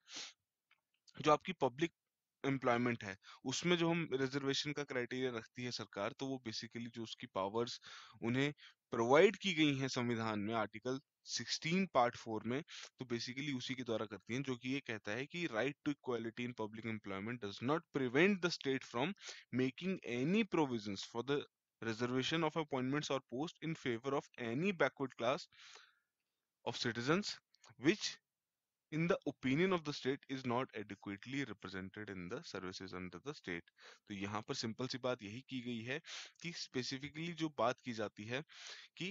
जो आपकी पब्लिक एम्प्लॉयमेंट है उसमें जो हम रिजर्वेशन का क्राइटेरिया रखती है सरकार तो वो बेसिकली जो उसकी पावर्स उन्हें प्रोवाइड की गई हैं संविधान में आर्टिकल 16 पार्ट 4 में तो बेसिकली उसी के द्वारा करती हैं जो कि ये कहता है कि right to equality in public employment does not prevent the state from making any provisions for the reservation of appointments और post in favour of any backward class of citizens which in the opinion of the state is not adequately represented in the services under the state तो यहाँ पर simple सी बात यही की गई है कि स्पेसिफिकली जो बात की जाती है कि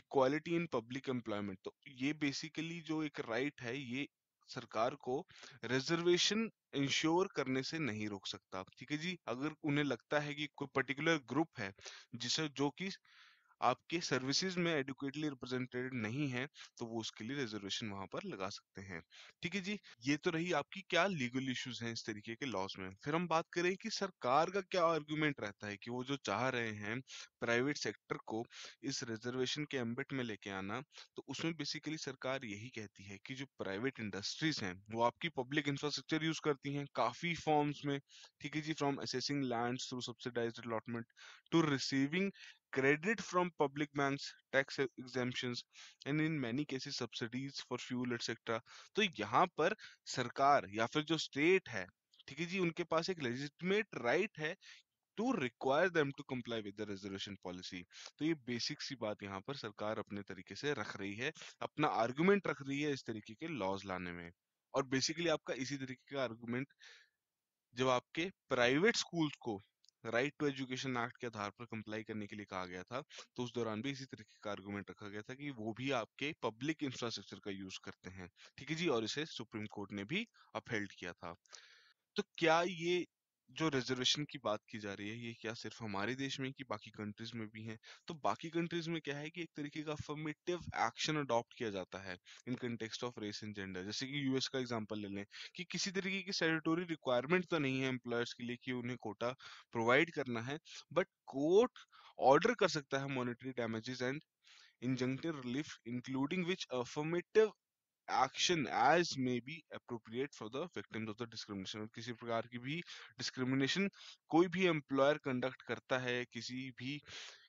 इक्वालिटी इन पब्लिक एम्प्लॉयमेंट तो ये बेसिकली जो एक राइट right है ये सरकार को रिजर्वेशन इंश्योर करने से नहीं रोक सकता ठीक है जी अगर उन्हें लगता है कि कोई पर्टिकुलर ग्रुप है जिसे जो कि आपके सर्विसेज में एडुकेटली रिप्रेजेंटेड नहीं है तो वो उसके लिए रिजर्वेशन वहां पर लगा सकते हैं ठीक है जी ये तो रही आपकी क्या लीगल इश्यूज हैं इस तरीके के लॉस में फिर हम बात करें कि सरकार का क्या आर्ग्यूमेंट रहता है कि वो जो चाह रहे हैं प्राइवेट सेक्टर को इस रिजर्वेशन के एम्बिट में लेके आना तो उसमें बेसिकली सरकार यही कहती है कि जो प्राइवेट इंडस्ट्रीज हैं वो आपकी पब्लिक इंफ्रास्ट्रक्चर यूज करती हैं काफी फॉर्म्स में ठीक है जी from assessing land through subsidize allotment to receiving credit from public banks, tax e, exemptions, and in many cases subsidies for fuel etc. तो यहाँ पर सरकार या फिर जो state है ठीक है जी उनके पास एक legitimate right है to require them to comply with the reservation policy तो ये बेसिक सी बात यहाँ पर सरकार अपने तरीके से रख रही है अपना आर्गुमेंट रख रही है इस तरीके के लॉज लाने में और बेसिकली आपका इसी तरीके का आर्गुमेंट जब आपके प्राइवेट स्कूल को राइट टू एजुकेशन एक्ट के आधार पर कंप्लाई करने के लिए कहा गया था तो उस दौरान भी इसी तरीके का आर्गूमेंट रखा गया था कि वो भी आपके पब्लिक इंफ्रास्ट्रक्चर का यूज करते हैं ठीक है जी और इसे सुप्रीम कोर्ट ने भी अपहेल्ड किया था तो क्या ये जो रिजर्वेशन की बात की जा रही है ये क्या सिर्फ हमारे देश में कि बाकी कंट्रीज में भी है तो बाकी कंट्रीज में क्या है कि एक तरीके का अफर्मेटिव एक्शन अडॉप्ट किया जाता है in context of race and gender जैसे कि यूएस का एग्जाम्पल ले लें कि किसी तरीके की सेरेटोरी रिक्वायरमेंट तो नहीं है एम्प्लॉयर्स के लिए कि उन्हें कोटा प्रोवाइड करना है बट कोर्ट ऑर्डर कर सकता है monetary damages and injunctive relief including which affirmative action as may be appropriate for the victims of the discrimination किसी प्रकार की भी डिस्क्रिमिनेशन कोई भी एम्प्लॉयर कंडक्ट करता है किसी भी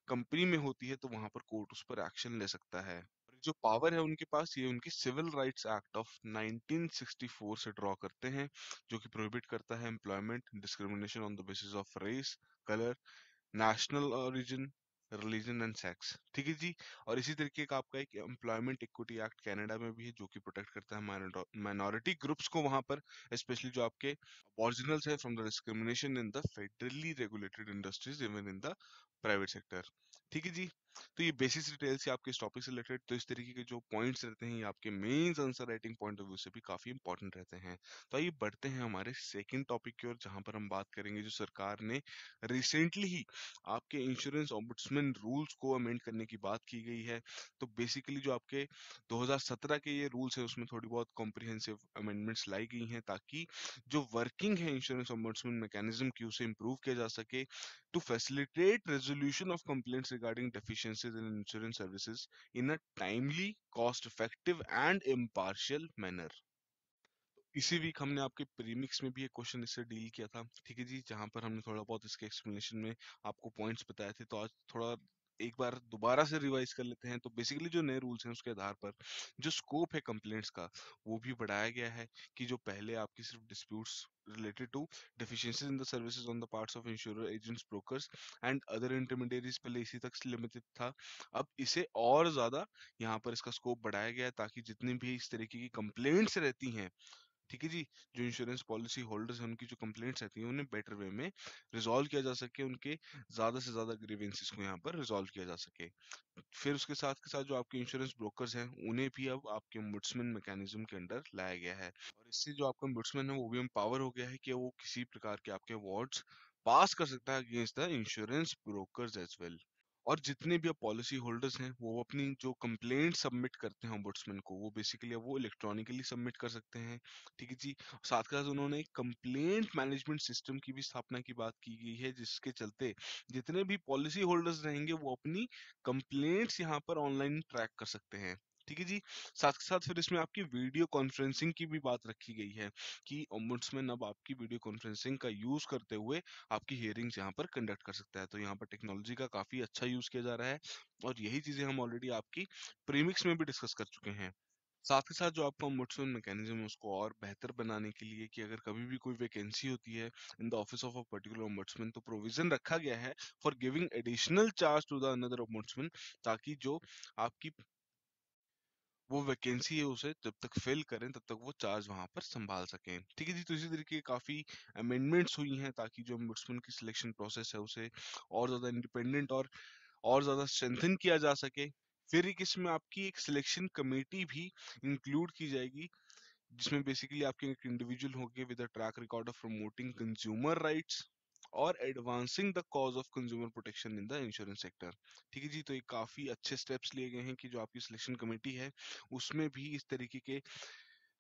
कंपनी में होती है तो वहां पर कोर्ट उस पर एक्शन ले सकता है जो पावर है उनके पास ये उनकी सिविल राइट्स एक्ट ऑफ 1964 से ड्रॉ करते हैं जो कि प्रोहिबिट करता है employment discrimination on the basis of race colour national origin religion and sex ठीक है जी और इसी तरीके का आपका एक एम्प्लॉयमेंट इक्विटी एक्ट कनाडा में भी है जो कि प्रोटेक्ट करता है माइनॉरिटी ग्रुप्स को वहां पर स्पेशली जो आपके ऑरिजिनल्स है from the discrimination in the federally regulated industries even in the private sector ठीक है जी तो ये बेसिस डिटेल्स आपके इस टॉपिक से रिलेटेड तो इस तरीके के जो पॉइंट्स रहते हैं ये आपके mains answer writing point of view से भी काफ़ी इंपॉर्टेंट रहते हैं तो आइए बढ़ते हैं हमारे सेकेंड टॉपिक की ओर जहां पर हम बात करेंगे जो सरकार ने रिसेंटली ही आपके इंश्योरेंस ऑम्बुड्समैन रूल्स को अमेंड करने की बात की गई है तो बेसिकली जो आपके 2017 के ये रूल्स है उसमें थोड़ी बहुत कॉम्प्रिहेंसिव अमेंडमेंट्स लाई गई हैं ताकि जो वर्किंग है इंश्योरेंस ऑम्बुड्समैन मैकेनिज्म की उसे इंप्रूव किया जा सके to facilitate resolution of complaints regarding deficient deficiencies in insurance services in a timely cost effective and impartial manner इसी वीक हमने आपके प्रीमिक्स में भी एक क्वेश्चन इससे डील किया था ठीक है जी जहां पर हमने थोड़ा बहुत इसके एक्सप्लेनेशन में आपको पॉइंट्स बताए थे तो आज थोड़ा एक बार दोबारा से रिवाइज कर लेते हैं तो बेसिकली जो नए रूल्स हैं उसके आधार पर जो स्कोप है कंप्लेंट्स का वो भी बढ़ाया गया है कि जो पहले आपकी सिर्फ disputes related to deficiencies in the services on the parts of insurer agents brokers and other intermediaries पहले इसी तक लिमिटेड था अब इसे और ज्यादा यहाँ पर इसका स्कोप बढ़ाया गया है ताकि जितनी भी इस तरीके की कंप्लेंट्स रहती हैं ठीक है जी जो इंश्योरेंस पॉलिसी होल्डर्स हैं उनकी जो कंप्लेंट्स रहती हैं उन्हें बेटर वे में रिजॉल्व किया जा सके उनके ज़्यादा से ज़्यादा ग्रीवेंसीज को यहाँ पर रिजॉल्व किया जा सके फिर उसके साथ के साथ जो आपके इंश्योरेंस ब्रोकर्स हैं उन्हें भी अब आपके ओम्बुड्समैन मैकेनिज्म के अंडर लाया गया है और इससे जो आपका ओम्बुड्समैन है वो भी एम्पावर हो गया है कि वो किसी प्रकार के आपके अवार्ड्स पास कर सकता है against the insurance broker as well और जितने भी अब पॉलिसी होल्डर्स हैं वो अपनी जो कंप्लेंट सबमिट करते हैं ओम्बुड्समैन को वो बेसिकली अब वो इलेक्ट्रॉनिकली सबमिट कर सकते हैं ठीक है जी साथ के साथ उन्होंने कंप्लेंट मैनेजमेंट सिस्टम की भी स्थापना की बात की गई है जिसके चलते जितने भी पॉलिसी होल्डर्स रहेंगे वो अपनी कंप्लेंट्स यहाँ पर ऑनलाइन ट्रैक कर सकते हैं ठीक है जी साथ के साथ फिर इसमें आपकी वीडियो कॉन्फ्रेंसिंग की भी बात रखी गई है कि ओम्बुड्समैन अब आपकी वीडियो कॉन्फ्रेंसिंग का यूज करते हुए आपकी हियरिंग्स यहाँ पर कंडक्ट कर सकता है तो यहाँ पर टेक्नोलॉजी का काफी अच्छा यूज किया जा रहा है और यही चीजें हम ऑलरेडी आपकी प्रीमिक्स में भी डिस्कस कर चुके हैं साथ ही साथ जो आपका मोटिवेशन मैकेनिज्म है उसको और बेहतर बनाने के लिए कि अगर कभी भी कोई वैकेंसी होती है in the office of a particular ombudsman तो प्रोविजन रखा गया है for giving additional charge to the another ombudsman ताकि जो आपकी वो वैकेंसी है उसे जब तक फिल करें तब तक वो चार्ज वहां पर संभाल सकें ठीक है जी तो इसी तरीके की काफ़ी अमेंडमेंट्स हुई हैं ताकि जो अम्बुड्समैन की सिलेक्शन प्रोसेस है उसे और ज़्यादा इंडिपेंडेंट और और ज़्यादा स्ट्रेंथन किया जा सके फिर एक इसमें आपकी एक सिलेक्शन कमेटी भी इंक्लूड की जाएगी जिसमें बेसिकली आपके एक इंडिविजुअल होंगे with a track record of promoting consumer rights और advancing the cause of consumer protection in the insurance sector ठीक है जी तो ये काफी अच्छे स्टेप्स लिए गए हैं कि जो आपकी सिलेक्शन कमेटी है उसमें भी इस तरीके के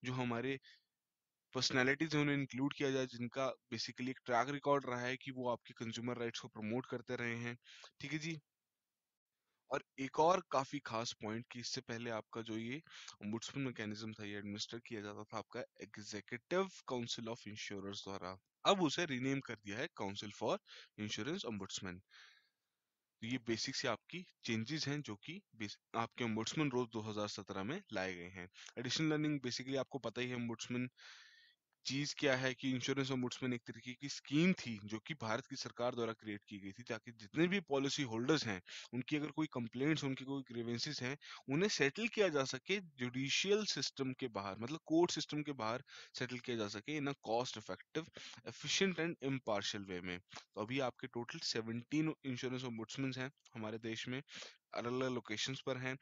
जो हमारे पर्सनैलिटीज उन्हें इंक्लूड किया जाए जिनका बेसिकली एक ट्रैक रिकॉर्ड रहा है कि वो आपके कंज्यूमर राइट्स को प्रमोट करते रहे हैं ठीक है जी और एक और काफी खास पॉइंट कि इससे पहले आपका जो ये ओम्बुड्समैन मैकेनिज्म था ये एडमिनिस्टर किया जाता था आपका एग्जीक्यूटिव काउंसिल ऑफ इंश्योरर्स द्वारा अब उसे रीनेम कर दिया है काउंसिल फॉर इंश्योरेंस ओम्बुड्समैन तो ये बेसिक से आपकी चेंजेस हैं जो कि आपके ओम्बुड्समैन रोज 2017 में लाए गए हैं एडिशनल लर्निंग बेसिकली आपको पता ही है ओम्बुड्समैन चीज क्या है कि इंश्योरेंस ओम्बुड्समैन एक तरीके की स्कीम थी जो कि भारत की सरकार द्वारा क्रिएट की गई थी ताकि जितने भी पॉलिसी होल्डर्स हैं उनकी अगर कोई कंप्लेंट्स उनकी कोई ग्रीवेंसेस हैं उन्हें सेटल किया जा सके जुडिशियल सिस्टम के बाहर मतलब कोर्ट सिस्टम के बाहर सेटल किया जा सके in a cost effective efficient and impartial way में तो अभी आपके टोटल सेवनटीन इंश्योरेंस ओम्बुड्समैन हैं हमारे देश में अलग अलग लोकेशन पर हैं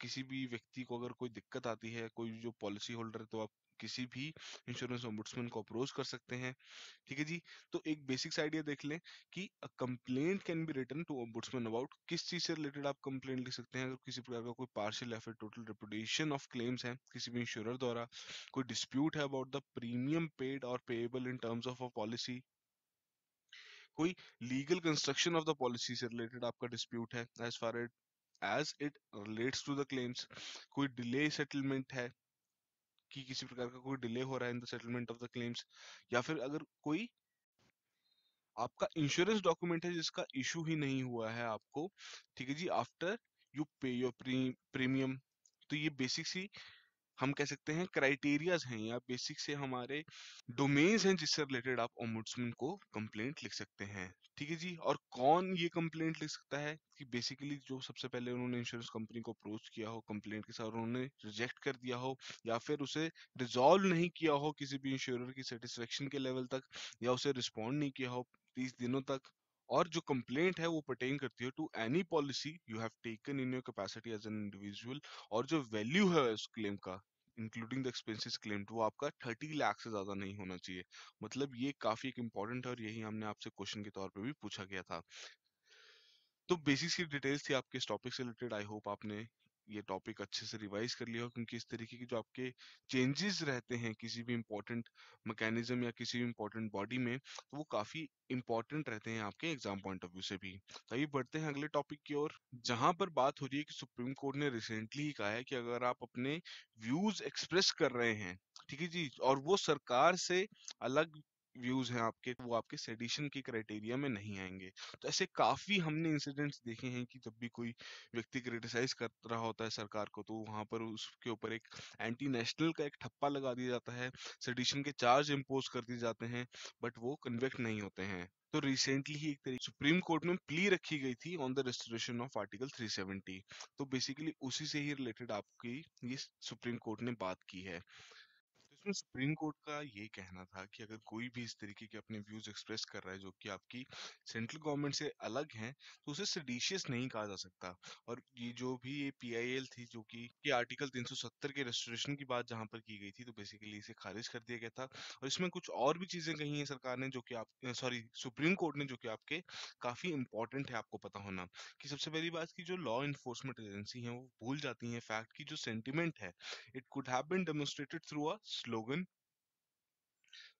किसी भी व्यक्ति को अगर कोई दिक्कत आती है कोई जो पॉलिसी होल्डर है तो आप किसी भी इंश्योरेंस ओम्बुड्समैन को अप्रोच कर सकते हैं ठीक है जी तो एक बेसिक आइडिया देख लें कि complaint can be return to ombudsman about किस चीज से रिलेटेड आप कंप्लेंट लिख सकते हैं अगर किसी प्रकार का कोई पार्शियल या फिर टोटल रिपोर्टेशन ऑफ क्लेम्स है किसी भी इंश्योर द्वारा कोई डिस्प्यूट है अबाउट द प्रीमियम पेड और payable in terms of a policy कोई legal construction of the policy से रिलेटेड आपका डिस्प्यूट है as far as it relates to the claims कोई डिले सेटलमेंट है कि किसी प्रकार का कोई डिले हो रहा है in the settlement of the claims या फिर अगर कोई आपका इंश्योरेंस डॉक्यूमेंट है जिसका इशू ही नहीं हुआ है आपको ठीक है जी after you pay your premium तो ये बेसिक सी हम कह सकते हैं क्राइटेरियाज हैं या बेसिक से हमारे डोमेन्स हैं जिससे रिलेटेड आप ओम्बुड्समैन को कंप्लेंट लिख सकते हैं ठीक है जी और कौन ये कंप्लेंट लिख सकता है कि बेसिकली जो सबसे पहले उन्होंने इंश्योरेंस कंपनी को अप्रोच किया हो कंप्लेंट के साथ उन्होंने रिजेक्ट कर दिया हो या फिर उसे रिजॉल्व नहीं किया हो किसी भी इंश्योरर की सेटिस्फेक्शन के लेवल तक या उसे रिस्पॉन्ड नहीं किया हो तीस दिनों तक और जो कंप्लेंट है वो पटेन करती है to any policy you have taken in your capacity as an individual और जो वैल्यू है उस क्लेम का इंक्लूडिंग द एक्सपेंसेस क्लेम वो आपका थर्टी लाख से ज्यादा नहीं होना चाहिए मतलब ये काफी एक इंपॉर्टेंट है और यही हमने आपसे क्वेश्चन के तौर पर भी पूछा गया था तो बेसिक्स की डिटेल्स थी आपके इस टॉपिक से रिलेटेड आई होप आपने ये टॉपिक अच्छे से रिवाइज कर लिया हो क्योंकि इस तरीके के जो आपके चेंजेस रहते हैं किसी भी इम्पोर्टेंट मैकेनिज्म या किसी भी इम्पोर्टेंट बॉडी में तो वो काफ़ी इंपॉर्टेंट रहते हैं आपके एग्जाम पॉइंट ऑफ व्यू से भी तो अभी बढ़ते हैं अगले टॉपिक की ओर जहां पर बात हो रही है कि सुप्रीम कोर्ट ने रिसेंटली ही कहा है कि अगर आप अपने व्यूज एक्सप्रेस कर रहे हैं ठीक है जी और वो सरकार से अलग व्यूज हैं आपके वो आपके सेडिशन के क्राइटेरिया में नहीं आएंगे तो ऐसे काफी हमने इंसिडेंट्स देखे हैं कि जब भी कोई व्यक्ति क्रिटिसाइज कर रहा होता है सरकार को तो वहां पर उसके ऊपर एक एंटी नेशनल का एक ठप्पा लगा दिया जाता है सेडिशन के चार्ज इम्पोज कर दिए जाते हैं बट वो कन्वेक्ट नहीं होते हैं तो रिसेंटली ही एक तरीके सुप्रीम कोर्ट में प्ली रखी गई थी on the restoration of article 370 तो बेसिकली उसी से ही रिलेटेड आपकी ये सुप्रीम कोर्ट ने बात की है इसमें सुप्रीम कोर्ट का ये कहना था कि अगर कोई भी इस तरीके के अपने व्यूज एक्सप्रेस कर रहा है जो कि आपकी सेंट्रल गवर्नमेंट से अलग हैं तो उसे सडिशियस नहीं कहा जा सकता और ये जो भी ये पीआईएल थी जो कि ये आर्टिकल 370 के रेस्टोरेशन की बात जहां पर की गई थी तो बेसिकली इसे खारिज कर दिया गया था और इसमें कुछ और भी चीजें कही है सरकार ने जो कि आप सॉरी सुप्रीम कोर्ट ने जो कि आपके काफी इंपॉर्टेंट है आपको पता होना कि सबसे पहली बात की जो लॉ इन्फोर्समेंट एजेंसी है वो भूल जाती है फैक्ट की जो सेंटिमेंट है it could have been demonstrated through a slogan Logan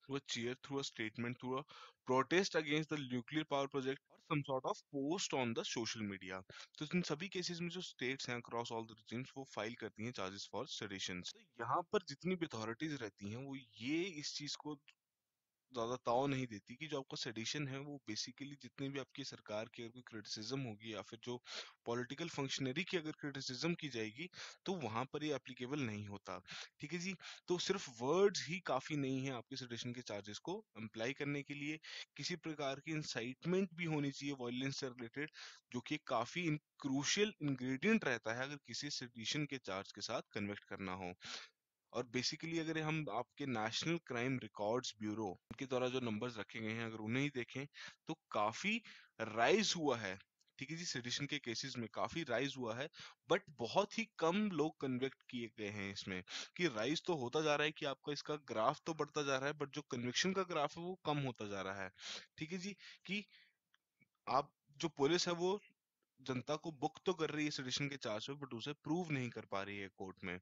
through a cheer, through a statement, through a protest against the nuclear power project or some sort of post on the social media. so in sabhi cases mein jo states hain across all the regimes wo file karti hain charges for sedition तो यहाँ पर जितनी भी authorities रहती हैं वो ये इस चीज को ज्यादा ताव नहीं देती कि जो आपका सेडिशन है वो बेसिकली जितने भी आपकी सरकार की अगर कोई क्रिटिसिज्म होगी या फिर जो पॉलिटिकल फंक्शनरी की अगर क्रिटिसिज्म की जाएगी तो वहां पर ये एप्लीकेबल नहीं होता ठीक है जी तो सिर्फ वर्ड्स ही काफी नहीं है आपके सेडिशन के चार्जेस को अप्लाई करने के लिए किसी प्रकार की इंसाइटमेंट भी होनी चाहिए वायलेंस से रिलेटेड जो कि काफी क्रूशियल इंग्रेडिएंट रहता है अगर किसी सेडिशन के चार्ज के साथ कन्वेक्ट करना हो और बेसिकली अगर हम आपके नेशनल क्राइम रिकॉर्ड्स ब्यूरो के द्वारा जो नंबर्स रखे गए हैं अगर उन्हें ही देखें तो काफी राइज हुआ है ठीक है जी सेडिशन के केसेस में काफी राइज हुआ है बट बहुत ही कम लोग कन्विक्ट किए गए हैं इसमें कि राइज तो होता जा रहा है कि आपका इसका ग्राफ तो बढ़ता जा रहा है बट जो कन्विक्शन का ग्राफ है वो कम होता जा रहा है ठीक है जी कि आप जो पुलिस है वो जनता को बुक तो कर रही है सेडिशन के चार्ज पर बट उसे प्रूव नहीं कर पा रही है कोर्ट में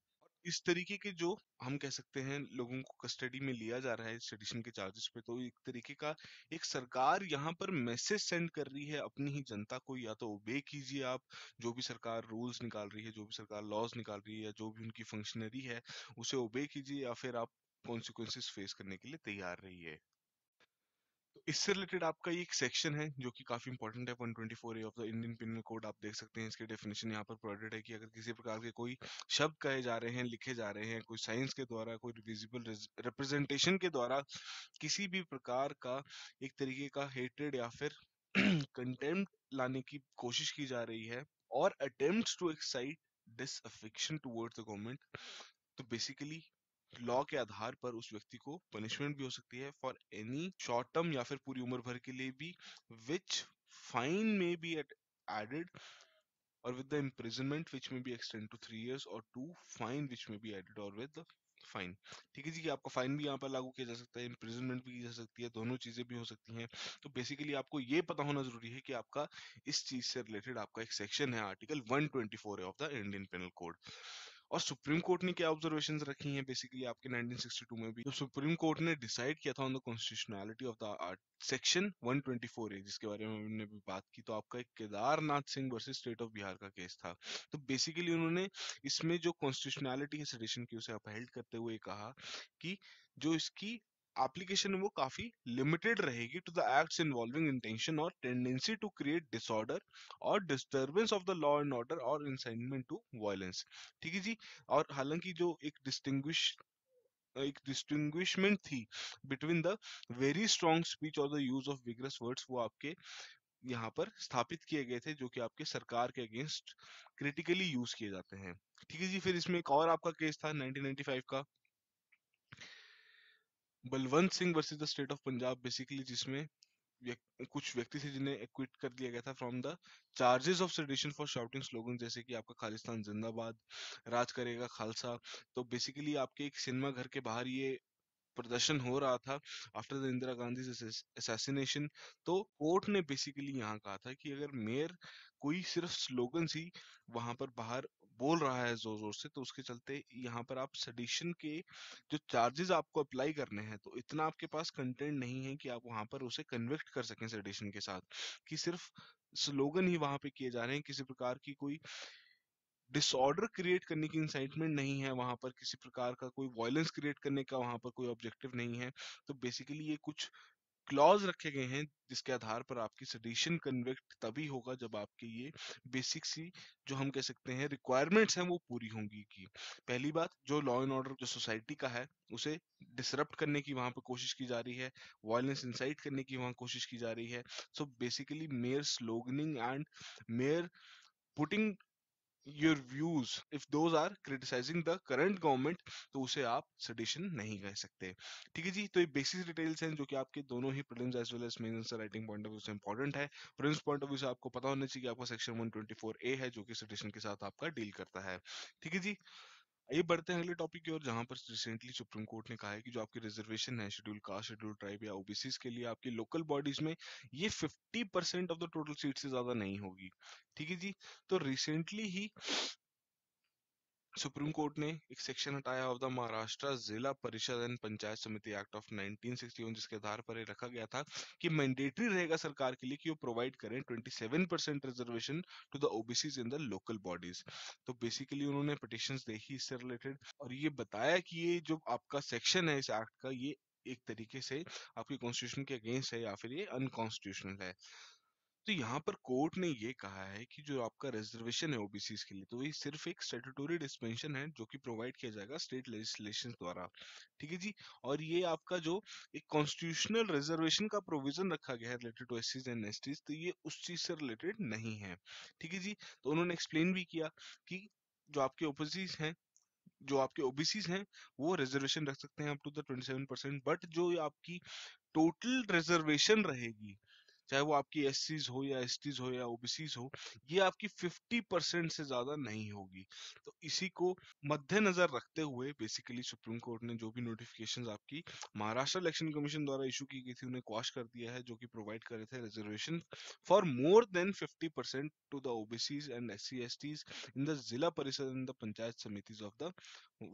इस तरीके के जो हम कह सकते हैं लोगों को कस्टडी में लिया जा रहा है सेडिशन के चार्जेस पे तो एक तरीके का एक सरकार यहाँ पर मैसेज सेंड कर रही है अपनी ही जनता को या तो ओबे कीजिए आप जो भी सरकार रूल्स निकाल रही है जो भी सरकार लॉज निकाल रही है या जो भी उनकी फंक्शनरी है उसे ओबे कीजिए या फिर आप कॉन्सिक्वेंसेस फेस करने के लिए तैयार रहिए इससे रिलेटेड आपका एक सेक्शन है जो कि काफी इंपॉर्टेंट है 124 A of the Indian penal code आप देख सकते हैं इसके डेफिनेशन यहाँ पर प्रोवाइडेड है कि अगर किसी प्रकार के कोई शब्द कहे जा रहे हैं लिखे जा रहे हैं कोई साइंस के द्वारा कोई रिविजिबल रिप्रेजेंटेशन के द्वारा किसी भी प्रकार का एक तरीके का हेटेड या फिर कंटेम्प्ट लाने की कोशिश की जा रही है और attempt to excite disaffection towards the government तो बेसिकली लॉ के आधार पर उस व्यक्ति को पनिशमेंट भी हो सकती है फॉर एनी शॉर्ट टर्म या फिर पूरी उम्र भर के लिए भी which fine may be added और with the imprisonment which may be extend to three years और to fine which may be added और विद फाइन ठीक है जी कि आपका फाइन भी यहाँ पर लागू किया जा सकता है इम्प्रिजनमेंट भी की जा सकती है दोनों चीजें भी हो सकती हैं तो बेसिकली आपको ये पता होना जरूरी है कि आपका इस चीज से रिलेटेड आपका एक सेक्शन है आर्टिकल 124 है of the Indian penal code और सुप्रीम कोर्ट ने क्या ऑब्जर्वेशन रखी है बेसिकली आपके 1962 में भी जब सुप्रीम कोर्ट ने डिसाइड किया था on the constitutionality of the section 124 A जिसके बारे में हमने भी बात की तो आपका एक Kedarnath Singh versus state of Bihar का केस था तो बेसिकली उन्होंने इसमें जो कॉन्स्टिट्यूशनैलिटी है सेडिशन की उसे अपहेल्ड करते हुए कहा कि जो इसकी एप्लीकेशन वो काफी लिमिटेड रहेगी to the acts involving intention और टेंडेंसी टू क्रिएट डिसऑर्डर और disturbance of the law and order और इंसाइनमेंट टू वायलेंस ठीक है जी और हालांकि जो एक डिस्टिंग्विश एक डिस्टिंग्विशमेंट थी between the very strong speech और the use of vigorous words वो आपके यहाँ पर स्थापित किए गए थे जो कि आपके सरकार के अगेंस्ट क्रिटिकली यूज किए जाते हैं ठीक है जी फिर इसमें एक और आपका केस था 1995 का Balwant Singh versus the state of Punjab basically जिसमें व्यक, कुछ व्यक्ति थे जिन्हें एक्विट कर दिया गया था from the charges of sedition for shouting slogan जैसे कि आपका खालिस्तान जिंदाबाद राज करेगा खालसा तो बेसिकली आपके एक सिनेमा घर के बाहर ये प्रदर्शन हो रहा था after the Indira Gandhi assassination तो कोर्ट ने बेसिकली यहाँ कहा था कि अगर मेयर कोई सिर्फ स्लोगन ही वहां पर बाहर बोल रहा है जोर जोर से तो उसके चलते यहाँ पर आप सडिशन के जो चार्जेस आपको अप्लाई करने हैं तो इतना आपके पास कंटेंट नहीं है कि आप वहां पर उसे कन्विक्ट कर सकें सडिशन के साथ कि सिर्फ स्लोगन ही वहां पे किए जा रहे हैं किसी प्रकार की कोई डिसऑर्डर क्रिएट करने की इंसाइटमेंट नहीं है वहां पर किसी प्रकार का कोई वायलेंस क्रिएट करने का वहां पर कोई ऑब्जेक्टिव नहीं है तो बेसिकली ये कुछ क्लॉज रखे गए हैं जिसके आधार पर आपकी सडिशन कन्वेक्ट तभी होगा जब आपके ये बेसिक सी जो हम कह सकते हैं रिक्वायरमेंट्स हैं वो पूरी होंगी की पहली बात जो लॉ एंड ऑर्डर जो सोसाइटी का है उसे डिसरप्ट करने की वहां पर कोशिश की जा रही है वायलेंस इंसाइट करने की वहां कोशिश की जा रही है so basically mere sloganing and mere putting your views if those are criticizing the current government तो उसे आप sedition नहीं कह सकते ठीक है जी तो ये basic details हैं जो कि आपके दोनों ही prelims as well as mains answer writing point of view से इंपॉर्टेंट है प्रिंस पॉइंट ऑफ व्यू से आपको पता होना चाहिए कि आपका सेक्शन 124 ए है जो कि सडिशन के साथ आपका डील करता है ठीक है जी आइए बढ़ते हैं अगले टॉपिक की ओर जहां पर रिसेंटली सुप्रीम कोर्ट ने कहा है कि जो आपकी रिजर्वेशन है शेड्यूल कास्ट शेड्यूल ट्राइब या ओबीसी के लिए आपकी लोकल बॉडीज में ये 50 percent of the total seat से ज्यादा नहीं होगी ठीक है जी तो रिसेंटली ही सुप्रीम कोर्ट ने एक सेक्शन हटाया ऑफ द महाराष्ट्र जिला परिषद एंड पंचायत समिति एक्ट ऑफ 1961 जिसके आधार पर रखा गया था कि मैंडेटरी रहेगा सरकार के लिए कि वो प्रोवाइड करें 27 percent reservation to the OBC in the local bodies तो बेसिकली उन्होंने पिटिशन देखी इससे रिलेटेड और ये बताया कि ये जो आपका सेक्शन है इस एक्ट का ये एक तरीके से आपके कॉन्स्टिट्यूशन के अगेंस्ट है या फिर ये अनकॉन्स्टिट्यूशनल है तो यहाँ पर कोर्ट ने ये कहा है कि जो आपका रिजर्वेशन है ओबीसी के लिए तो ये सिर्फ एक स्टेटूटोरी डिस्पेंशन है जो कि प्रोवाइड किया जाएगा स्टेट लेजिस्लेशन द्वारा ठीक है जी और ये आपका जो एक कॉन्स्टिट्यूशनल रिजर्वेशन का प्रोविजन रखा गया है related to S and S तो ये उस चीज से रिलेटेड नहीं है ठीक है जी तो उन्होंने एक्सप्लेन भी किया कि जो आपके ओपोजिट हैं जो आपके ओबीसी हैं वो रिजर्वेशन रख सकते हैं अप टू द 27 बट जो आपकी टोटल रिजर्वेशन रहेगी चाहे वो आपकी एस सीज हो या एस टीज हो या ओबीसी हो ये आपकी 50 परसेंट से ज्यादा नहीं होगी तो इसी को मद्देनजर रखते हुए बेसिकली सुप्रीम कोर्ट ने जो भी नोटिफिकेशन आपकी महाराष्ट्र इलेक्शन कमीशन द्वारा इशू की गई थी उन्हें क्वाश कर दिया है जो कि प्रोवाइड करे थे reservation for more than fifty percent to the OBCs and S C S Ts in the zila parishad in the panchayat समितिज of the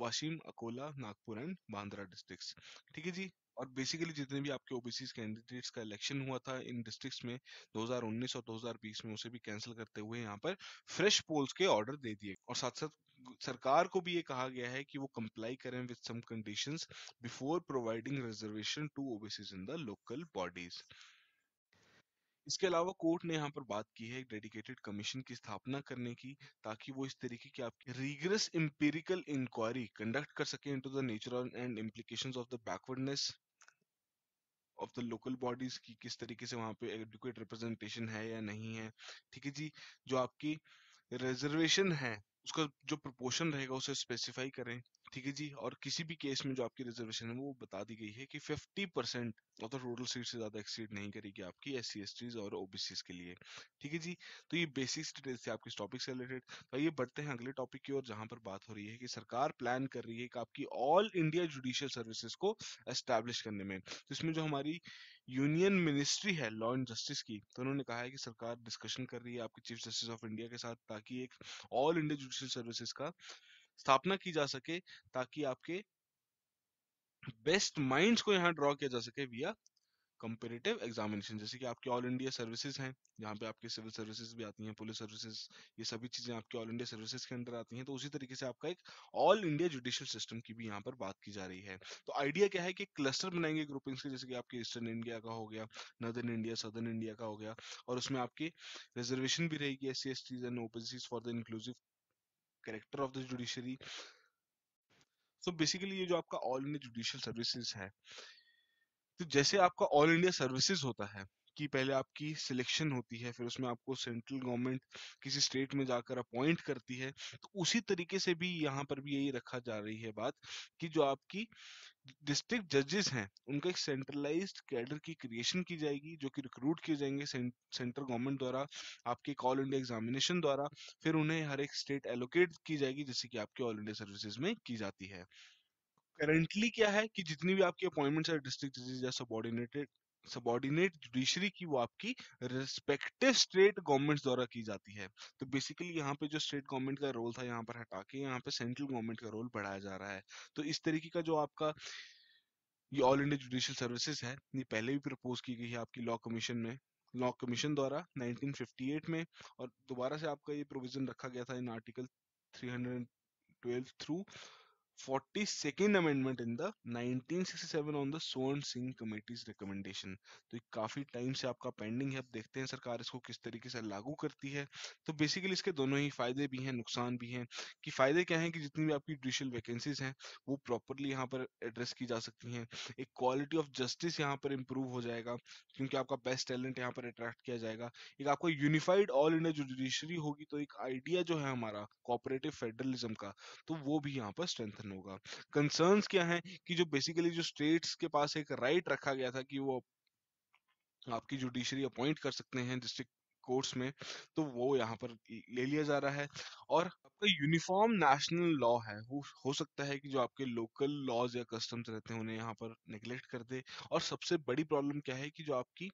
Washim Akola Nagpur and Bandra district ठीक है जी और बेसिकली जितने भी आपके ओबीसी कैंडिडेट्स का इलेक्शन हुआ था इन डिस्ट्रिक्ट्स में 2019 और 2020 में उसे भी कैंसिल करते हुए यहाँ पर फ्रेश पोल्स के ऑर्डर दे दिए और साथ साथ सरकार को भी ये कहा गया है कि वो कंप्लाई करें with some conditions before providing reservation to OBC in the local bodies इसके अलावा कोर्ट ने यहाँ पर बात की है एक डेडिकेटेड कमीशन की स्थापना करने की ताकि वो इस तरीके की आपकी रिग्रेस इम्पेरिकल इंक्वायरी कंडक्ट कर सके into the nature and implications of the backwardness of the local bodies की किस तरीके से वहाँ पे एडुकेट रिप्रेजेंटेशन है या नहीं है ठीक है जी जो आपकी रिजर्वेशन है उसका जो प्रोपोर्शन रहेगा उसे स्पेसिफाई करें ठीक है जी और किसी भी केस में जो आपकी रिजर्वेशन है वो बता दी गई है कि 50 percent of the total seat से ज्यादा एक्सीड नहीं करेगी आपकी एस सी और ओबीसी के लिए ठीक है जी तो ये बेसिक डिटेल्स थे आपके टॉपिक से रिलेटेड तो ये बढ़ते हैं अगले टॉपिक की ओर जहां पर बात हो रही है कि सरकार प्लान कर रही है कि आपकी ऑल इंडिया जुडिशियल सर्विसेज को एस्टेब्लिश करने में तो इसमें जो हमारी यूनियन मिनिस्ट्री है लॉ एंड जस्टिस की तो उन्होंने कहा है कि सरकार डिस्कशन कर रही है आपके चीफ जस्टिस ऑफ इंडिया के साथ ताकि एक ऑल इंडिया जुडिशियल सर्विसेज का स्थापना की जा सके ताकि आपके बेस्ट माइंड्स को यहाँ ड्रॉ किया जा सके विया कंपेरेटिव एग्जामिनेशन जैसे कि आपके ऑल इंडिया सर्विसेज हैं जहाँ पे आपके सिविल सर्विसेज भी आती हैं पुलिस सर्विसेज ये सभी चीजें आपके ऑल इंडिया सर्विसेज के अंदर आती हैं तो उसी तरीके से आपका एक ऑल इंडिया जुडिशियल सिस्टम की भी यहाँ पर बात की जा रही है तो आइडिया क्या है कि क्लस्टर बनाएंगे ग्रुपिंग्स के जैसे कि आपके ईस्टर्न इंडिया का हो गया नॉर्दर्न इंडिया सदर्न इंडिया का हो गया और उसमें आपकी रिजर्वेशन भी रहेगी S C S Ts and OBC for the inclusive character of the judiciary so basically ये जो आपका ऑल इंडिया जुडिशियल सर्विसेज है तो जैसे आपका ऑल इंडिया सर्विसेज होता है कि पहले आपकी सिलेक्शन होती है फिर उसमें आपको सेंट्रल गवर्नमेंट किसी स्टेट में जाकर अपॉइंट करती है तो उसी तरीके से भी यहाँ पर भी यही रखा जा रही है बात कि जो आपकी डिस्ट्रिक्ट जजेस हैं उनका एक सेंट्रलाइज्ड कैडर की क्रिएशन की जाएगी जो कि रिक्रूट किए जाएंगे सेंट्रल गवर्नमेंट द्वारा आपके ऑल इंडिया एग्जामिनेशन द्वारा फिर उन्हें हर एक स्टेट एलोकेट की जाएगी जैसे कि आपके ऑल इंडिया सर्विसेज में की जाती है करेंटली क्या है कि जितनी भी आपकी अपॉइंटमेंट्स है डिस्ट्रिक्ट जजेस या सबॉर्डिनेटेड सबॉर्डिनेट जुडिशरी की वो आपकी रिस्पेक्टिव स्टेट गवर्नमेंट्स द्वारा की जाती है तो बेसिकली यहाँ पे जो स्टेट गवर्नमेंट का रोल था यहाँ पर हटा के यहाँ पे सेंट्रल गवर्नमेंट का रोल बढ़ाया जा रहा है तो इस तरीके का जो आपका ये ऑल इंडिया जुडिशियल सर्विसेज है ये पहले भी प्रपोज की गई है आपकी लॉ कमीशन में लॉ कमीशन द्वारा 1958 में और दोबारा से आपका ये प्रोविजन रखा गया था in article 312 through 42nd amendment in the 1967 on the Son Singh committee's recommendation तो काफी टाइम से आपका पेंडिंग है अब देखते हैं सरकार इसको किस तरीके से लागू करती है तो बेसिकली इसके दोनों ही फायदे भी हैं नुकसान भी हैं कि फायदे क्या हैं कि जितनी भी आपकी जुडिशियल वैकेंसीज हैं वो प्रॉपरली यहाँ पर एड्रेस की जा सकती हैं एक क्वालिटी ऑफ जस्टिस यहाँ पर इम्प्रूव हो जाएगा क्योंकि आपका बेस्ट टैलेंट यहाँ पर अट्रैक्ट किया जाएगा एक आपका यूनिफाइड ऑल इंडिया जुडिशरी होगी तो एक आइडिया जो है हमारा कॉपरेटिव फेडरलिज्म का तो वो भी यहाँ पर स्ट्रेंथन समर्थन होगा कंसर्न क्या है कि जो बेसिकली जो स्टेट्स के पास एक राइट right रखा गया था कि वो आपकी जुडिशरी अपॉइंट कर सकते हैं डिस्ट्रिक्ट कोर्ट्स में तो वो यहाँ पर ले लिया जा रहा है और आपका यूनिफॉर्म नेशनल लॉ है हो, हो सकता है कि जो आपके लोकल लॉज या कस्टम्स रहते हैं उन्हें यहाँ पर नेग्लेक्ट कर दे और सबसे बड़ी प्रॉब्लम क्या है कि जो आपकी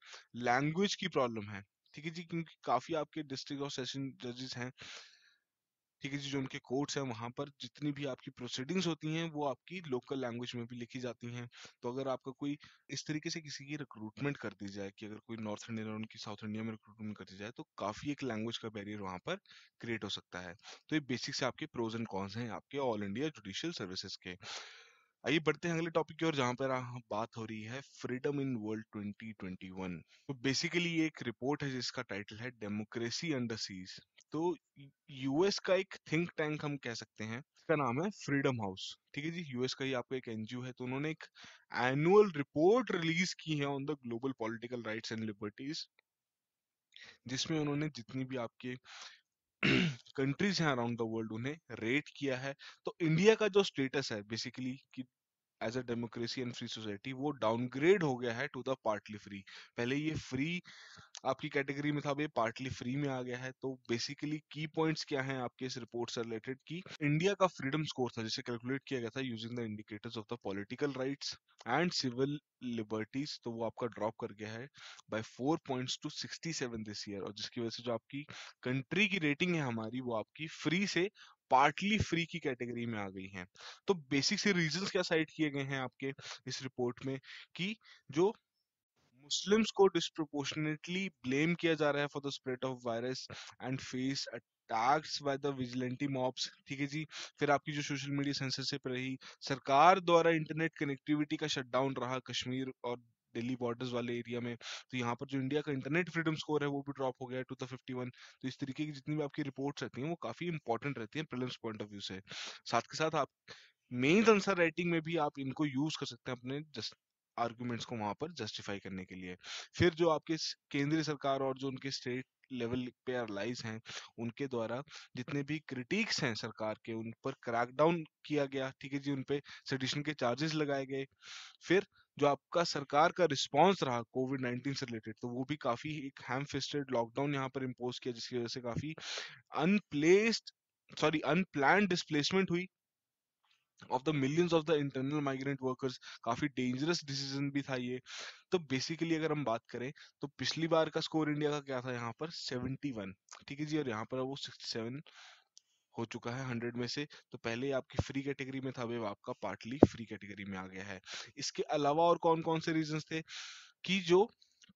लैंग्वेज की प्रॉब्लम है ठीक है जी क्योंकि काफी आपके डिस्ट्रिक्ट और सेशन जजेस हैं ठीक है जी जो उनके कोर्ट्स हैं वहाँ पर जितनी भी आपकी प्रोसीडिंग्स होती हैं वो आपकी लोकल लैंग्वेज में भी लिखी जाती हैं तो अगर आपका कोई इस तरीके से किसी की रिक्रूटमेंट कर दी जाए कि अगर कोई नॉर्थ इंडियन और उनकी साउथ इंडिया में रिक्रूटमेंट कर दी जाए तो काफ़ी एक लैंग्वेज का बैरियर वहाँ पर क्रिएट हो सकता है तो ये बेसिक से आपके प्रोज एंड कॉन्स हैं आपके ऑल इंडिया जुडिशियल सर्विसेज के आइए बढ़ते हैं अगले टॉपिक की ओर जहां पर बात हो रही है फ्रीडम इन वर्ल्ड 2021 तो बेसिकली ये एक रिपोर्ट है जिसका टाइटल है डेमोक्रेसी अंडर सीज तो यूएस का एक थिंक टैंक हम कह सकते हैं इसका नाम है फ्रीडम हाउस ठीक है जी यूएस का ही आपका एक एनजीओ है तो उन्होंने एक एनुअल रिपोर्ट रिलीज की है on the global political rights and liberties जिसमें उन्होंने जितनी भी आपके कंट्रीज हैं अराउंड द वर्ल्ड उन्हें रेट किया है तो इंडिया का जो स्टेटस है बेसिकली कि as a democracy and free society वो डाउनग्रेड हो गया है टू द पार्टली फ्री पहले ये फ्री आपकी कैटेगरी में था अब ये पार्टली फ्री में आ गया है तो बेसिकली की पॉइंट्स क्या हैं आपके इस रिपोर्ट से रिलेटेड कि इंडिया का फ्रीडम स्कोर था जिसे कैलकुलेट किया गया था using the indicators of the political rights and civil liberties तो वो आपका ड्रॉप कर गया है by four points to sixty seven this year और जिसकी वजह से जो आपकी कंट्री की रेटिंग है हमारी वो आपकी फ्री से पार्टली फ्री की कैटेगरी में आ गई हैं तो बेसिक से रीजन क्या साइड किए गए हैं आपके इस रिपोर्ट में कि जो मुस्लिम्स को डिस्प्रोपोर्शनेटली ब्लेम किया जा रहा है for the spread of virus and face attacks by the vigilante mobs ठीक है जी फिर आपकी जो सोशल मीडिया सेंसरशिप रही सरकार द्वारा इंटरनेट कनेक्टिविटी का शटडाउन रहा कश्मीर और दिल्ली बॉर्डर्स वाले एरिया में तो यहाँ पर जो इंडिया का इंटरनेट फ्रीडम स्कोर है वो भी ड्रॉप हो गया टू द फिफ्टी वन तो इस तरीके की जितनी भी आपकी रिपोर्ट्स रहती हैं वो काफी इंपॉर्टेंट रहती है प्रिलिम्स पॉइंट ऑफ व्यू से साथ के साथ आप मेन आंसर राइटिंग में भी आप इनको यूज कर सकते हैं अपने जस्ट आर्ग्यूमेंट्स को वहां पर जस्टिफाई करने के लिए फिर जो आपके केंद्रीय सरकार और जो उनके स्टेट लेवल पे एलाइज हैं उनके द्वारा जितने भी क्रिटिक्स हैं सरकार के उन पर क्रैकडाउन किया गया ठीक है जी उन पे सडिशन के चार्जेस लगाए गए फिर जो आपका सरकार का रिस्पॉन्स रहा कोविड नाइन्टीन से रिलेटेड तो वो भी काफी एक हैम फिस्टेड लॉकडाउन यहाँ पर इम्पोज किया जिसकी वजह से काफी अनप्लेस्ड सॉरी अनप्लान डिस्प्लेसमेंट हुई of the millions of the internal migrant workers काफी डेंजरस डिसीजन भी था ये तो बेसिकली अगर हम बात करें तो पिछली बार का स्कोर इंडिया का क्या था यहाँ पर 71 ठीक है जी और यहाँ पर वो सेवन हो चुका है हंड्रेड में से तो पहले आपकी फ्री कैटेगरी में था वेब आपका पार्टली फ्री कैटेगरी में आ गया है इसके अलावा और कौन कौन से रीजन थे कि जो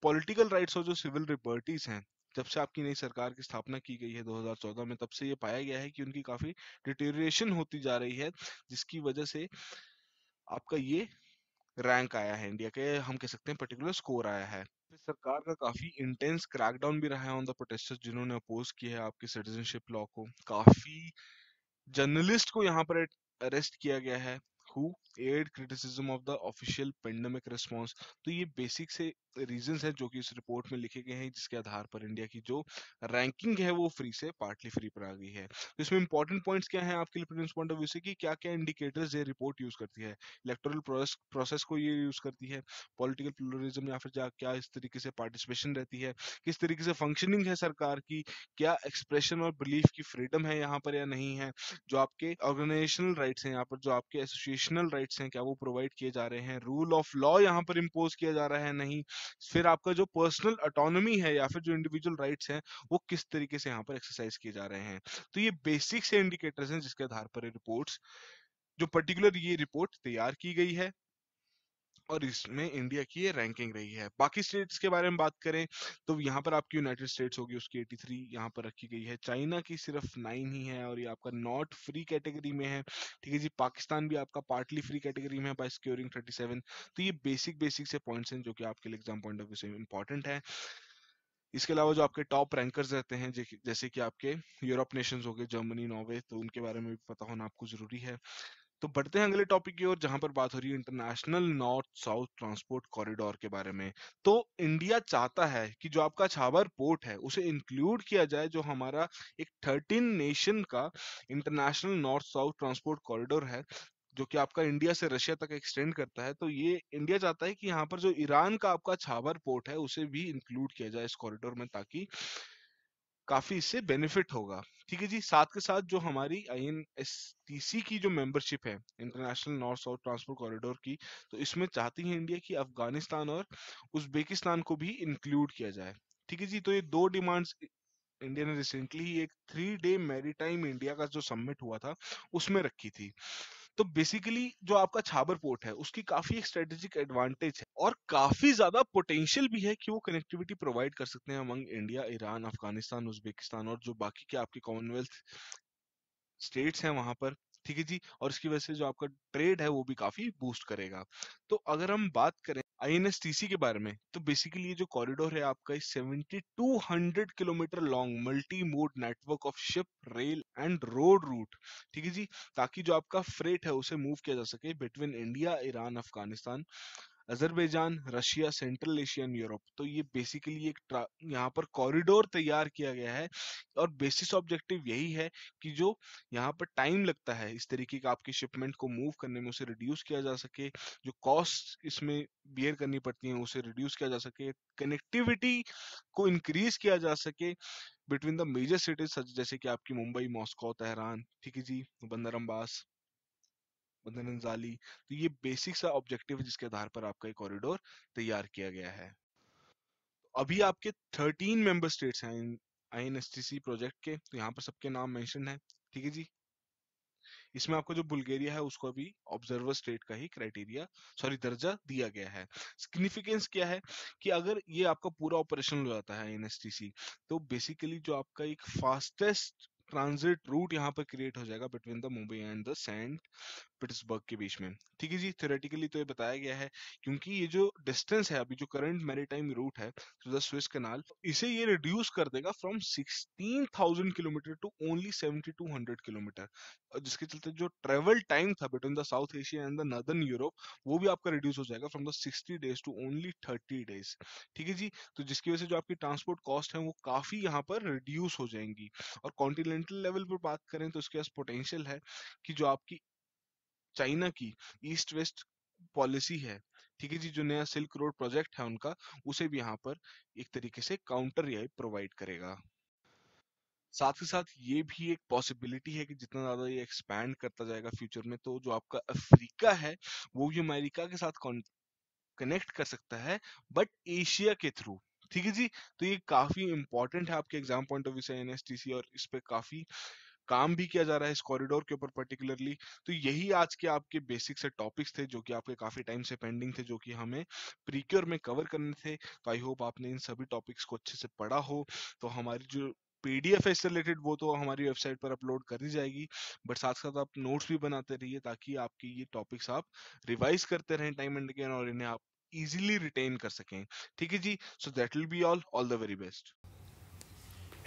पॉलिटिकल राइट्स और जो सिविल लिबर्टीज हैं जब से आपकी नई सरकार की स्थापना की गई है 2014 में तब से ये पाया गया है कि उनकी काफी डिटेरिएशन होती जा रही है जिसकी वजह से आपका ये रैंक आया है इंडिया के हम कह सकते हैं पर्टिकुलर स्कोर आया है पे सरकार का काफी इंटेंस क्रैकडाउन भी रहा है ऑन द प्रोटेस्टर्स जिन्होंने अपोज किया है आपके सिटीजनशिप लॉ को काफी जर्नलिस्ट को यहाँ पर अरेस्ट किया गया है who had criticism of the official pandemic response तो ये बेसिक से रीजन है जो कि इस रिपोर्ट में लिखे गए हैं जिसके आधार पर इंडिया की जो रैंकिंग है वो फ्री से पार्टली फ्री पर आ गई है तो इसमें इंपॉर्टेंट पॉइंट्स क्या है आपके लिए पॉइंट ऑफ व्यू से कि क्या क्या इंडिकेटर्स ये रिपोर्ट यूज करती है इलेक्टोरल प्रोसेस को ये यूज करती है पॉलिटिकल प्लोरिज्म या फिर क्या इस तरीके से पार्टिसिपेशन रहती है किस तरीके से फंक्शनिंग है सरकार की क्या एक्सप्रेशन और बिलीफ की फ्रीडम है यहाँ पर या नहीं है जो आपके ऑर्गेनाइजेशनल राइट्स हैं यहाँ पर जो आपके एसोसिएशनल राइट्स हैं क्या वो प्रोवाइड किए जा रहे हैं रूल ऑफ लॉ यहाँ पर इम्पोज किया जा रहा है नहीं फिर आपका जो पर्सनल अटोनमी है या फिर जो इंडिविजुअल राइट्स हैं वो किस तरीके से यहाँ पर एक्सरसाइज किए जा रहे हैं तो ये बेसिक से इंडिकेटर्स हैं जिसके आधार पर रिपोर्ट्स जो पर्टिकुलर ये रिपोर्ट तैयार की गई है और इसमें इंडिया की ये रैंकिंग रही है बाकी स्टेट्स के बारे में बात करें तो यहाँ पर आपकी यूनाइटेड स्टेट्स होगी उसकी एटी थ्री यहाँ पर रखी गई है चाइना की सिर्फ नाइन ही है और ये आपका नॉट फ्री कैटेगरी में है ठीक है जी पाकिस्तान भी आपका पार्टली फ्री कैटेगरी में है बाई स्क्योरिंग थर्टी तो ये बेसिक बेसिक से पॉइंट्स हैं जो कि आपके लिए एग्जाम पॉइंट ऑफ व्यू से इंपॉर्टेंट है इसके अलावा जो आपके टॉप रैंकर्स रहते हैं जैसे कि आपके यूरोप नेशंस हो गए जर्मनी नॉर्वे तो उनके बारे में भी पता होना आपको जरूरी है तो बढ़ते हैं अगले टॉपिक की ओर जहां पर बात हो रही है international north south transport corridor के बारे में तो इंडिया चाहता है कि जो आपका छाबर पोर्ट है उसे इंक्लूड किया जाए जो हमारा एक थर्टीन नेशन का international north south transport corridor है जो कि आपका इंडिया से रशिया तक एक्सटेंड करता है तो ये इंडिया चाहता है कि यहाँ पर जो ईरान का आपका छाबर पोर्ट है उसे भी इंक्लूड किया जाए इस कॉरिडोर में ताकि काफी इससे बेनिफिट होगा ठीक है जी साथ के साथ जो हमारी I N S T C की जो मेंबरशिप है international north south transport corridor की तो इसमें चाहती है इंडिया की अफगानिस्तान और उज्बेकिस्तान को भी इंक्लूड किया जाए ठीक है जी तो ये दो डिमांड्स इंडिया ने रिसेंटली एक थ्री डे मैरीटाइम इंडिया का जो सबमिट हुआ था उसमें रखी थी तो बेसिकली जो आपका छाबर पोर्ट है उसकी काफी एक स्ट्रेटेजिक एडवांटेज है और काफी ज्यादा पोटेंशियल भी है कि वो कनेक्टिविटी प्रोवाइड कर सकते हैं among India Iran Afghanistan Uzbekistan और जो बाकी के आपके कॉमनवेल्थ स्टेट्स हैं वहां पर ठीक है जी और इसकी वजह से जो आपका ट्रेड है वो भी काफी बूस्ट करेगा तो अगर हम बात करें आईएनएसटीसी के बारे में तो बेसिकली ये जो कॉरिडोर है आपका 7200 kilometre long multi mode network of ship rail and road route ठीक है जी ताकि जो आपका फ्रेट है उसे मूव किया जा सके between India Iran Afghanistan Azerbaijan Russia central and Europe तो ये बेसिकली एक यहाँ पर कॉरिडोर तैयार किया गया है और बेसिस ऑब्जेक्टिव यही है कि जो यहाँ पर टाइम लगता है इस तरीके का आपकी शिपमेंट को मूव करने में उसे रिड्यूस किया जा सके जो कॉस्ट इसमें बियर करनी पड़ती है उसे रिड्यूस किया जा सके कनेक्टिविटी को इंक्रीज किया जा सके बिटवीन द मेजर सिटीज जैसे कि आपकी मुंबई मॉस्को तेहरान ठीक है जी बंदर अम्बास बंधन जाली तो ये बेसिक सा ऑब्जेक्टिव है जिसके आधार पर आपका ये कॉरिडोर तैयार किया गया है अभी आपके थर्टीन मेंबर स्टेट्स हैं आई एन प्रोजेक्ट के तो यहाँ पर सबके नाम मेंशन है ठीक है जी इसमें आपको जो बुल्गेरिया है उसको भी ऑब्जर्वर स्टेट का ही क्राइटेरिया सॉरी दर्जा दिया गया है सिग्निफिकेंस क्या है कि अगर ये आपका पूरा ऑपरेशन हो जाता है एनएसटीसी तो बेसिकली जो आपका एक फास्टेस्ट ट्रांजिट रूट यहाँ पर क्रिएट हो जाएगा between the Mumbai and the Saint Petersburg के बीच में ठीक है जी थियोरेटिकली तो ये बताया गया है क्योंकि ये जो डिस्टेंस है अभी जो करंट मैरीटाइम रूट है टू द स्विस कैनाल इसे ये रिड्यूस कर देगा from 16,000 kilometre to only 7,200 kilometre और जिसके चलते जो ट्रेवल टाइम था between the south Asia and the northern Europe वो भी आपका रिड्यूस हो जाएगा from the 60 days to only 30 days ठीक है जी तो जिसकी वजह से जो आपकी ट्रांसपोर्ट कॉस्ट है वो काफी यहाँ पर रिड्यूस हो जाएंगी और कॉन्टिनेंटल लेवल पर बात करें तो इसके पास पोटेंशियल है कि जो आपकी चाइना की ईस्ट वेस्ट पॉलिसी है ठीक है जी जो नया सिल्क रोड प्रोजेक्ट है उनका उसे भी यहाँ पर एक तरीके से काउंटर रियायत प्रोवाइड करेगा साथ ही साथ ये भी एक पॉसिबिलिटी है कि जितना ज्यादा ये एक्सपैंड करता जाएगा फ्यूचर में तो जो आपका अफ्रीका है वो भी अमेरिका के साथ कनेक्ट कर सकता है बट एशिया के थ्रू ठीक है जी तो ये काफी इंपॉर्टेंट है आपके एग्जाम पॉइंट ऑफ व्यू से एनएसटीसी और इस पे काफी काम भी किया जा रहा है इस कॉरिडोर के ऊपर पर्टिकुलरली तो यही आज के आपके बेसिक से टॉपिक्स थे जो कि आपके काफी टाइम से पेंडिंग थे जो कि हमें प्रीक्योर में कवर करने थे तो आई होप आपने इन सभी टॉपिक्स को अच्छे से पढ़ा हो तो हमारी जो पीडीएफ से रिलेटेड वो तो हमारी वेबसाइट पर अपलोड कर दी जाएगी बट साथ साथ आप नोट्स भी बनाते रहिए ताकि आपकी ये टॉपिक्स आप रिवाइज करते रहें टाइम एंड अगेन और इन्हें आप इजिली रिटेन कर सकें ठीक है जी so that will be all all the very best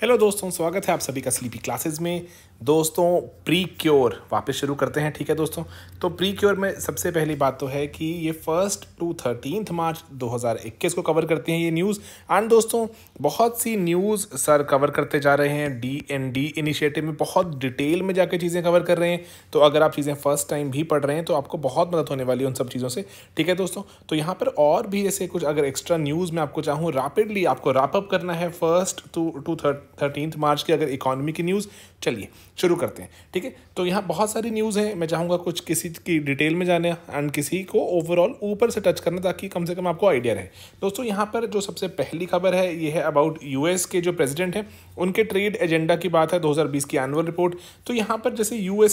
hello दोस्तों स्वागत है आप सभी का स्लीपी क्लासेस में दोस्तों प्री क्योर वापस शुरू करते हैं ठीक है दोस्तों तो प्री क्योर में सबसे पहली बात तो है कि ये फर्स्ट टू थर्टीनथ मार्च 2021 को कवर करते हैं ये न्यूज़ एंड दोस्तों बहुत सी न्यूज़ सर कवर करते जा रहे हैं डी एन डी इनिशिएटिव में बहुत डिटेल में जाकर चीज़ें कवर कर रहे हैं तो अगर आप चीज़ें फर्स्ट टाइम भी पढ़ रहे हैं तो आपको बहुत मदद होने वाली है उन सब चीज़ों से ठीक है दोस्तों तो यहाँ पर और भी जैसे कुछ अगर एक्स्ट्रा न्यूज़ मैं आपको चाहूँ रैपिडली आपको रैपअप करना है first to to thirt thirteen March की अगर इकोनॉमी की न्यूज़ चलिए शुरू करते हैं ठीक है तो यहाँ बहुत सारी न्यूज़ हैं मैं चाहूँगा कुछ किसी की डिटेल में जाने एंड किसी को ओवरऑल ऊपर से टच करना ताकि कम से कम आपको आइडिया रहे दोस्तों यहाँ पर जो सबसे पहली खबर है ये है अबाउट यूएस के जो प्रेसिडेंट हैं उनके ट्रेड एजेंडा की बात है 2020 की एनुअल रिपोर्ट तो यहाँ पर जैसे यू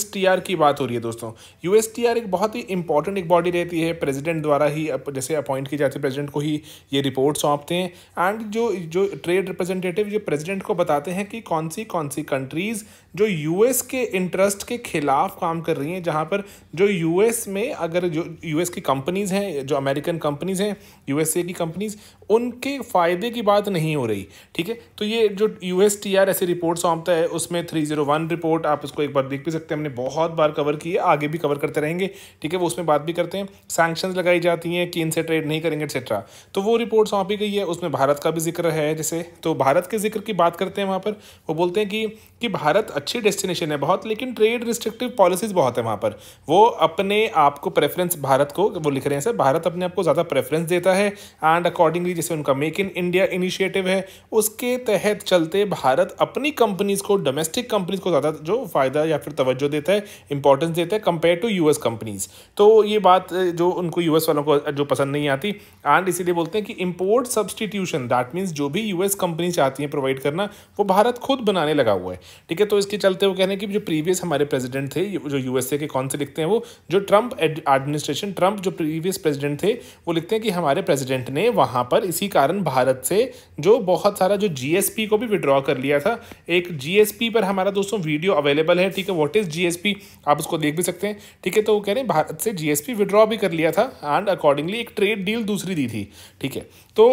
की बात हो रही है दोस्तों यू एक बहुत ही इंपॉर्टेंट एक बॉडी रहती है प्रेजिडेंट द्वारा ही जैसे अपॉइंट की जाती है प्रेजिडेंट को ही ये रिपोर्ट सौंपते हैं एंड जो जो ट्रेड रिप्रेजेंटेटिव जो प्रेजिडेंट को बताते हैं कि कौन सी कौन सी कंट्रीज़ जो यूएस के इंटरेस्ट के खिलाफ काम कर रही हैं जहां पर जो यूएस में अगर जो यूएस की कंपनीज़ हैं जो अमेरिकन कंपनीज़ हैं यूएसए की कंपनीज़ उनके फ़ायदे की बात नहीं हो रही ठीक है तो ये जो यू एस टी आर ऐसी रिपोर्ट सौंपता है उसमें थ्री जीरो वन रिपोर्ट आप उसको एक बार देख भी सकते हैं हमने बहुत बार कवर की है आगे भी कवर करते रहेंगे ठीक है वो उसमें बात भी करते हैं सैंक्शन लगाई जाती हैं कि इनसे ट्रेड नहीं करेंगे एक्सेट्रा तो वो रिपोर्ट सौंपी गई है उसमें भारत का भी जिक्र है जैसे तो भारत के जिक्र की बात करते करते हैं वहाँ पर वो बोलते हैं कि कि भारत अच्छी डेस्टिनेशन है बहुत लेकिन ट्रेड रिस्ट्रिक्टिव पॉलिसीज बहुत है वहाँ पर वो अपने आप को प्रेफरेंस भारत को वो लिख रहे हैं सर भारत अपने आप को ज़्यादा प्रेफरेंस देता है एंड अकॉर्डिंगली जैसे उनका मेक इन इंडिया इनिशिएटिव है उसके तहत चलते भारत अपनी कंपनीज़ को डोमेस्टिक कंपनीज़ को ज़्यादा जो फ़ायदा या फिर तवज्जो देता है इंपॉर्टेंस देता है कंपेयर टू यू कंपनीज़ तो ये बात जो उनको यू वालों को जो पसंद नहीं आती एंड इसीलिए बोलते हैं कि इम्पोर्ट सब्सटीट्यूशन दैट मीन्स जो भी यूएस कंपनी चाहती हैं प्रोवाइड करना वो भारत खुद बनाने लगा हुआ है ठीक है तो इसके चलते वो कह रहे हैं कि जो प्रीवियस हमारे प्रेसिडेंट थे जो यूएसए के कौन से लिखते हैं वो जो ट्रंप एडमिनिस्ट्रेशन ट्रंप जो प्रीवियस प्रेसिडेंट थे वो लिखते हैं कि हमारे प्रेसिडेंट ने वहाँ पर इसी कारण भारत से जो बहुत सारा जो जीएसपी को भी विड्रॉ कर लिया था एक जीएसपी पर हमारा दोस्तों वीडियो अवेलेबल है ठीक है वॉट इज जीएसपी आप उसको देख भी सकते हैं ठीक है तो वो कह रहे हैं भारत से जीएसपी विड्रॉ भी कर लिया था एंड अकॉर्डिंगली एक ट्रेड डील दूसरी दी थी ठीक है तो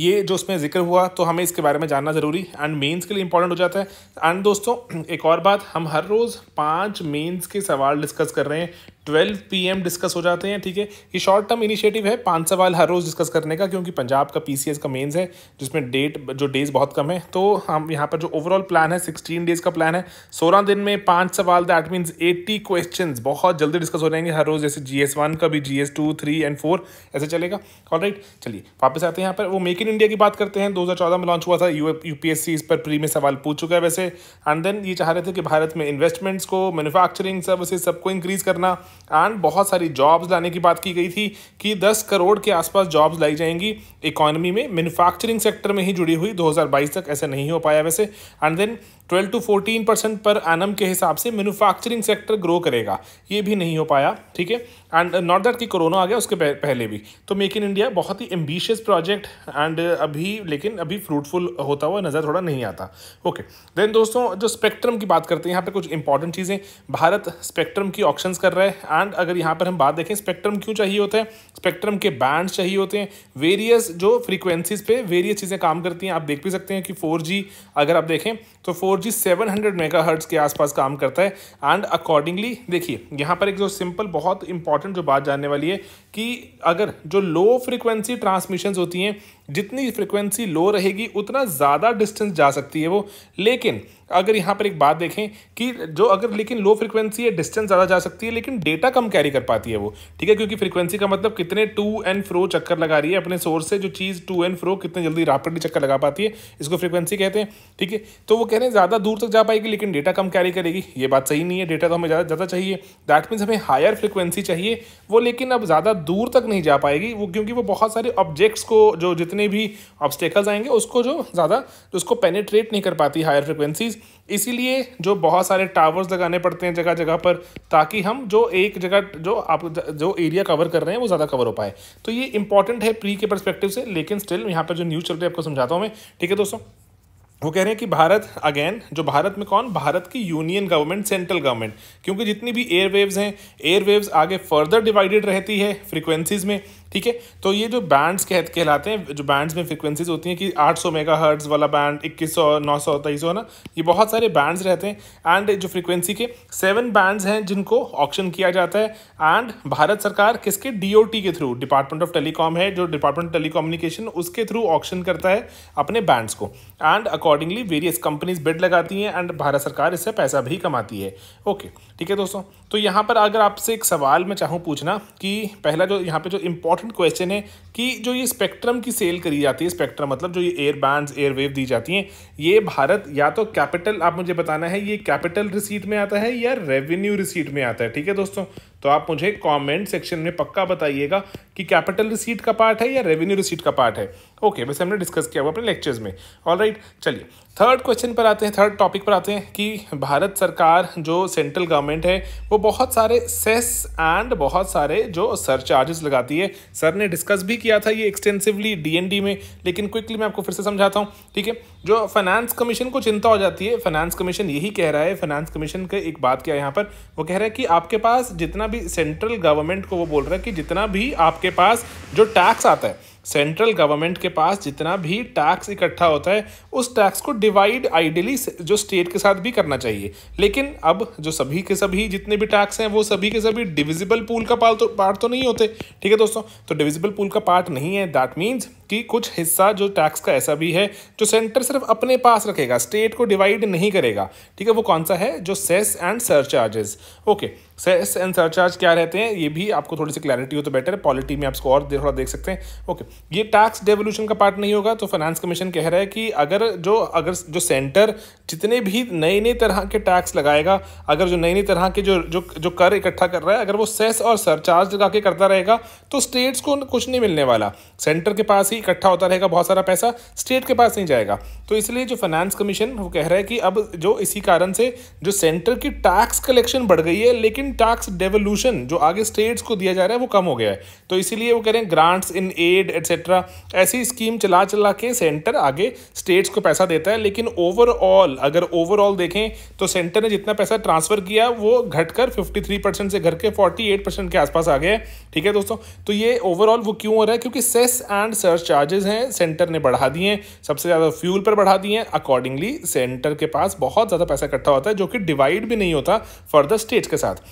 ये जो उसमें जिक्र हुआ तो हमें इसके बारे में जानना ज़रूरी एंड मेंस के लिए इंपॉर्टेंट हो जाता है एंड दोस्तों एक और बात हम हर रोज़ पांच मेंस के सवाल डिस्कस कर रहे हैं ट्वेल्व पी एम डिस्कस हो जाते हैं ठीक है ये शॉर्ट टर्म इनिशिएटिव है पाँच सवाल हर रोज़ डिस्कस करने का क्योंकि पंजाब का पी का मेन्स है जिसमें डेट जो डेज बहुत कम है तो हम यहाँ पर जो ओवरऑल प्लान है सिक्सटीन डेज का प्लान है सोलह दिन में पाँच सवाल दैट मीन्स एट्टी क्वेश्चन बहुत जल्दी डिस्कस हो जाएंगे हर रोज़ जैसे जी एस वन का भी जी S two three and four ऐसे चलेगा और राइट चलिए वापस आते हैं यहाँ पर वो मेक इन इंडिया की बात करते हैं दो हज़ार चौदह में लॉन्च हुआ था U U P S C इस पर प्री में सवाल पूछ चुका है वैसे एंड देन ये चाह रहे थे कि भारत में इन्वेस्टमेंट्स को मैन्युफैक्चरिंग सर्विसेज सबको इंक्रीज़ करना एंड बहुत सारी जॉब्स लाने की बात की गई थी कि 10 करोड़ के आसपास जॉब्स लाई जाएंगी इकोनॉमी में मैन्युफैक्चरिंग सेक्टर में ही जुड़ी हुई 2022 तक ऐसा नहीं हो पाया वैसे and then twelve to fourteen percent पर एनम के हिसाब से मैन्युफैक्चरिंग सेक्टर ग्रो करेगा ये भी नहीं हो पाया ठीक है एंड नॉट दैट कि कोरोना आ गया उसके पहले भी तो मेक इन इंडिया बहुत ही एम्बिशियस प्रोजेक्ट एंड अभी लेकिन अभी फ्रूटफुल होता हुआ नज़र थोड़ा नहीं आता ओके देन दोस्तों जो स्पेक्ट्रम की बात करते हैं यहाँ पर कुछ इंपॉर्टेंट चीज़ें भारत स्पेक्ट्रम की ऑप्शन कर रहा है एंड अगर यहाँ पर हम बात देखें स्पेक्ट्रम क्यों चाहिए होता है स्पेक्ट्रम के बैंड चाहिए होते हैं वेरियस जो फ्रिक्वेंसीज पे वेरियस चीज़ें काम करती हैं आप देख भी सकते हैं कि फोर अगर आप देखें तो four four G seven hundred megahertz के आसपास काम करता है एंड अकॉर्डिंगली देखिए यहाँ पर एक जो सिंपल बहुत इंपॉर्टेंट जो बात जानने वाली है कि अगर जो लो फ्रिक्वेंसी ट्रांसमिशन होती हैं जितनी फ्रिक्वेंसी लो रहेगी उतना ज़्यादा डिस्टेंस जा सकती है वो लेकिन अगर यहाँ पर एक बात देखें कि जो अगर लेकिन लो फ्रिक्वेंसी है डिस्टेंस ज़्यादा जा सकती है लेकिन डेटा कम कैरी कर पाती है वो ठीक है क्योंकि फ्रिक्वेंसी का मतलब कितने टू एंड फ्रो चक्कर लगा रही है अपने सोर्स से जो चीज़ टू एंड फ्रो कितने जल्दी रैपिडली चक्कर लगा पाती है इसको फ्रिक्वेंसी कहते हैं ठीक है तो वो कह रहे हैं ज़्यादा दूर तक जा पाएगी लेकिन डेटा कम कैरी करेगी ये बात सही नहीं है डेटा तो हमें ज़्यादा ज़्यादा चाहिए दैट मीन्स हमें हायर फ्रिक्वेंसी चाहिए वो लेकिन अब ज़्यादा दूर तक नहीं जा पाएगी वो क्योंकि वो बहुत सारे ऑब्जेक्ट्स को जो जितने भी ऑब्स्टेकल्स आएंगे उसको जो ज़्यादा तो उसको पेनिट्रेट नहीं कर पाती हायर फ्रिक्वेंसीज़ इसीलिए जो बहुत सारे टावर्स लगाने पड़ते हैं जगह जगह पर ताकि हम जो एक जगह जो आप जो एरिया कवर कर रहे हैं वो ज़्यादा कवर हो पाए तो ये इंपॉर्टेंट है प्री के परस्पेक्टिव से लेकिन स्टिल यहाँ पर जो न्यूज़ चल रही है आपको समझाता हूँ मैं ठीक है दोस्तों वो कह रहे हैं कि भारत अगेन जो भारत में कौन भारत की यूनियन गवर्नमेंट सेंट्रल गवर्नमेंट क्योंकि जितनी भी एयरवेव्स हैं एयरवेव्स आगे फर्दर डिवाइडेड रहती है फ्रीक्वेंसीज में ठीक है तो ये जो बैंड्स कहते कहलाते हैं जो बैंड्स में फ्रिक्वेंसीज होती हैं कि 800 सौ मेगा हर्ट्स वाला बैंड 2100 तेईस सौ ना ये बहुत सारे बैंड्स रहते हैं एंड जो फ्रिक्वेंसी के सेवन बैंड्स हैं जिनको ऑप्शन किया जाता है एंड भारत सरकार किसके डी के थ्रू डिपार्टमेंट ऑफ टेलीकॉम है जो डिपार्टमेंट ऑफ टेलीकॉम्युनिकेशन उसके थ्रू ऑप्शन करता है अपने बैंड्स को and accordingly various companies bid लगाती हैं एंड भारत सरकार इससे पैसा भी कमाती है ओके ठीक है दोस्तों तो यहाँ पर अगर आपसे एक सवाल मैं चाहूँ पूछना कि पहला जो यहाँ पे जो इम्पोर्टेंट क्वेश्चन है कि जो ये स्पेक्ट्रम की सेल करी जाती है स्पेक्ट्रम मतलब जो ये एयर बैंड एयरवेव दी जाती हैं ये भारत या तो कैपिटल आप मुझे बताना है ये कैपिटल रिसीट में आता है या रेवेन्यू रिसीट में आता है ठीक है दोस्तों तो आप मुझे कमेंट सेक्शन में पक्का बताइएगा कि कैपिटल रिसीट का पार्ट है या रेवेन्यू रिसीट का पार्ट है ओके वैसे हमने डिस्कस किया हुआ अपने लेक्चर्स में ऑल राइट चलिए थर्ड क्वेश्चन पर आते हैं थर्ड टॉपिक पर आते हैं कि भारत सरकार जो सेंट्रल गवर्नमेंट है वो बहुत सारे सेस एंड बहुत सारे जो सर चार्जेस लगाती है सर ने डिस्कस भी किया था ये एक्सटेंसिवली डी में लेकिन क्विकली मैं आपको फिर से समझाता हूँ ठीक है जो फाइनेंस कमीशन को चिंता हो जाती है फाइनेंस कमीशन यही कह रहा है फाइनेंस कमीशन का एक बात क्या है यहाँ पर वो कह रहा है कि आपके पास जितना भी सेंट्रल गवर्नमेंट को वो बोल रहा है कि जितना भी आपके पास जो टैक्स आता है सेंट्रल गवर्नमेंट के पास जितना भी टैक्स इकट्ठा होता है उस टैक्स को डिवाइड आइडियली जो स्टेट के साथ भी करना चाहिए लेकिन अब जो सभी के सभी जितने भी टैक्स हैं वो सभी के सभी डिविजिबल पूल का पाल तो पार्ट तो नहीं होते ठीक है दोस्तों तो डिविजिबल पूल का पार्ट नहीं है दैट मीन्स कि कुछ हिस्सा जो टैक्स का ऐसा भी है जो सेंटर सिर्फ अपने पास रखेगा स्टेट को डिवाइड नहीं करेगा ठीक है वो कौन सा है जो cess and charges okay cess and surcharge क्या रहते हैं ये भी आपको थोड़ी सी क्लैरिटी हो तो बेटर है पॉलिटी में आपको और थोड़ा देख सकते हैं ओके ये टैक्स डेवोल्यूशन का पार्ट नहीं होगा तो फाइनेंस कमीशन कह रहा है कि अगर जो अगर जो सेंटर जितने भी नए नए तरह के टैक्स लगाएगा अगर जो नई नई तरह के जो जो जो कर इकट्ठा कर रहा है अगर वो सेस और सरचार्ज लगा के करता रहेगा तो स्टेट्स को कुछ नहीं मिलने वाला सेंटर के पास ही इकट्ठा होता रहेगा बहुत सारा पैसा स्टेट के पास नहीं जाएगा तो इसलिए जो फाइनेंस कमीशन वो कह रहा है कि अब जो इसी कारण से जो सेंटर की टैक्स कलेक्शन बढ़ गई है लेकिन इन टैक्स डेवोल्यूशन जो आगे स्टेट्स को दिया जा रहा है वो कम हो गया है तो इसीलिए वो कह रहे हैं ग्रांट्स इन एड एट्सेट्रा ऐसी स्कीम चला चला के सेंटर आगे स्टेट्स को पैसा देता है लेकिन ओवरऑल अगर ओवरऑल देखें तो सेंटर ने जितना पैसा ट्रांसफर किया वो घटकर फिफ्टी से घर के फोर्टी के आसपास आ गया है ठीक है दोस्तों तो ये ओवरऑल वो क्यों हो रहा है क्योंकि सेस एंड सर्च चार्जेस हैं सेंटर ने बढ़ा दिए हैं सबसे ज़्यादा फ्यूल पर बढ़ा दिए हैं अकॉर्डिंगली सेंटर के पास बहुत ज़्यादा पैसा इकट्ठा होता है जो कि डिवाइड भी नहीं होता फॉर द स्टेट्स के साथ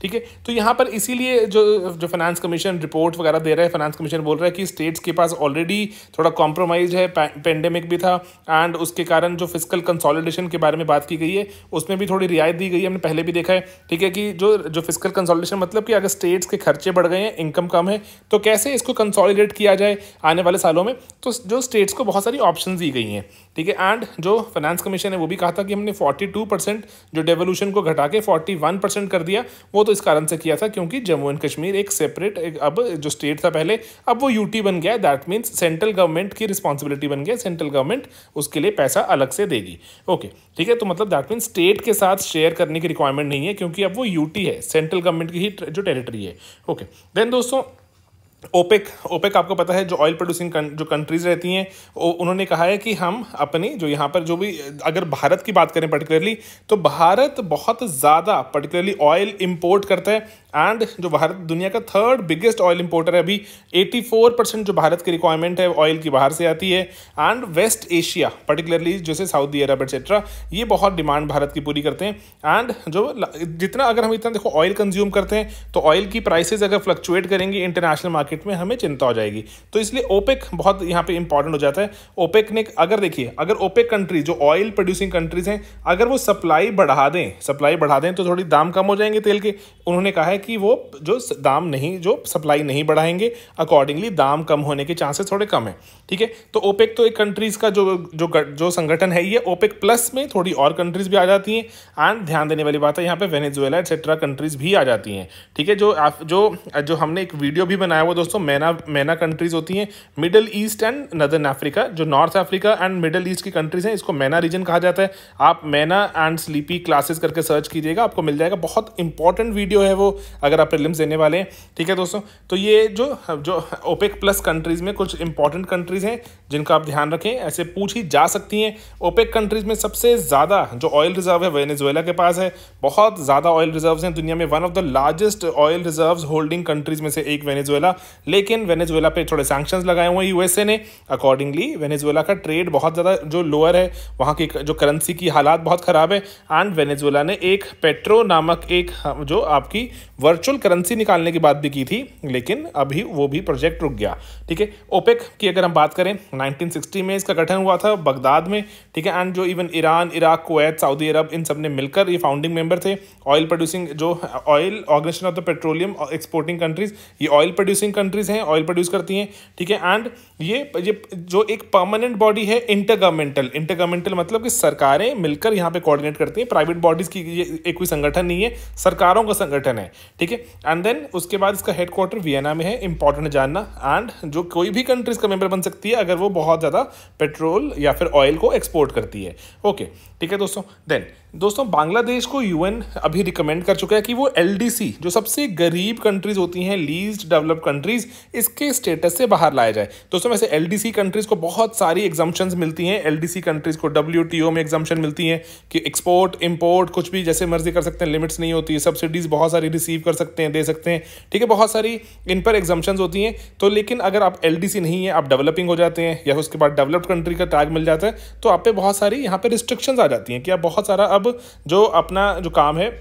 ठीक है तो यहाँ पर इसीलिए जो जो फाइनेंस कमीशन रिपोर्ट वगैरह दे रहा है फाइनेंस कमीशन बोल रहा है कि स्टेट्स के पास ऑलरेडी थोड़ा कॉम्प्रोमाइज है पेंडेमिक भी था एंड उसके कारण जो फिजिकल कंसोलिडेशन के बारे में बात की गई है उसमें भी थोड़ी रियायत दी गई है हमने पहले भी देखा है ठीक है कि जो जो फिजिकल कंसोलिडेशन मतलब कि अगर स्टेट्स के खर्चे बढ़ गए हैं इनकम कम है तो कैसे इसको कंसॉलिडेट किया जाए आने वाले सालों में तो जो स्टेट्स को बहुत सारी ऑप्शन दी गई हैं ठीक है एंड जो फाइनेंस कमीशन है वो भी कहा था कि हमने फोर्टी जो डेवोल्यूशन को घटा के फोर्टी कर दिया वो तो इस कारण से किया था क्योंकि जम्मू एंड कश्मीर एक सेपरेट एक अब जो स्टेट था पहले अब वो यूटी बन गया दैट मीन्स सेंट्रल गवर्नमेंट की रिस्पॉन्सिबिलिटी बन गया सेंट्रल गवर्नमेंट उसके लिए पैसा अलग से देगी ओके ठीक है तो मतलब दैट मीन्स स्टेट के साथ शेयर करने की रिक्वायरमेंट नहीं है क्योंकि अब वो यूटी है सेंट्रल गवर्नमेंट की ही जो टेरिटरी है ओके देन दोस्तों ओपेक ओपेक आपको पता है जो ऑयल प्रोड्यूसिंग जो कंट्रीज़ रहती हैं उन्होंने कहा है कि हम अपनी जो यहाँ पर जो भी अगर भारत की बात करें पर्टिकुलरली तो भारत बहुत ज़्यादा पर्टिकुलरली ऑयल इम्पोर्ट करता है एंड जो भारत दुनिया का थर्ड बिगेस्ट ऑयल इंपोर्टर है अभी 84 परसेंट जो भारत की रिक्वायरमेंट है ऑयल की बाहर से आती है एंड वेस्ट एशिया पर्टिकुलरली जैसे सऊदी अरब एक्सेट्रा ये बहुत डिमांड भारत की पूरी करते हैं एंड जो जितना अगर हम इतना देखो ऑयल कंज्यूम करते हैं तो ऑयल की प्राइसेज अगर फ्लक्चुएट करेंगी इंटरनेशनल मार्केट में हमें चिंता हो जाएगी तो इसलिए ओपेक बहुत यहाँ पर इंपॉर्टेंट हो जाता है ओपेक ने अगर देखिए अगर ओपेक कंट्री जो ऑयल प्रोड्यूसिंग कंट्रीज हैं अगर वो सप्लाई बढ़ा दें सप्लाई बढ़ा दें तो थोड़ी दाम कम हो जाएंगे तेल के उन्होंने कहा है कि वो जो दाम नहीं जो सप्लाई नहीं बढ़ाएंगे अकॉर्डिंगली दाम कम होने के चांसेस थोड़े कम हैं ठीक है तो ओपेक तो एक कंट्रीज़ का जो जो जो संगठन है ये ओपेक प्लस में थोड़ी और कंट्रीज़ भी आ जाती हैं एंड ध्यान देने वाली बात है यहाँ पे वेनेजुएला एक्सेट्रा कंट्रीज़ भी आ जाती हैं ठीक है जो जो जो हमने एक वीडियो भी बनाया हुआ दोस्तों मैना मैना कंट्रीज़ होती हैं Middle East and Northern Africa जो North Africa and Middle East की कंट्रीज़ हैं इसको मैना रीजन कहा जाता है आप मैना एंड स्लीपी क्लासेस करके सर्च कीजिएगा आपको मिल जाएगा बहुत इंपॉर्टेंट वीडियो है वो अगर आप प्रिलिम्स देने वाले हैं ठीक है दोस्तों तो ये जो जो ओपेक प्लस कंट्रीज़ में कुछ इंपॉर्टेंट कंट्रीज़ हैं जिनका आप ध्यान रखें ऐसे पूछी जा सकती हैं ओपेक कंट्रीज़ में सबसे ज़्यादा जो ऑयल रिजर्व है वेनेजुएला के पास है बहुत ज़्यादा ऑयल रिजर्व हैं दुनिया में one of the largest oil reserve holding countries में से एक वेनेजुएला लेकिन वेनेजुएला पर थोड़े सैक्शन लगाए हुए हैं यूएसए ने अकॉर्डिंगली वेनेजुएला का ट्रेड बहुत ज़्यादा जो लोअर है वहाँ की जो करेंसी की हालात बहुत ख़राब है एंड वेनेजुएला ने एक पेट्रो नामक एक जो आपकी वर्चुअल करेंसी निकालने की बात भी की थी लेकिन अभी वो भी प्रोजेक्ट रुक गया ठीक है ओपेक की अगर हम बात करें 1960 में इसका गठन हुआ था बगदाद में ठीक है एंड जो even Iran Iraq Kuwait Saudi Arab इन सब ने मिलकर ये फाउंडिंग मेंबर थे ऑयल प्रोड्यूसिंग जो oil organisation of the petroleum exporting countries ये ऑयल प्रोड्यूसिंग कंट्रीज हैं ऑयल प्रोड्यूस करती हैं ठीक है एंड ये ये जो एक परमानेंट बॉडी है इंटर गवर्नमेंटल इंटर गवर्नमेंटल मतलब कि सरकारें मिलकर यहाँ पे कोऑर्डिनेट करती हैं प्राइवेट बॉडीज़ की ये एक कोई संगठन नहीं है सरकारों का संगठन है ठीक है एंड देन उसके बाद इसका हेड क्वार्टर वियना में है इंपॉर्टेंट जानना एंड जो कोई भी कंट्रीज का मेंबर बन सकती है अगर वो बहुत ज़्यादा पेट्रोल या फिर ऑयल को एक्सपोर्ट करती है ओके ठीक है दोस्तों देन दोस्तों बांग्लादेश को यूएन अभी रिकमेंड कर चुका है कि वो एलडीसी जो सबसे गरीब कंट्रीज होती हैं लीस्ट डेवलप्ड कंट्रीज इसके स्टेटस से बाहर लाया जाए दोस्तों वैसे एलडीसी कंट्रीज को बहुत सारी एग्जाम्पन्स मिलती हैं एलडीसी कंट्रीज को डब्ल्यू में एग्जाम्पन मिलती हैं कि एक्सपोर्ट इम्पोर्ट कुछ भी जैसे मर्जी कर सकते हैं लिमिट्स नहीं होती सब्सिडीज़ बहुत सारी रिसीव कर सकते हैं दे सकते हैं ठीक है बहुत सारी इन पर एग्जाम्पन्स होती हैं तो लेकिन अगर आप एल नहीं है आप डेवलपिंग हो जाते हैं या उसके बाद डेवलप्ड कंट्री का टैग मिल जाता है तो आप पे बहुत सारी यहाँ पर रिस्ट्रिक्शन आ जाती हैं कि आप बहुत सारा अब जो अपना जो काम है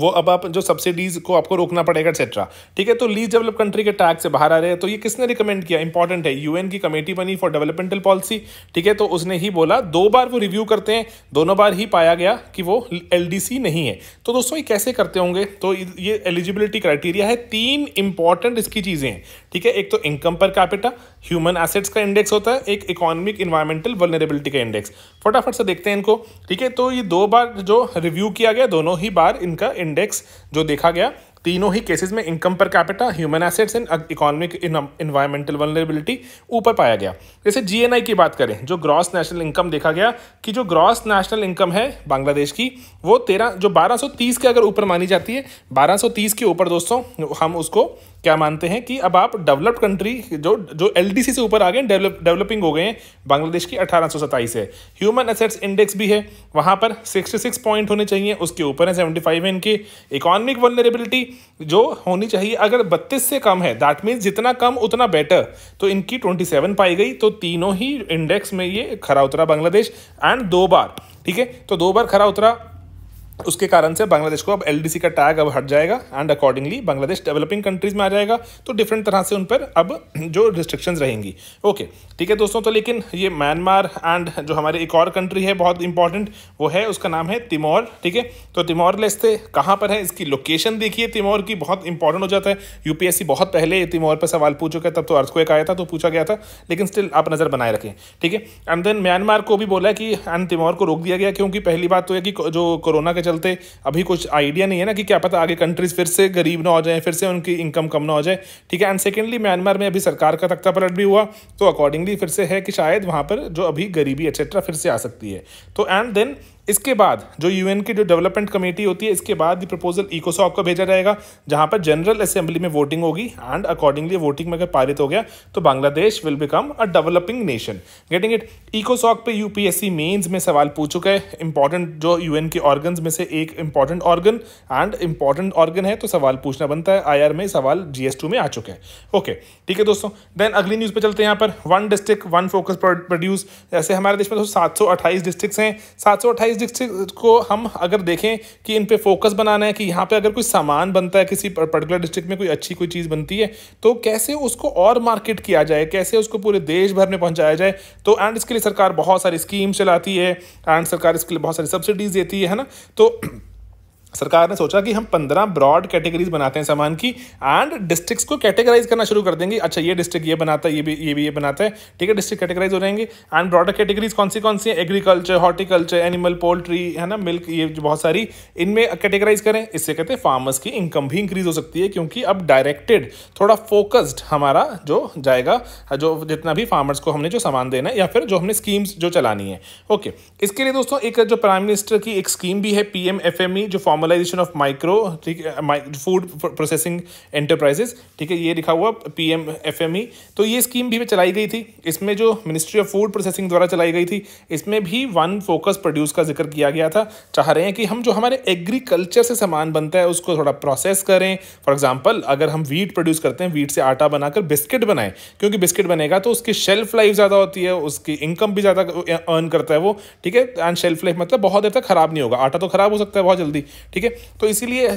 वो अब आप जो सब्सिडीज़ को आपको रोकना पड़ेगा एक्सेट्रा ठीक है तो लीज डेवलप कंट्री के टैक्स से बाहर आ रहे हैं तो ये किसने रिकमेंड किया इंपॉर्टेंट है यूएन की कमेटी बनी फॉर डेवलपमेंटल पॉलिसी ठीक है तो उसने ही बोला दो बार वो रिव्यू करते हैं दोनों बार ही पाया गया कि वो एल नहीं है तो दोस्तों ये कैसे करते होंगे तो ये एलिजिबिलिटी क्राइटेरिया है तीन इंपॉर्टेंट इसकी चीज़ें हैं ठीक है एक तो income per capita human assets का इंडेक्स होता है एक इकोनॉमिक इन्वायरमेंटल वर्नरेबिलिटी का इंडेक्स फटाफट से देखते हैं इनको ठीक है तो ये दो बार जो रिव्यू किया गया दोनों ही बार इनका इंडेक्स जो देखा गया तीनों ही केसेस में income per capita human assets and economic environmental vulnerability ऊपर पाया गया जैसे जीएनआई की बात करें जो ग्रॉस नेशनल इनकम देखा गया कि जो ग्रॉस नेशनल इनकम है बांग्लादेश की वो तेरह जो 1230 के अगर ऊपर मानी जाती है 1230 के ऊपर दोस्तों हम उसको क्या मानते हैं कि अब आप डेवलप्ड कंट्री जो जो एल से ऊपर आ गए डेवलप डेवलपिंग हो गए हैं बांग्लादेश की अठारह है ह्यूमन असेट्स इंडेक्स भी है वहाँ पर 66 पॉइंट होने चाहिए उसके ऊपर है 75 है इनकी इकोनॉमिक वनरेबिलिटी जो होनी चाहिए अगर 32 से कम है दैट मीन्स जितना कम उतना बेटर तो इनकी 27 पाई गई तो तीनों ही इंडेक्स में ये खरा उतरा बांग्लादेश एंड दो बार ठीक है तो दो बार खरा उतरा उसके कारण से बांग्लादेश को अब एल का टैग अब हट जाएगा and accordingly Bangladesh developing countries में आ जाएगा तो डिफरेंट तरह से उन पर अब जो रिस्ट्रिक्शंस रहेंगी ओके ठीक है दोस्तों तो लेकिन ये म्यांमार एंड जो हमारे एक और कंट्री है बहुत इंपॉर्टेंट वो है उसका नाम है तिमोर ठीक है तो तिमोर लेस्ते कहाँ पर है इसकी लोकेशन देखिए तिमोर की बहुत इंपॉर्टेंट हो जाता है यूपीएससी बहुत पहले तिमोर पर सवाल पूछ चुका तब तो एक आया था तो पूछा गया था लेकिन स्टिल आप नज़र बनाए रखें ठीक है एंड देन म्यांमार को भी बोला कि एंड तिमोर को रोक दिया गया क्योंकि पहली बात तो है कि जो कोरोना के चलते अभी कुछ आइडिया नहीं है ना कि क्या पता आगे कंट्रीज़ फिर से गरीब ना हो जाए फिर से उनकी इनकम कम ना हो जाए ठीक है एंड सेकेंडली म्यांमार में अभी सरकार का तख्ता पलट भी हुआ तो अकॉर्डिंगली फिर से है कि शायद वहाँ पर जो अभी गरीबी एक्सेट्रा फिर से आ सकती है तो एंड देन इसके बाद जो यूएन की जो डेवलपमेंट कमेटी होती है इसके बाद ये प्रपोजल इकोसॉक को भेजा जाएगा जहां पर जनरल असेंबली में वोटिंग होगी एंड अकॉर्डिंगली वोटिंग में अगर पारित हो गया तो Bangladesh will become a developing nation getting it इकोसॉक पे यूपीएससी मेंस में सवाल पूछ चुका है इंपॉर्टेंट जो यूएन के ऑर्गन में से एक important organ and important organ है तो सवाल पूछना बनता है आई में सवाल जी में आ चुका है ओके ठीक है दोस्तों देन अगली न्यूज़ पे चलते हैं यहाँ पर one district one focus produce जैसे हमारे देश में दोस्तों सात डिस्ट्रिक्ट हैं सात डिस्ट्रिक्ट को हम अगर देखें कि इन पे फोकस बनाना है कि यहाँ पे अगर कोई सामान बनता है किसी पर्टिकुलर डिस्ट्रिक्ट में कोई अच्छी कोई चीज़ बनती है तो कैसे उसको और मार्केट किया जाए कैसे उसको पूरे देश भर में पहुँचाया जाए तो एंड इसके लिए सरकार बहुत सारी स्कीम चलाती है एंड सरकार इसके लिए बहुत सारी सब्सिडीज़ देती है ना तो सरकार ने सोचा कि हम पंद्रह ब्रॉड कैटेगरीज बनाते हैं सामान की एंड डिस्ट्रिक्ट्स को कैटेगराइज करना शुरू कर देंगे अच्छा ये डिस्ट्रिक्ट ये बनाता है ये भी ये भी ये बनाता है ठीक है डिस्ट्रिक्ट कैटेगराइज हो जाएंगे एंड ब्रॉडर कैटेगरीज कौन सी कौन सी है एग्रीकल्चर हॉर्टिकल्चर एनिमल पोल्ट्री है ना मिल्क ये बहुत सारी इनमें कैटेगराइज करें इससे कहते हैं फार्मर्स की इनकम भी इंक्रीज हो सकती है क्योंकि अब डायरेक्टेड थोड़ा फोकस्ड हमारा जो जाएगा जो जितना भी फार्मर्स को हमने जो सामान देना है या फिर जो हमने स्कीम्स जो चलानी है ओके इसके लिए दोस्तों एक जो प्राइम मिनिस्टर की एक स्कीम भी है पी एम e, जो फॉर्म नॉर्मलाइजेशन ऑफ माइक्रो ठीक है फूड प्रोसेसिंग एंटरप्राइजेस ठीक है ये लिखा हुआ P M F M E तो ये स्कीम भी चलाई गई थी इसमें जो मिनिस्ट्री ऑफ फूड प्रोसेसिंग द्वारा चलाई गई थी इसमें भी वन फोकस प्रोड्यूस का जिक्र किया गया था चाह रहे हैं कि हम जो हमारे एग्रीकल्चर से सामान बनता है उसको थोड़ा प्रोसेस करें फॉर एग्जाम्पल अगर हम वीट प्रोड्यूस करते हैं वीट से आटा बनाकर बिस्किट बनाएं क्योंकि बिस्किट बनेगा तो उसकी शेल्फ लाइफ ज़्यादा होती है उसकी इनकम भी ज़्यादा अर्न करता है वो ठीक है एंड शेल्फ लाइफ मतलब बहुत देर तक खराब नहीं होगा आटा तो खराब हो सकता है बहुत जल्दी ठीक है तो इसीलिए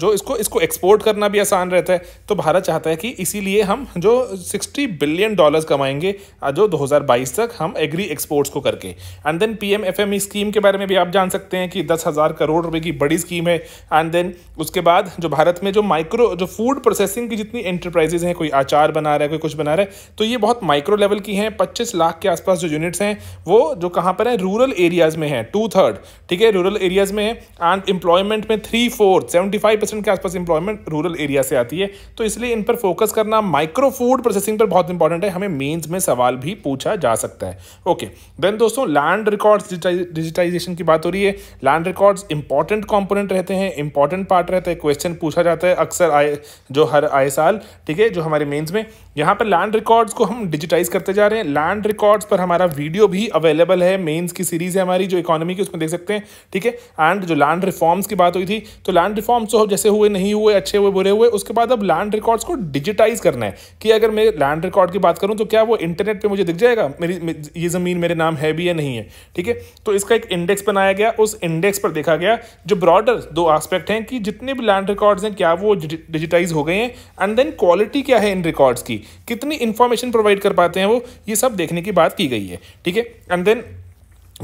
जो इसको इसको एक्सपोर्ट करना भी आसान रहता है तो भारत चाहता है कि इसीलिए हम जो 60 बिलियन डॉलर्स कमाएंगे जो 2022 तक हम एग्री एक्सपोर्ट्स को करके and then F M scheme के बारे में भी आप जान सकते हैं कि दस हज़ार करोड़ रुपए की बड़ी स्कीम है एंड देन उसके बाद जो भारत में जो माइक्रो जो फूड प्रोसेसिंग की जितनी एंटरप्राइजेज हैं कोई आचार बना रहा है कोई कुछ बना रहा है तो ये बहुत माइक्रो लेवल की हैं पच्चीस लाख के आसपास जो यूनिट्स हैं वो जो कहाँ पर है रूरल एरियाज़ में है टू थर्ड ठीक है रूरल एरियाज़ में है एंड एम्प्लॉयमेंट एम्प्लॉयमेंट में three fourth seventy five percent के आसपास एम्प्लॉयमेंट रूरल एरिया से आती है तो इसलिए इन पर फोकस करना माइक्रो फूड प्रोसेसिंग पर बहुत इंपॉर्टेंट है हमें मेन्स में सवाल भी पूछा जा सकता है ओके देन दोस्तों लैंड रिकॉर्ड्स डिजिटाइजेशन की बात हो रही है लैंड रिकॉर्ड्स इंपॉर्टेंट कॉम्पोनेंट रहते हैं इंपॉर्टेंट पार्ट रहता है क्वेश्चन पूछा जाता है अक्सर आए जो हर आए साल ठीक है जो हमारे मेन्स में यहाँ पर लैंड रिकॉर्ड्स को हम डिजिटाइज करते जा रहे हैं लैंड रिकॉर्ड्स पर हमारा वीडियो भी अवेलेबल है मेन्स की सीरीज है हमारी जो इकोनॉमी की उसमें देख सकते हैं ठीक है एंड जो लैंड रिफॉर्म्स की बात हुई थी तो लैंड रिफॉर्म तो जैसे हुए नहीं हुए अच्छे हुए बुरे हुए उसके बाद अब लैंड रिकॉर्ड्स को डिजिटाइज करना है कि अगर मैं लैंड रिकॉर्ड की बात करूं तो क्या वो इंटरनेट पे मुझे दिख जाएगा मेरी ये ज़मीन मेरे नाम है भी या नहीं है ठीक है तो इसका एक इंडेक्स बनाया गया उस इंडेक्स पर देखा गया जो ब्रॉडर दो आस्पेक्ट हैं कि जितने भी लैंड रिकॉर्ड्स हैं क्या वो डिजिटाइज हो गए हैं एंड देन क्वालिटी क्या है इन रिकॉर्ड्स की कितनी इन्फॉर्मेशन प्रोवाइड कर पाते हैं वो ये सब देखने की बात की गई है ठीक है एंड देन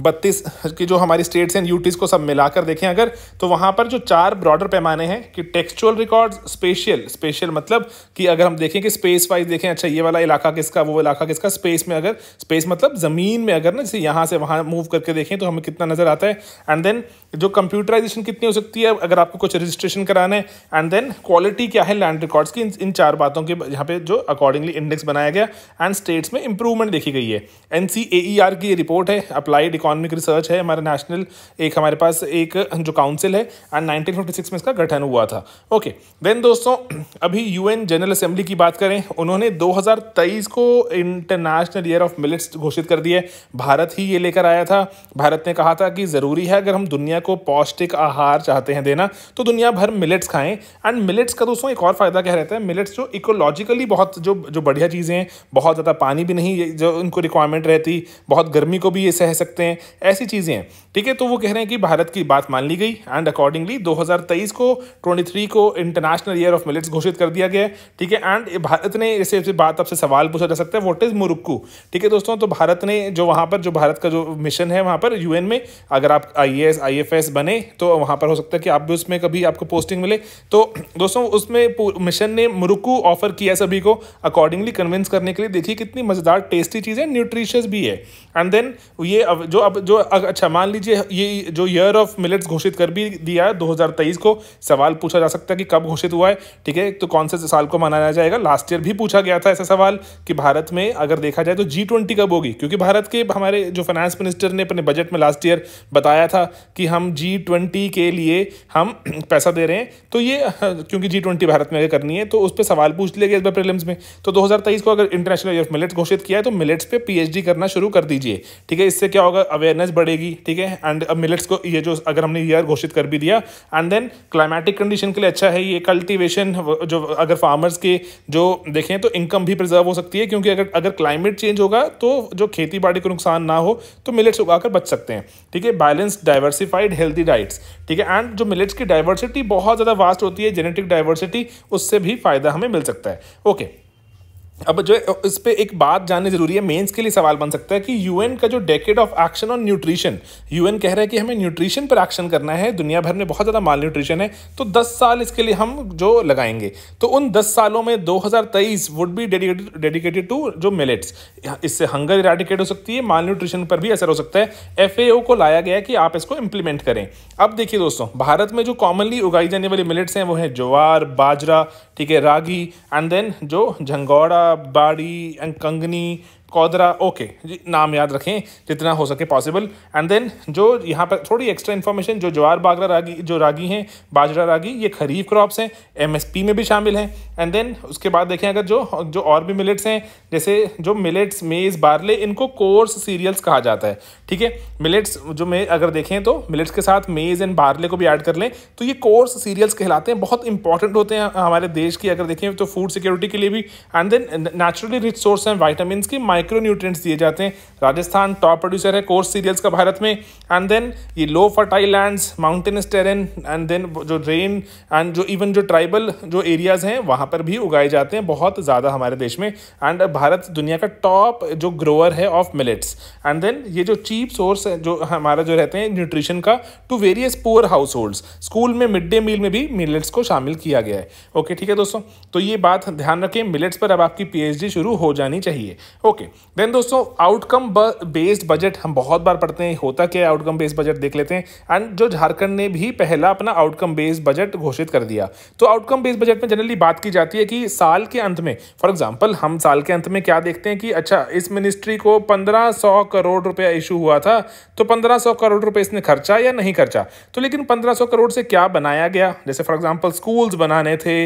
बत्तीस की जो हमारी स्टेट्स हैं यूटीज़ को सब मिलाकर देखें अगर तो वहाँ पर जो चार ब्रॉडर पैमाने हैं कि टेक्सचुअल रिकॉर्ड्स स्पेशियल स्पेशल मतलब कि अगर हम देखें कि स्पेस वाइज देखें अच्छा ये वाला इलाका किसका वो इलाका किसका स्पेस में अगर स्पेस मतलब ज़मीन में अगर ना जैसे यहाँ से वहाँ मूव करके देखें तो हमें कितना नज़र आता है एंड देन जो कंप्यूटराइजेशन कितनी हो सकती है अगर आपको कुछ रजिस्ट्रेशन कराना है एंड देन क्वालिटी क्या है लैंड रिकॉर्ड्स की इन, इन चार बातों के यहाँ पे जो अकॉर्डिंगली इंडेक्स बनाया गया एंड स्टेट्स में इंप्रूवमेंट देखी गई है एन e की रिपोर्ट है अप्लाइड इकोनॉमिक रिसर्च है हमारा नेशनल एक हमारे पास एक जो काउंसिल है एंड सिक्स में इसका गठन हुआ था ओके देन दोस्तों अभी एन जनरल असेंबली की बात करें उन्होंने तेईस को इंटरनेशनल ईयर ऑफ मिलिट्स घोषित कर दिया भारत ही ये लेकर आया था भारत ने कहा था कि ज़रूरी है अगर हम दुनिया को पौष्टिक आहार चाहते हैं देना तो दुनिया भर मिलेट्स खाएं एंड मिलेट्स का दोस्तों एक और फ़ायदा क्या रहता है मिलेट्स जो इकोलॉजिकली बहुत जो जो बढ़िया चीज़ें हैं बहुत ज़्यादा पानी भी नहीं जो उनको रिक्वायरमेंट रहती बहुत गर्मी को भी ये सह सकते हैं हैं ऐसी चीज़ें हैं ठीक है तो वो कह रहे हैं कि भारत की बात मान ली गई एंड अकॉर्डिंगली 2023 को 23 को इंटरनेशनल ईयर ऑफ मिलेट्स घोषित कर दिया गया ठीक है एंड भारत ने इसे बात आपसे सवाल पूछा जा सकता है वॉट इज़ मुरुक्कू ठीक है दोस्तों तो भारत ने जो वहाँ पर जो भारत का जो मिशन है वहाँ पर यू में अगर आप आई एस आई बने तो वहाँ पर हो सकता है कि आप भी उसमें कभी आपको पोस्टिंग मिले तो दोस्तों उसमें मिशन ने मुरुक्कू ऑफर किया सभी को अकॉर्डिंगली कन्विंस करने के लिए देखिए कितनी मज़ेदार टेस्टी चीज़ है न्यूट्रिशियस भी है एंड देन ये जो जो अब जो अच्छा मान लीजिए ये जो ईयर ऑफ मिलेट्स घोषित कर भी दिया है 2023 को सवाल पूछा जा सकता है कि कब घोषित हुआ है ठीक है तो कौन से साल को मनाया जाएगा लास्ट ईयर भी पूछा गया था ऐसा सवाल कि भारत में अगर देखा जाए तो जी ट्वेंटी कब होगी क्योंकि भारत के हमारे जो फाइनेंस मिनिस्टर ने अपने बजट में लास्ट ईयर बताया था कि हम जी ट्वेंटी के लिए हम पैसा दे रहे हैं तो ये हाँ, क्योंकि जी ट्वेंटी भारत में अगर करनी है तो उस पर सवाल पूछ लिया गया इस बार प्रिलिम्स में तो दो को अगर इंटरनेशनल ईयर ऑफ मिलेट्स घोषित किया है तो मिलेट्स पे पी करना शुरू कर दीजिए ठीक है इससे क्या होगा अवेयरनेस बढ़ेगी ठीक है एंड अब मिलेट्स को ये जो अगर हमने ईयर घोषित कर भी दिया एंड देन क्लाइमेटिक कंडीशन के लिए अच्छा है ये कल्टिवेशन जो अगर फार्मर्स के जो देखें तो इनकम भी प्रिजर्व हो सकती है क्योंकि अगर अगर क्लाइमेट चेंज होगा तो जो खेती बाड़ी को नुकसान ना हो तो मिलेट्स उगाकर बच सकते हैं ठीक है बैलेंस डाइवर्सिफाइड हेल्थी डाइट्स ठीक है एंड जो मिलेट्स की डाइवर्सिटी बहुत ज़्यादा वास्ट होती है जेनेटिक डाइवर्सिटी उससे भी फ़ायदा हमें मिल सकता है ओके okay. अब जो इस पर एक बात जाननी जरूरी है मेंस के लिए सवाल बन सकता है कि यूएन का जो decade of action on nutrition UN कह रहा है कि हमें न्यूट्रिशन पर एक्शन करना है दुनिया भर में बहुत ज़्यादा माल न्यूट्रिशन है तो 10 साल इसके लिए हम जो लगाएंगे तो उन 10 सालों में 2023 वुड बी डेडिकेटेड टू जो मिलेट्स इससे हंगर इराडिकेट हो सकती है माल न्यूट्रिशन पर भी असर हो सकता है एफ को लाया गया है कि आप इसको इम्प्लीमेंट करें अब देखिए दोस्तों भारत में जो कॉमनली उगाई जाने वाली मिलेट्स हैं वो हैं ज्वार बाजरा ठीक है रागी एंड देन जो झंगौड़ा Badi, and Kangni कौदरा ओके जी नाम याद रखें जितना हो सके पॉसिबल एंड देन जो यहाँ पर थोड़ी एक्स्ट्रा इन्फॉर्मेशन जो ज्वार बागरा रागी जो रागी हैं बाजरा रागी ये खरीफ क्रॉप्स हैं एमएसपी में भी शामिल हैं एंड देन उसके बाद देखें अगर जो जो और भी मिलेट्स हैं जैसे जो मिलेट्स मेज़ बारले इनको कोर्स सीरियल्स कहा जाता है ठीक है मिलेट्स जो मे अगर देखें तो मिलेट्स के साथ मेज़ एंड बारले को भी ऐड कर लें तो ये कोर्स सीरियल्स कहलाते हैं बहुत इंपॉर्टेंट होते हैं हमारे देश की अगर देखें तो फूड सिक्योरिटी के लिए भी and then naturally rich source हैं वाइटामस की माइक्रो न्यूट्रिएंट्स दिए जाते हैं राजस्थान टॉप प्रोड्यूसर है कोर्स सीरियल्स का भारत में एंड देन ये low fertile lands mountainous terrain and then जो रेन एंड जो इवन जो ट्राइबल जो एरियाज़ हैं वहाँ पर भी उगाए जाते हैं बहुत ज़्यादा हमारे देश में एंड भारत दुनिया का टॉप जो ग्रोअर है ऑफ मिलेट्स एंड देन ये जो चीप सोर्स जो हमारा जो रहते हैं न्यूट्रिशन का to various poor households school में मिड डे मील में भी मिलेट्स को शामिल किया गया है ओके ठीक है दोस्तों तो ये बात ध्यान रखें मिलेट्स पर अब आपकी पी शुरू हो जानी चाहिए ओके ओके देन दोस्तों आउटकम बेस्ड बजट हम बहुत बार पढ़ते हैं होता क्या है आउटकम बेस्ड बजट देख लेते हैं एंड जो झारखंड ने भी पहला अपना आउटकम बेस्ड बजट घोषित कर दिया तो आउटकम बेस्ड बजट में जनरली बात की जाती है कि साल के अंत में फॉर एग्जाम्पल हम साल के अंत में क्या देखते हैं कि अच्छा इस मिनिस्ट्री को पंद्रह सौ करोड़ रुपया इशू हुआ था तो पंद्रह सौ करोड़ रुपये इसने खर्चा या नहीं खर्चा तो लेकिन पंद्रह सौ करोड़ से क्या बनाया गया जैसे फॉर एग्जाम्पल स्कूल्स बनाने थे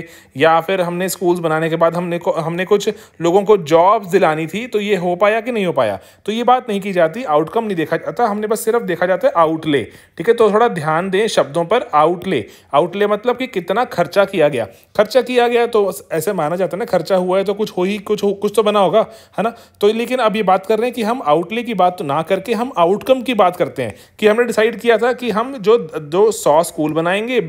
या फिर हमने स्कूल्स बनाने के बाद हमने हमने कुछ लोगों को जॉब्स दिलानी थी तो ये ये हो पाया कि नहीं हो पाया तो ये बात नहीं की जाती आउटकम नहीं देखा जाता हमने बस सिर्फ देखा जाता है आउटले ठीक है तो थोड़ा ध्यान दें शब्दों पर आउटले आउटले मतलब कि कितना खर्चा किया गया खर्चा किया गया तो ऐसे माना जाता है ना खर्चा हुआ है तो कुछ हो ही कुछ हो कुछ तो बना होगा है ना तो लेकिन अब ये बात कर रहे हैं कि हम आउटले की बात तो ना करके हम आउटकम की बात करते हैं कि हमने डिसाइड किया था कि हम जो जो सौ स्कूल बनाएंगे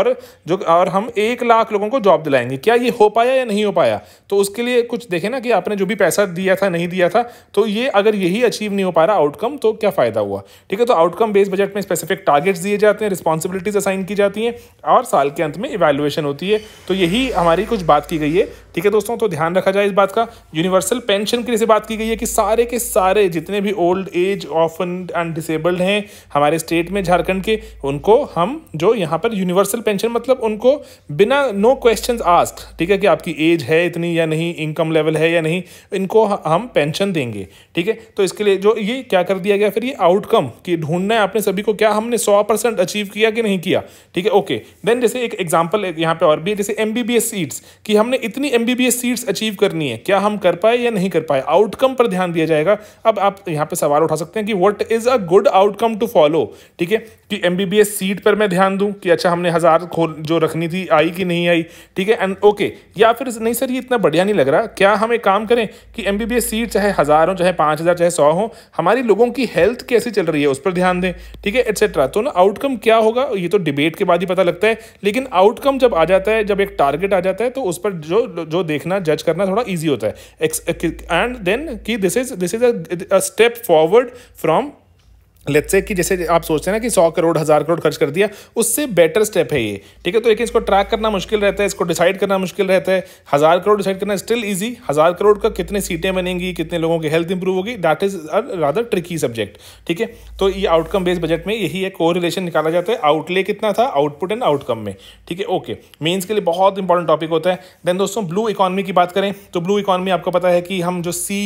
और जो और हम एक लाख लोगों को जॉब दिलाएंगे क्या ये हो पाया या नहीं हो पाया तो उसके लिए कुछ देखें ना कि आपने जो भी पैसा दिया था नहीं नहीं दिया था तो ये अगर यही अचीव नहीं हो पा रहा आउटकम तो क्या फ़ायदा हुआ ठीक है तो आउटकम बेस्ड बजट में स्पेसिफिक टारगेट्स दिए जाते हैं रिस्पॉन्सिबिलिटीज असाइन की जाती हैं और साल के अंत में इवेल्युएशन होती है तो यही हमारी कुछ बात की गई है ठीक है दोस्तों तो ध्यान रखा जाए इस बात का यूनिवर्सल पेंशन की जैसे बात की गई है कि सारे के सारे जितने भी old age of and disabled हैं हमारे स्टेट में झारखंड के उनको हम जो यहाँ पर यूनिवर्सल पेंशन मतलब उनको बिना नो क्वेश्चन आस्क ठीक है कि आपकी एज है इतनी या नहीं इनकम लेवल है या नहीं इनको हम पेंशन देंगे ठीक है तो इसके लिए जो ये क्या कर दिया गया फिर ये आउटकम कि ढूंढना है आपने सभी को क्या हमने सौ परसेंट अचीव किया कि नहीं किया ठीक है ओके देन जैसे एक एग्जाम्पल यहाँ पे और भी है जैसे एम सीट्स कि हमने इतनी एम सीट्स अचीव करनी है क्या हम कर पाए या नहीं कर पाए आउटकम पर ध्यान दिया जाएगा अब आप यहाँ पे सवाल उठा सकते हैं कि what is a good outcome to follow ठीक है कि एम सीट पर मैं ध्यान दूँ कि अच्छा हमने हज़ार खोल जो रखनी थी आई कि नहीं आई ठीक है एंड ओके या फिर नहीं सर ये इतना बढ़िया नहीं लग रहा क्या हम एक काम करें कि एम सीट चाहे हज़ार हो चाहे पाँच हज़ार चाहे सौ हो हमारी लोगों की हेल्थ कैसी चल रही है उस पर ध्यान दें ठीक है एट्सेट्रा तो ना आउटकम क्या होगा ये तो डिबेट के बाद ही पता लगता है लेकिन आउटकम जब आ जाता है जब एक टारगेट आ जाता है तो उस पर जो जो देखना जज करना थोड़ा ईजी होता है एंड देन कि this is this is a step forward from let's say कि जैसे आप सोचते हैं ना कि सौ करोड़ हज़ार करोड़ खर्च कर दिया उससे बेटर स्टेप है ये ठीक है तो लेकिन इसको ट्रैक करना मुश्किल रहता है इसको डिसाइड करना मुश्किल रहता है हज़ार करोड़ डिसाइड करना स्टिल ईजी हज़ार करोड़ का कितने सीटें बनेंगी कितने लोगों की हेल्थ इंप्रूव होगी that is a rather tricky subject ठीक है तो ये आउटकम बेस्ड बजट में यही है को निकाला जाता है आउटले कितना था आउटपुट एंड आउटकम में ठीक है ओके मेन्स के लिए बहुत इंपॉर्टेंट टॉपिक होता है देन दोस्तों ब्लू इकॉनमी की बात करें तो ब्लू इकॉनमी आपको पता है कि हम जो सी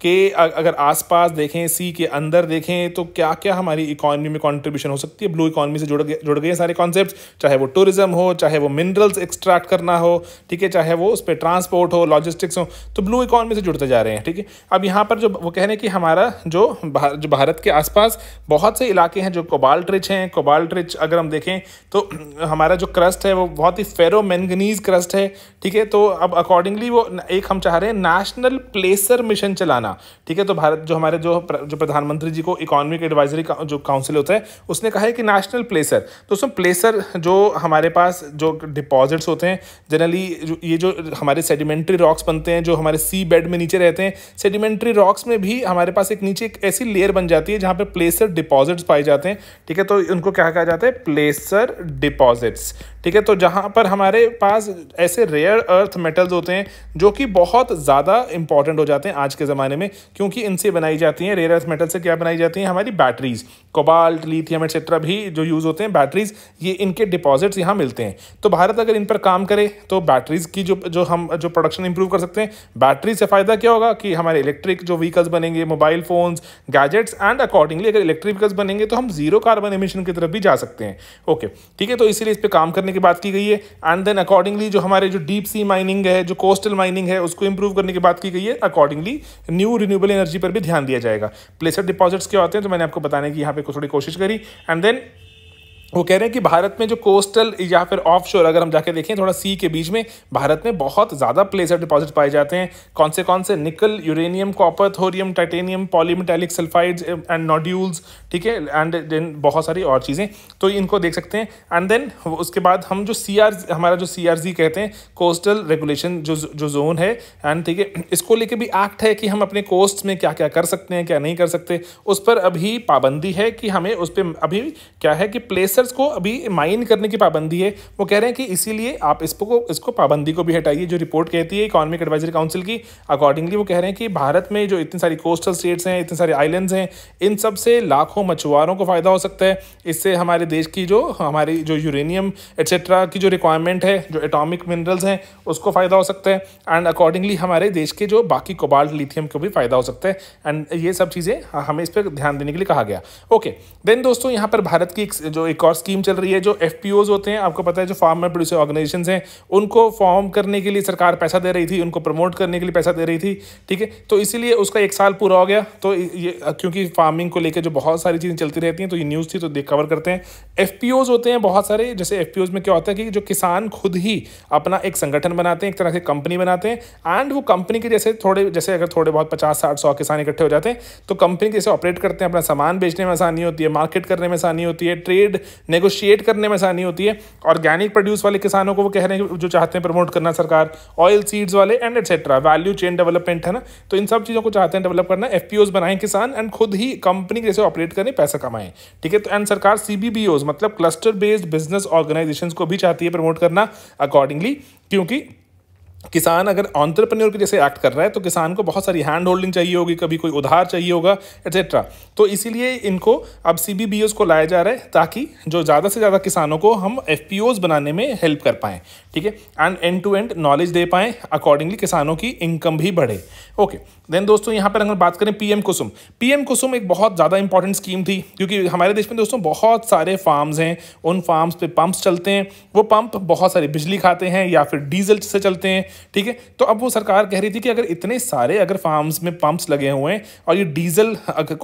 के अगर आसपास देखें सी के अंदर देखें तो क्या क्या हमारी इकॉनमी में कॉन्ट्रीब्यूशन हो सकती है ब्लू इकॉनमी से जुड़ गए जुड़ गए सारे कॉन्सेप्ट चाहे वो टूरिज्म हो चाहे वो मिनरल्स एक्सट्रैक्ट करना हो ठीक है चाहे वो उस पर ट्रांसपोर्ट हो लॉजिस्टिक्स हो तो ब्लू इकॉनमी से जुड़ते जा रहे हैं ठीक है अब यहाँ पर जो वो कह रहे हैं कि हमारा जो जो भारत के आसपास बहुत से इलाके हैं जो कोबाल्ट रिच हैं कोबाल्ट रिच अगर हम देखें तो हमारा जो क्रस्ट है वो बहुत ही फेरो मैंगनीज क्रस्ट है ठीक है तो अब अकॉर्डिंगली वो एक हम चाह रहे हैं नेशनल प्लेसर मिशन चलाना ठीक है तो भारत जो हमारे जो जो प्रधानमंत्री जी को इकोनॉमिक एडवाइस एडवाइजरी का, जो काउंसिल होता है उसने कहा है कि नेशनल प्लेसर तो उसमें प्लेसर जो हमारे पास जो डिपॉजिट्स होते हैं जनरली ये जो हमारे सेडिमेंट्री रॉक्स बनते हैं जो हमारे सी बेड में नीचे रहते हैं सेडिमेंट्री रॉक्स में भी हमारे पास एक नीचे एक ऐसी लेयर बन जाती है जहाँ पर प्लेसर डिपॉजिट्स पाए जाते हैं ठीक है तो उनको क्या कहा जाता है प्लेसर डिपॉजिट्स ठीक है तो जहाँ पर हमारे पास ऐसे रेयर अर्थ मेटल्स होते हैं जो कि बहुत ज़्यादा इंपॉर्टेंट हो जाते हैं आज के ज़माने में क्योंकि इनसे बनाई जाती हैं रेयर अर्थ मेटल से क्या बनाई जाती हैं हमारी battery batteries cobalt lithium etcetera भी जो यूज़ होते हैं बैटरीज ये इनके डिपॉजिट्स यहाँ मिलते हैं तो भारत अगर इन पर काम करे तो बैटरीज की जो जो हम जो प्रोडक्शन इंप्रूव कर सकते हैं बैटरी से फ़ायदा क्या होगा कि हमारे इलेक्ट्रिक जो व्हीकल्स बनेंगे mobile phones gadgets and accordingly अगर इलेक्ट्रिक व्हीकल्स बनेंगे तो हम जीरो कार्बन एमिशन की तरफ भी जा सकते हैं ओके ठीक है तो इसीलिए इस पर काम करने की बात की गई है एंड देन अकॉर्डिंगली जो हमारे जो डीप सी माइनिंग है जो कोस्टल माइनिंग है उसको इंप्रूव करने की बात की गई है अकॉर्डिंगली न्यू रिन्यूबल एनर्जी पर भी ध्यान दिया जाएगा प्लेसर डिपॉजिट्स क्या होते हैं तो मैंने आपको बताने की यहाँ पे थोड़ी कोशिश करी एंड देन वो कह रहे हैं कि भारत में जो कोस्टल या फिर ऑफशोर अगर हम जाके देखें थोड़ा सी के बीच में भारत में बहुत ज़्यादा प्लेसर डिपॉजिट पाए जाते हैं कौन से कौन से nickel uranium copper thorium titanium polymetallic sulphides and nodules ठीक है एंड देन बहुत सारी और चीज़ें तो इनको देख सकते हैं एंड देन उसके बाद हम जो सी हमारा जो सी कहते हैं कोस्टल रेगुलेशन जो जो जोन है एंड ठीक है इसको लेके भी एक्ट है कि हम अपने कोस्ट में क्या क्या कर सकते हैं क्या नहीं कर सकते उस पर अभी पाबंदी है कि हमें उस पर अभी क्या है कि प्लेसर यूज़र्स को अभी माइन करने की पाबंदी है वो कह रहे हैं कि इसीलिए आप इसको इसको पाबंदी को भी हटाइए जो रिपोर्ट कहती है इकोनॉमिक एडवाइजरी काउंसिल की अकॉर्डिंगली वो कह रहे हैं कि भारत में जो इतनी सारी कोस्टल स्टेट्स हैं इतने सारे आइलैंड्स हैं इन सब से लाखों मछुआरों को फ़ायदा हो सकता है इससे हमारे देश की जो हमारी जो यूरेनियम एट्सेट्रा की जो रिक्वायरमेंट है जो एटॉमिक मिनरल्स हैं उसको फ़ायदा हो सकता है एंड अकॉर्डिंगली हमारे देश के जो बाकी कोबाल्ट लिथियम को भी फ़ायदा हो सकता है एंड ये सब चीज़ें हाँ, हमें इस पर ध्यान देने के लिए कहा गया ओके okay. देन दोस्तों यहाँ पर भारत की एक, जो एक और स्कीम चल रही है जो एफ होते हैं आपको पता है जो फार्मर प्रोड्यूसर ऑर्गेनाइजेशन हैं उनको फॉर्म करने के लिए सरकार पैसा दे रही थी उनको प्रमोट करने के लिए पैसा दे रही थी ठीक है तो इसीलिए उसका एक साल पूरा हो गया तो ये क्योंकि फार्मिंग को लेकर जो बहुत सारी चीज़ें चलती रहती हैं तो ये न्यूज़ थी तो देख कवर करते हैं एफ होते हैं बहुत सारे जैसे एफ में क्या होता है कि जो किसान खुद ही अपना एक संगठन बनाते हैं एक तरह से कंपनी बनाते हैं एंड वो कंपनी के जैसे थोड़े जैसे अगर थोड़े बहुत पचास साठ सौ किसान इकट्ठे हो जाते हैं तो कंपनी जैसे ऑपरेट करते हैं अपना सामान बेचने में आसानी होती है मार्केट करने में आसानी होती है ट्रेड नेगोशिएट करने में आसानी होती है ऑर्गेनिक प्रोड्यूस वाले किसानों को वो कह रहे हैं जो चाहते हैं प्रमोट करना सरकार ऑयल सीड्स वाले and etcetera value chain development है ना तो इन सब चीज़ों को चाहते हैं डेवलप करना एफ बनाएं किसान एंड खुद ही कंपनी जैसे ऑपरेट करें पैसा कमाएं ठीक है तो एंड सरकार सी मतलब क्लस्टर बेस्ड बिजनेस ऑर्गेनाइजेशन को भी चाहती है प्रमोट करना अकॉर्डिंगली क्योंकि किसान अगर ऑन्टरप्रेन्योर के जैसे एक्ट कर रहा है तो किसान को बहुत सारी हैंड होल्डिंग चाहिए होगी कभी कोई उधार चाहिए होगा एट्सेट्रा तो इसीलिए इनको अब सी बी को लाया जा रहा है ताकि जो ज़्यादा से ज़्यादा किसानों को हम एफ बनाने में हेल्प कर पाएँ ठीक है and end to end knowledge दे पाएं अकॉर्डिंगली किसानों की इनकम भी बढ़े ओके देन दोस्तों यहाँ पर अगर बात करें पीएम कुसुम पीएम कुसुम एक बहुत ज़्यादा इंपॉर्टेंट स्कीम थी क्योंकि हमारे देश में दोस्तों बहुत सारे फार्म्स हैं उन फार्म्स पे पंप्स चलते हैं वो पंप बहुत सारी बिजली खाते हैं या फिर डीजल से चलते हैं ठीक है तो अब वो सरकार कह रही थी कि अगर इतने सारे अगर फार्म्स में पंप्स लगे हुए हैं और ये डीजल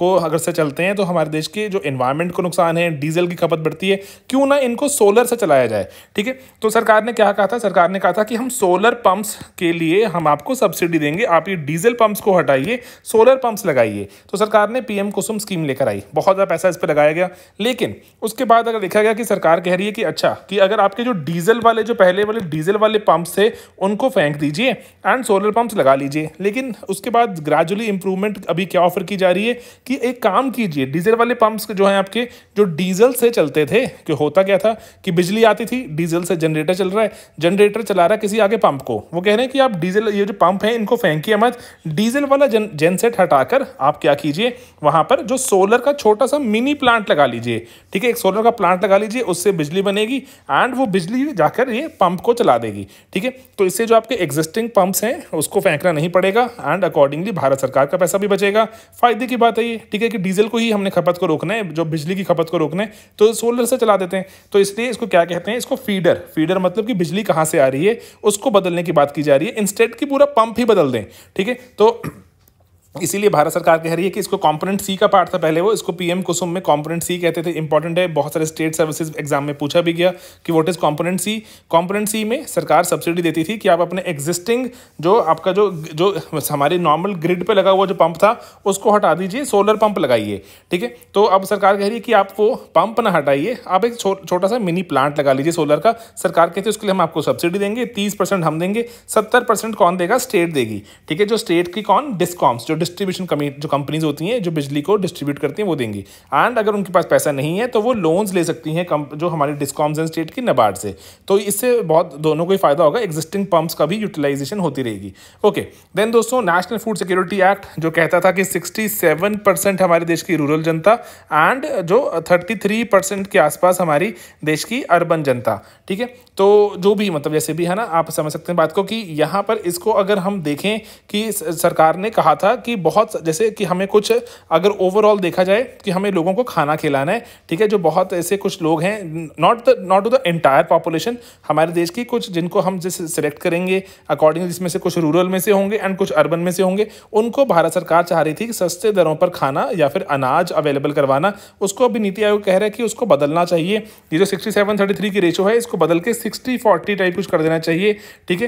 को अगर से चलते हैं तो हमारे देश के जो इन्वायरमेंट को नुकसान है डीजल की खपत बढ़ती है क्यों ना इनको सोलर से चलाया जाए ठीक है तो सरकार ने क्या कहा था सरकार ने कहा था कि हम सोलर पंप्स के लिए हम आपको सब्सिडी देंगे आप ये डीजल पंप्स को हटाइए सोलर पंप्स लगाइए तो सरकार ने पीएम कुसुम स्कीम लेकर आई बहुत ज़्यादा पैसा इस पर लगाया गया लेकिन उसके बाद अगर देखा गया कि सरकार कह रही है कि अच्छा कि अगर आपके जो डीजल वाले जो पहले वाले डीजल वाले पंप्स थे उनको फेंक दीजिए एंड सोलर पम्प्स लगा लीजिए लेकिन उसके बाद ग्रेजुअली इंप्रूवमेंट अभी क्या ऑफर की जा रही है कि एक काम कीजिए डीजल वाले पंप्स जो हैं आपके जो डीजल से चलते थे कि होता क्या था कि बिजली आती थी डीजल से जनरेटर चल रहा है जनरेटर चला रहा है किसी आगे पंप को वो कह रहे हैं कि आप डीजल ये जो पंप है इनको फेंकिए मत डीजल वाला जन जेनसेट हटाकर आप क्या कीजिए वहाँ पर जो सोलर का छोटा सा मिनी प्लांट लगा लीजिए ठीक है एक सोलर का प्लांट लगा लीजिए उससे बिजली बनेगी एंड वो बिजली जाकर ये पंप को चला देगी ठीक है तो इससे जो आपके एग्जिस्टिंग पंप्स हैं उसको फेंकना नहीं पड़ेगा एंड अकॉर्डिंगली भारत सरकार का पैसा भी बचेगा फायदे की बात है ये ठीक है कि डीजल को ही हमने खपत को रोकना है जो बिजली की खपत को रोकना है तो सोलर से चला देते हैं तो इसलिए इसको क्या कहते हैं इसको फीडर फीडर मतलब कि बिजली बिजली कहाँ से आ रही है उसको बदलने की बात की जा रही है इंस्टेट की पूरा पंप ही बदल दें ठीक है तो इसीलिए भारत सरकार कह रही है कि इसको कॉम्पोनेंट सी का पार्ट था पहले वो इसको पीएम कुसुम में कॉम्पोनेंट सी कहते थे इंपॉर्टेंट है बहुत सारे स्टेट सर्विसेज एग्जाम में पूछा भी गया कि what is component C component C में सरकार सब्सिडी देती थी कि आप अपने एग्जिस्टिंग जो आपका जो जो हमारे नॉर्मल ग्रिड पर लगा हुआ जो पंप था उसको हटा दीजिए सोलर पंप लगाइए ठीक है तो अब सरकार कह रही है कि आप वो पंप ना हटाइए आप एक छोटा सा मिनी प्लांट लगा लीजिए सोलर का सरकार कहती है उसके लिए हम आपको सब्सिडी देंगे तीस हम देंगे सत्तर कौन देगा स्टेट देगी ठीक है जो स्टेट की कौन डिस्कॉम्स जो डिस्ट्रीब्यूशन जो कंपनीज होती हैं जो बिजली को डिस्ट्रीब्यूट करती हैं वो देंगी एंड अगर उनके पास पैसा नहीं है तो वो लोन्स ले सकती हैं जो हमारे डिस्कॉम्स एंड स्टेट की नबार्ड से तो इससे बहुत दोनों को ही फायदा होगा एग्जिस्टिंग पंप्स का भी यूटिलाइजेशन होती रहेगी ओके देन दोस्तों नेशनल फूड सिक्योरिटी एक्ट जो कहता था कि सिक्सटी सेवन परसेंट हमारे देश की रूरल जनता एंड जो थर्टी थ्री परसेंट के आसपास हमारी देश की अर्बन जनता ठीक है तो जो भी मतलब जैसे भी है ना आप समझ सकते हैं बात को कि यहाँ पर इसको अगर हम देखें कि सरकार ने कहा था कि बहुत जैसे कि हमें कुछ अगर ओवरऑल देखा जाए कि हमें लोगों को खाना खिलाना है ठीक है जो बहुत ऐसे कुछ लोग हैं not the not to the entire population हमारे देश की कुछ जिनको हम जिस सेलेक्ट करेंगे अकॉर्डिंग जिसमें से कुछ रूरल में से होंगे एंड कुछ अर्बन में से होंगे उनको भारत सरकार चाह रही थी कि सस्ते दरों पर खाना या फिर अनाज अवेलेबल करवाना उसको अभी नीति आयोग कह रहा है कि उसको बदलना चाहिए ये जो सिक्सटी सेवन थर्टी थ्री की रेशो है इसको बदल के सिक्सटी फोर्टी टाइप कुछ कर देना चाहिए ठीक है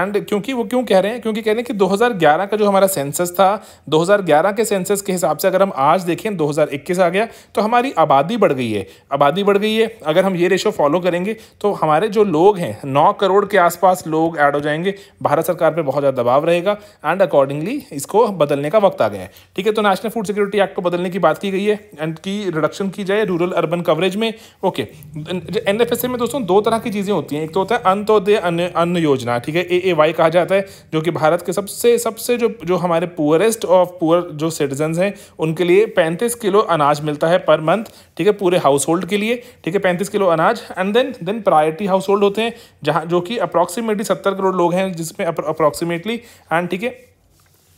एंड क्योंकि वो क्यों कह रहे हैं क्योंकि कह रहे हैं कि 2011 का जो हमारा सेंसस था 2011 के सेंसस के हिसाब से अगर हम आज देखें 2021 आ गया तो हमारी आबादी बढ़ गई है आबादी बढ़ गई है अगर हम ये रेशो फॉलो करेंगे तो हमारे जो लोग हैं नौ करोड़ के आसपास लोग ऐड हो जाएंगे भारत सरकार पर बहुत ज़्यादा दबाव रहेगा एंड अकॉर्डिंगली इसको बदलने का वक्त आ गया है ठीक है तो नेशनल फूड सिक्योरिटी एक्ट को बदलने की बात की गई है एंड की रिडक्शन की जाए रूरल अर्बन कवरेज में ओके एन में दोस्तों दो तरह की चीज़ें चीज़ें होती हैं एक तो होता है अंत्योदय अन्न अन्न योजना ठीक है ए ए वाई कहा जाता है जो कि भारत के सबसे सबसे जो जो हमारे पुअरेस्ट ऑफ पुअर जो सिटीजन हैं उनके लिए पैंतीस किलो अनाज मिलता है पर मंथ ठीक है पूरे हाउस होल्ड के लिए ठीक है पैंतीस किलो अनाज and then then priority household होते हैं जहाँ जो कि अप्रॉक्सीमेटली सत्तर करोड़ लोग हैं जिसमें अप्रॉक्सीमेटली एंड ठीक है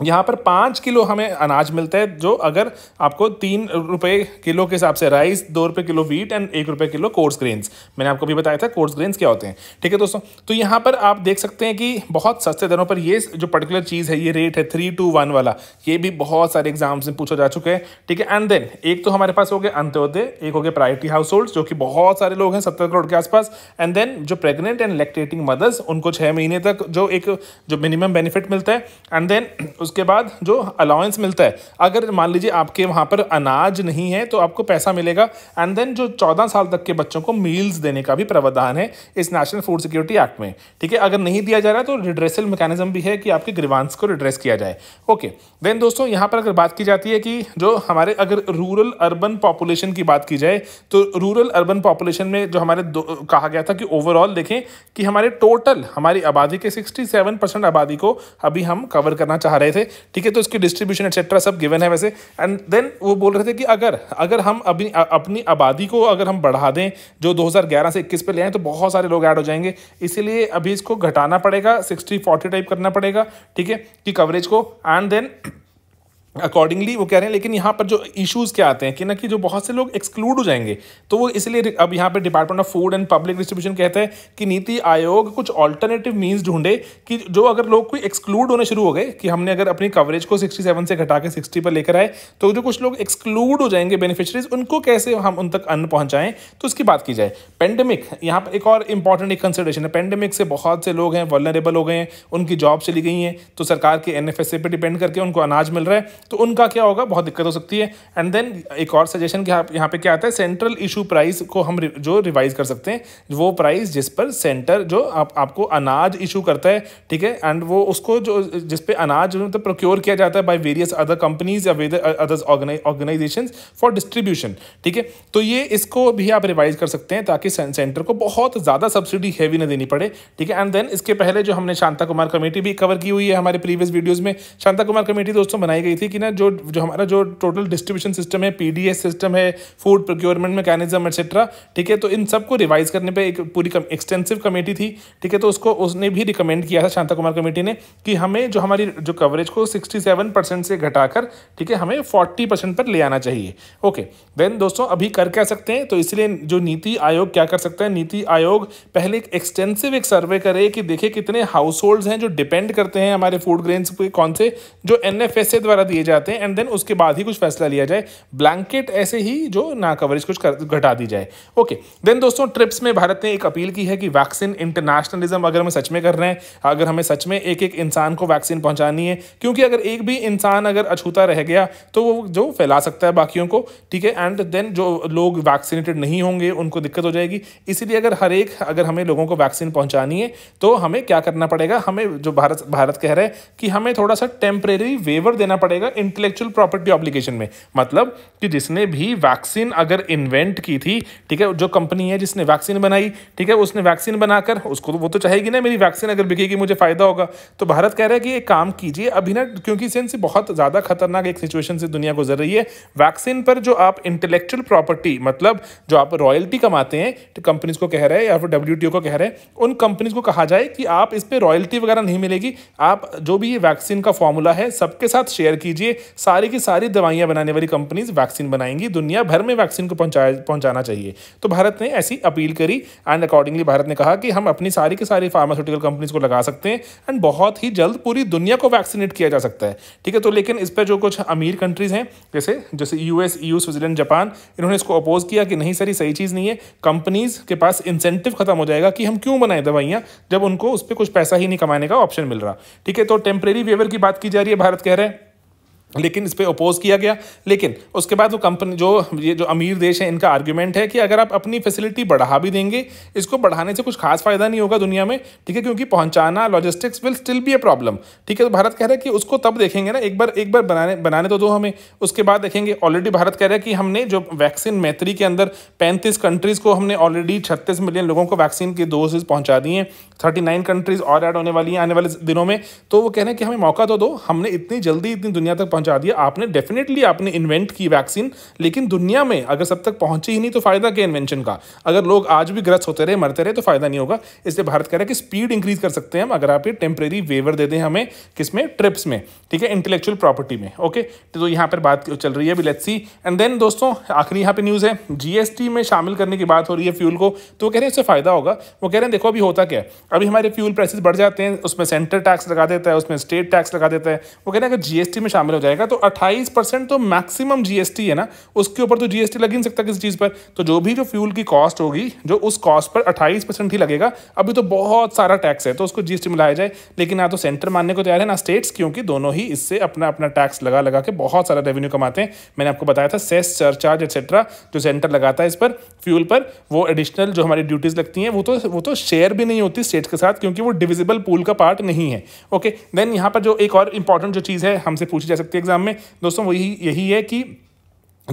यहाँ पर पाँच किलो हमें अनाज मिलता है जो अगर आपको तीन रुपये किलो के हिसाब से राइस दो रुपये किलो वीट एंड एक रुपये किलो कोर्स ग्रेन्स मैंने आपको भी बताया था कोर्स ग्रेन्स क्या होते हैं ठीक है दोस्तों तो यहाँ पर आप देख सकते हैं कि बहुत सस्ते दरों पर ये जो पर्टिकुलर चीज़ है ये रेट है थ्री टू वन वाला ये भी बहुत सारे एग्जाम्स में पूछा जा चुके हैं ठीक है एंड देन एक तो हमारे पास हो गए अंत्योदय एक हो गए प्रायरिटी हाउस होल्ड जो कि बहुत सारे लोग हैं सत्तर करोड़ के आसपास एंड देन जो प्रेगनेंट एंड लेक्टेटिंग मदर्स उनको छः महीने तक जो एक जो मिनिमम बेनिफिट मिलता है एंड देन उसके बाद जो अलाउंस मिलता है अगर मान लीजिए आपके वहाँ पर अनाज नहीं है तो आपको पैसा मिलेगा एंड देन जो चौदह साल तक के बच्चों को मील्स देने का भी प्रावधान है इस नेशनल फूड सिक्योरिटी एक्ट में ठीक है अगर नहीं दिया जा रहा तो रिड्रेसल मैकेनिज्म भी है कि आपके ग्रीवांस को रिड्रेस किया जाए ओके देन दोस्तों यहाँ पर अगर बात की जाती है कि जो हमारे अगर रूरल अर्बन पॉपुलेशन की बात की जाए तो रूरल अर्बन पॉपुलेशन में जो हमारे कहा गया था कि ओवरऑल देखें कि हमारे टोटल हमारी आबादी के सिक्सटी परसेंट आबादी को अभी हम कवर करना चाह रहे थे थे ठीक है तो इसकी डिस्ट्रीब्यूशन एक्सेट्रा सब गिवन है वैसे एंड देन वो बोल रहे थे कि अगर अगर हम अभी अपनी आबादी को अगर हम बढ़ा दें जो 2011 से 21 पे ले आए तो बहुत सारे लोग ऐड हो जाएंगे इसीलिए अभी इसको घटाना पड़ेगा सिक्सटी फोर्टी टाइप करना पड़ेगा ठीक है कि कवरेज को एंड देन अकॉर्डिंगली वो कह रहे हैं लेकिन यहाँ पर जो इश्यूज क्या आते हैं कि ना कि जो बहुत से लोग एक्सक्लूड हो जाएंगे तो वो इसलिए अब यहाँ पर department of food and public distribution कहते हैं कि नीति आयोग कुछ ऑल्टरनेटिव मीन्स ढूंढे कि जो अगर लोग कोई एक्सक्लूड होने शुरू हो गए कि हमने अगर अपनी कवरेज को सिक्सटी सेवन से घटा के सिक्सटी पर लेकर आए तो जो कुछ लोग एक्सक्लूड हो जाएंगे बेनिफिशरीज उनको कैसे हम उन तक अन्न पहुँचाएँ तो उसकी बात की जाए पेंडेमिक यहाँ पर एक और इंपॉर्टेंट एक कंसिडरेशन है पेंडेमिक से बहुत से लोग हैं वर्नरेबल हो गए हैं उनकी जॉब चली गई हैं तो सरकार के एन एफ एस पे डिपेंड करके उनको अनाज मिल रहा है तो उनका क्या होगा बहुत दिक्कत हो सकती है एंड देन एक और सजेशन कि आप यहाँ पे क्या आता है सेंट्रल इशू प्राइस को हम जो रिवाइज कर सकते हैं वो प्राइस जिस पर सेंटर जो आप आपको अनाज इशू करता है ठीक है एंड वो उसको जो जिस पे अनाज मतलब तो प्रोक्योर किया जाता है बाय वेरियस अदर कंपनीज या अदर्स ऑर्गेनाइजेशन फॉर डिस्ट्रीब्यूशन ठीक है तो ये इसको भी आप रिवाइज कर सकते हैं ताकि सेंटर को बहुत ज़्यादा सब्सिडी हैवी ना देनी पड़े ठीक है एंड देन इसके पहले जो हमने शांता कुमार कमेटी भी कवर की हुई है हमारे प्रीवियस वीडियोज़ में शांता कुमार कमेटी दोस्तों बनाई गई थी कि ना जो जो हमारा जो टोटल डिस्ट्रीब्यूशन सिस्टम है पी सिस्टम है फूड प्रोक्योरमेंट मैकेनिज्म एक्सेट्रा ठीक है तो इन सबको रिवाइज करने पर एक पूरी एक्सटेंसिव कमेटी थी ठीक है तो उसको उसने भी रिकमेंड किया था शांता कुमार कमेटी ने कि हमें जो हमारी जो कवरेज को सिक्सटी से घटाकर ठीक है हमें फोर्टी पर ले आना चाहिए ओके देन दोस्तों अभी कर क्या सकते हैं तो इसलिए जो नीति आयोग क्या कर सकता है नीति आयोग पहले एक एक्सटेंसिव एक सर्वे करे कि देखे कितने हाउस होल्ड्स हैं जो डिपेंड करते हैं हमारे फूड ग्रेन्स पे कौन से जो एन द्वारा दिए जाते हैं एंड देन उसके बाद ही कुछ फैसला लिया जाए ब्लैंकेट ऐसे ही जो ना कवरेज कुछ घटा दी जाए ओके देन दोस्तों ट्रिप्स में भारत ने एक अपील की है कि वैक्सीन इंटरनेशनलिज्म अगर हमें सच में कर रहे हैं अगर हमें सच में एक एक इंसान को वैक्सीन पहुंचानी है क्योंकि अगर एक भी इंसान अगर अछूता रह गया तो वो जो फैला सकता है बाकियों को ठीक है एंड देन जो लोग वैक्सीनेटेड नहीं होंगे उनको दिक्कत हो जाएगी इसीलिए अगर हर एक अगर हमें लोगों को वैक्सीन पहुंचानी है तो हमें क्या करना पड़ेगा हमें जो भारत भारत कह रहे हैं कि हमें थोड़ा सा टेम्परेरी वेवर देना पड़ेगा इंटेलेक्चुअल प्रॉपर्टी ऑब्लिगेशन में मतलब कि जिसने भी वैक्सीन अगर इन्वेंट की थी ठीक है जो कंपनी है जिसने वैक्सीन बनाई ठीक है उसने वैक्सीन बनाकर उसको तो वो तो चाहेगी ना मेरी वैक्सीन अगर बिकेगी मुझे फ़ायदा होगा तो भारत कह रहा है कि एक काम कीजिए अभी ना क्योंकि सेंस बहुत ज़्यादा खतरनाक एक सिचुएशन से दुनिया गुजर रही है वैक्सीन पर जो आप इंटेलेक्चुअल प्रॉपर्टी मतलब जो आप रॉयल्टी कमाते हैं तो कंपनीज को कह रहे हैं या फिर डब्ल्यू को कह रहे हैं उन कंपनीज को कहा जाए कि आप इस पर रॉयल्टी वगैरह नहीं मिलेगी आप जो भी ये वैक्सीन का फॉर्मूला है सबके साथ शेयर कीजिए लीजिए सारी की सारी दवाइयाँ बनाने वाली कंपनीज वैक्सीन बनाएंगी दुनिया भर में वैक्सीन को पहुँचाया पहुँचाना चाहिए तो भारत ने ऐसी अपील करी एंड अकॉर्डिंगली भारत ने कहा कि हम अपनी सारी की सारी फार्मास्यूटिकल कंपनीज को लगा सकते हैं एंड बहुत ही जल्द पूरी दुनिया को वैक्सीनेट किया जा सकता है ठीक है तो लेकिन इस पर जो कुछ अमीर कंट्रीज़ हैं जैसे जैसे यूएस यू स्विट्जरलैंड जापान इन्होंने इसको अपोज किया कि नहीं सर सही चीज़ नहीं है कंपनीज़ के पास इंसेंटिव खत्म हो जाएगा कि हम क्यों बनाएं दवाइयाँ जब उनको उस पर कुछ पैसा ही नहीं कमाने का ऑप्शन मिल रहा ठीक है तो टेम्परेरी वेवर की बात की जा रही है भारत कह रहे हैं लेकिन इस पर अपोज़ किया गया लेकिन उसके बाद वो कंपनी जो ये जो अमीर देश है इनका आर्ग्यूमेंट है कि अगर आप अपनी फैसिलिटी बढ़ा भी देंगे इसको बढ़ाने से कुछ खास फ़ायदा नहीं होगा दुनिया में ठीक है क्योंकि पहुंचाना logistics will still be a problem ठीक है तो भारत कह रहा है कि उसको तब देखेंगे ना एक बार एक बार बनाने बनाने तो दो हमें उसके बाद देखेंगे ऑलरेडी भारत कह रहा है कि हमने जो वैक्सीन मैत्री के अंदर पैंतीस कंट्रीज़ को हमने ऑलरेडी छत्तीस मिलियन लोगों को वैक्सीन की डोजेज पहुँचा दी हैं थर्टी नाइन कंट्रीज़ और ऐड होने वाली हैं आने वाले दिनों में तो वो कह रहे हैं कि हमें मौका तो दो हमने इतनी जल्दी इतनी दुनिया तक पहुंचा दिया आपने डेफिनेटली आपने इन्वेंट की वैक्सीन लेकिन दुनिया में अगर सब तक पहुंची ही नहीं तो फायदा क्या इन्वेंशन का अगर लोग आज भी ग्रस्त होते रहे मरते रहे तो फायदा नहीं होगा इसलिए भारत कह रहा है कि स्पीड इंक्रीज कर सकते हैं हम अगर आप ये टेम्प्रेरी वेवर दे दें हमें किसमें ट्रिप्स में ठीक है इंटेलेक्चुअल प्रॉपर्टी में ओके तो यहाँ पर बात चल रही है अभी लेट्स सी एंड देन दोस्तों आखिरी यहाँ पे न्यूज़ है जीएसटी में शामिल करने की बात हो रही है फ्यूल को तो कह रहे हैं इससे फायदा होगा वो कह रहे हैं देखो अभी होता क्या अभी हमारे फ्यूल प्राइसेस बढ़ जाते हैं उसमें सेंटर टैक्स लगा देता है उसमें स्टेट टैक्स लगा देता है वो कह रहे हैं अगर जीएसटी में शामिल हो जाएगा तो 28 परसेंट तो मैक्सिमम जीएसटी है ना उसके ऊपर तो जीएसटी लग ही नहीं सकता किसी चीज़ पर तो जो भी जो फ्यूल की कॉस्ट होगी जो उस कॉस्ट पर 28 परसेंट ही लगेगा अभी तो बहुत सारा टैक्स है तो उसको जीएसटी मिलाया जाए लेकिन ना तो सेंटर मानने को तैयार है ना स्टेट्स क्योंकि दोनों ही इससे अपना अपना टैक्स लगा लगा के बहुत सारा रेवेन्यू कमाते हैं मैंने आपको बताया था सेस सरचार्ज एक्सेट्रा जो सेंटर लगाता है इस पर फ्यूल पर वो एडिशनल जो हमारी ड्यूटीज़ लगती हैं वो तो वो तो शेयर भी नहीं होती स्टेट्स के साथ क्योंकि वो डिविजिबल पूल का पार्ट नहीं है ओके देन यहाँ पर जो एक और इंपॉर्टेंट जो चीज़ है हमसे पूछी जा सकती के एग्ज़ाम में दोस्तों वही यही है कि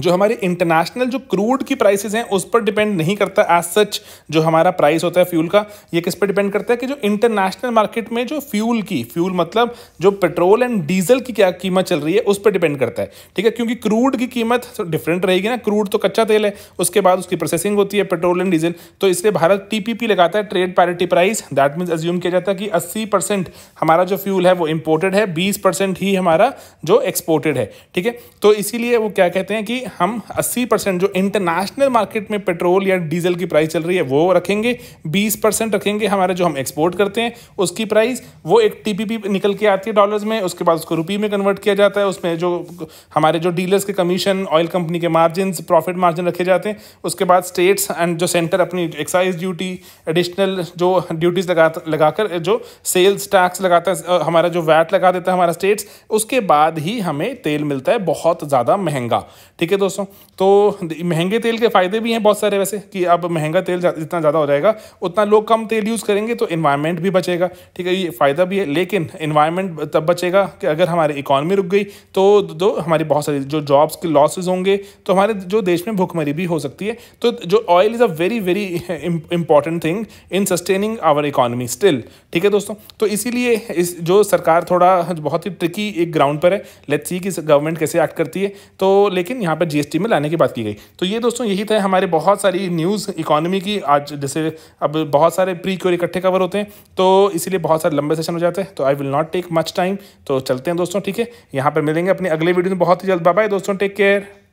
जो हमारे इंटरनेशनल जो क्रूड की प्राइसेस हैं उस पर डिपेंड नहीं करता एज सच जो हमारा प्राइस होता है फ्यूल का ये किस पर डिपेंड करता है कि जो इंटरनेशनल मार्केट में जो फ्यूल की फ्यूल मतलब जो पेट्रोल एंड डीजल की क्या कीमत चल रही है उस पर डिपेंड करता है ठीक है क्योंकि क्रूड की कीमत तो डिफरेंट रहेगी ना क्रूड तो कच्चा तेल है उसके बाद उसकी प्रोसेसिंग होती है पेट्रोल एंड डीजल तो इसलिए भारत टी लगाता है trade parity price that means assume किया जाता है कि अस्सी हमारा जो फ्यूल है वो इम्पोर्टेड है बीस ही हमारा जो एक्सपोर्टेड है ठीक है तो इसीलिए वो क्या कहते हैं कि हम 80 परसेंट जो इंटरनेशनल मार्केट में पेट्रोल या डीजल की प्राइस चल रही है वो रखेंगे 20 परसेंट रखेंगे हमारे जो हम एक्सपोर्ट करते हैं उसकी प्राइस वो एक टीपीपी निकल के आती है डॉलर्स में उसके बाद उसको रुपी में कन्वर्ट किया जाता है उसमें जो हमारे जो डीलर्स के कमीशन ऑयल कंपनी के मार्जिन प्रॉफिट मार्जिन रखे जाते हैं उसके बाद स्टेट्स एंड जो सेंटर अपनी एक्साइज ड्यूटी एडिशनल जो ड्यूटीज़ लगा लगाकर जो सेल्स टैक्स लगाता है हमारा जो वैट लगा देता है हमारा स्टेट्स उसके बाद ही हमें तेल मिलता है बहुत ज़्यादा महंगा ठीक है है दोस्तों तो महंगे तेल के फ़ायदे भी हैं बहुत सारे वैसे कि अब महंगा तेल जितना ज़्यादा हो जाएगा उतना लोग कम तेल यूज़ करेंगे तो इन्वायरमेंट भी बचेगा ठीक है ये फ़ायदा भी है लेकिन इन्वायरमेंट तब बचेगा कि अगर हमारी इकॉनमी रुक गई तो दो तो हमारी बहुत सारी जो जॉब्स के लॉसेज होंगे तो हमारे जो देश में भुखमरी भी हो सकती है तो जो oil is a very very important thing in sustaining our economy still ठीक है दोस्तों तो इसीलिए इस जो सरकार थोड़ा बहुत ही ट्रिकी एक ग्राउंड पर है लेट्स सी कि गवर्नमेंट कैसे एक्ट करती है तो लेकिन यहाँ पर पर जीएसटी में लाने की बात की गई तो ये दोस्तों यही था हमारे बहुत सारी न्यूज़ इकोनॉमी की आज जैसे अब बहुत सारे प्री क्योर इकट्ठे कवर होते हैं तो इसीलिए बहुत सारे लंबे सेशन हो जाते हैं तो I will not take much time तो चलते हैं दोस्तों ठीक है यहाँ पर मिलेंगे अपने अगले वीडियो में बहुत ही जल्द बाय दोस्तों टेक केयर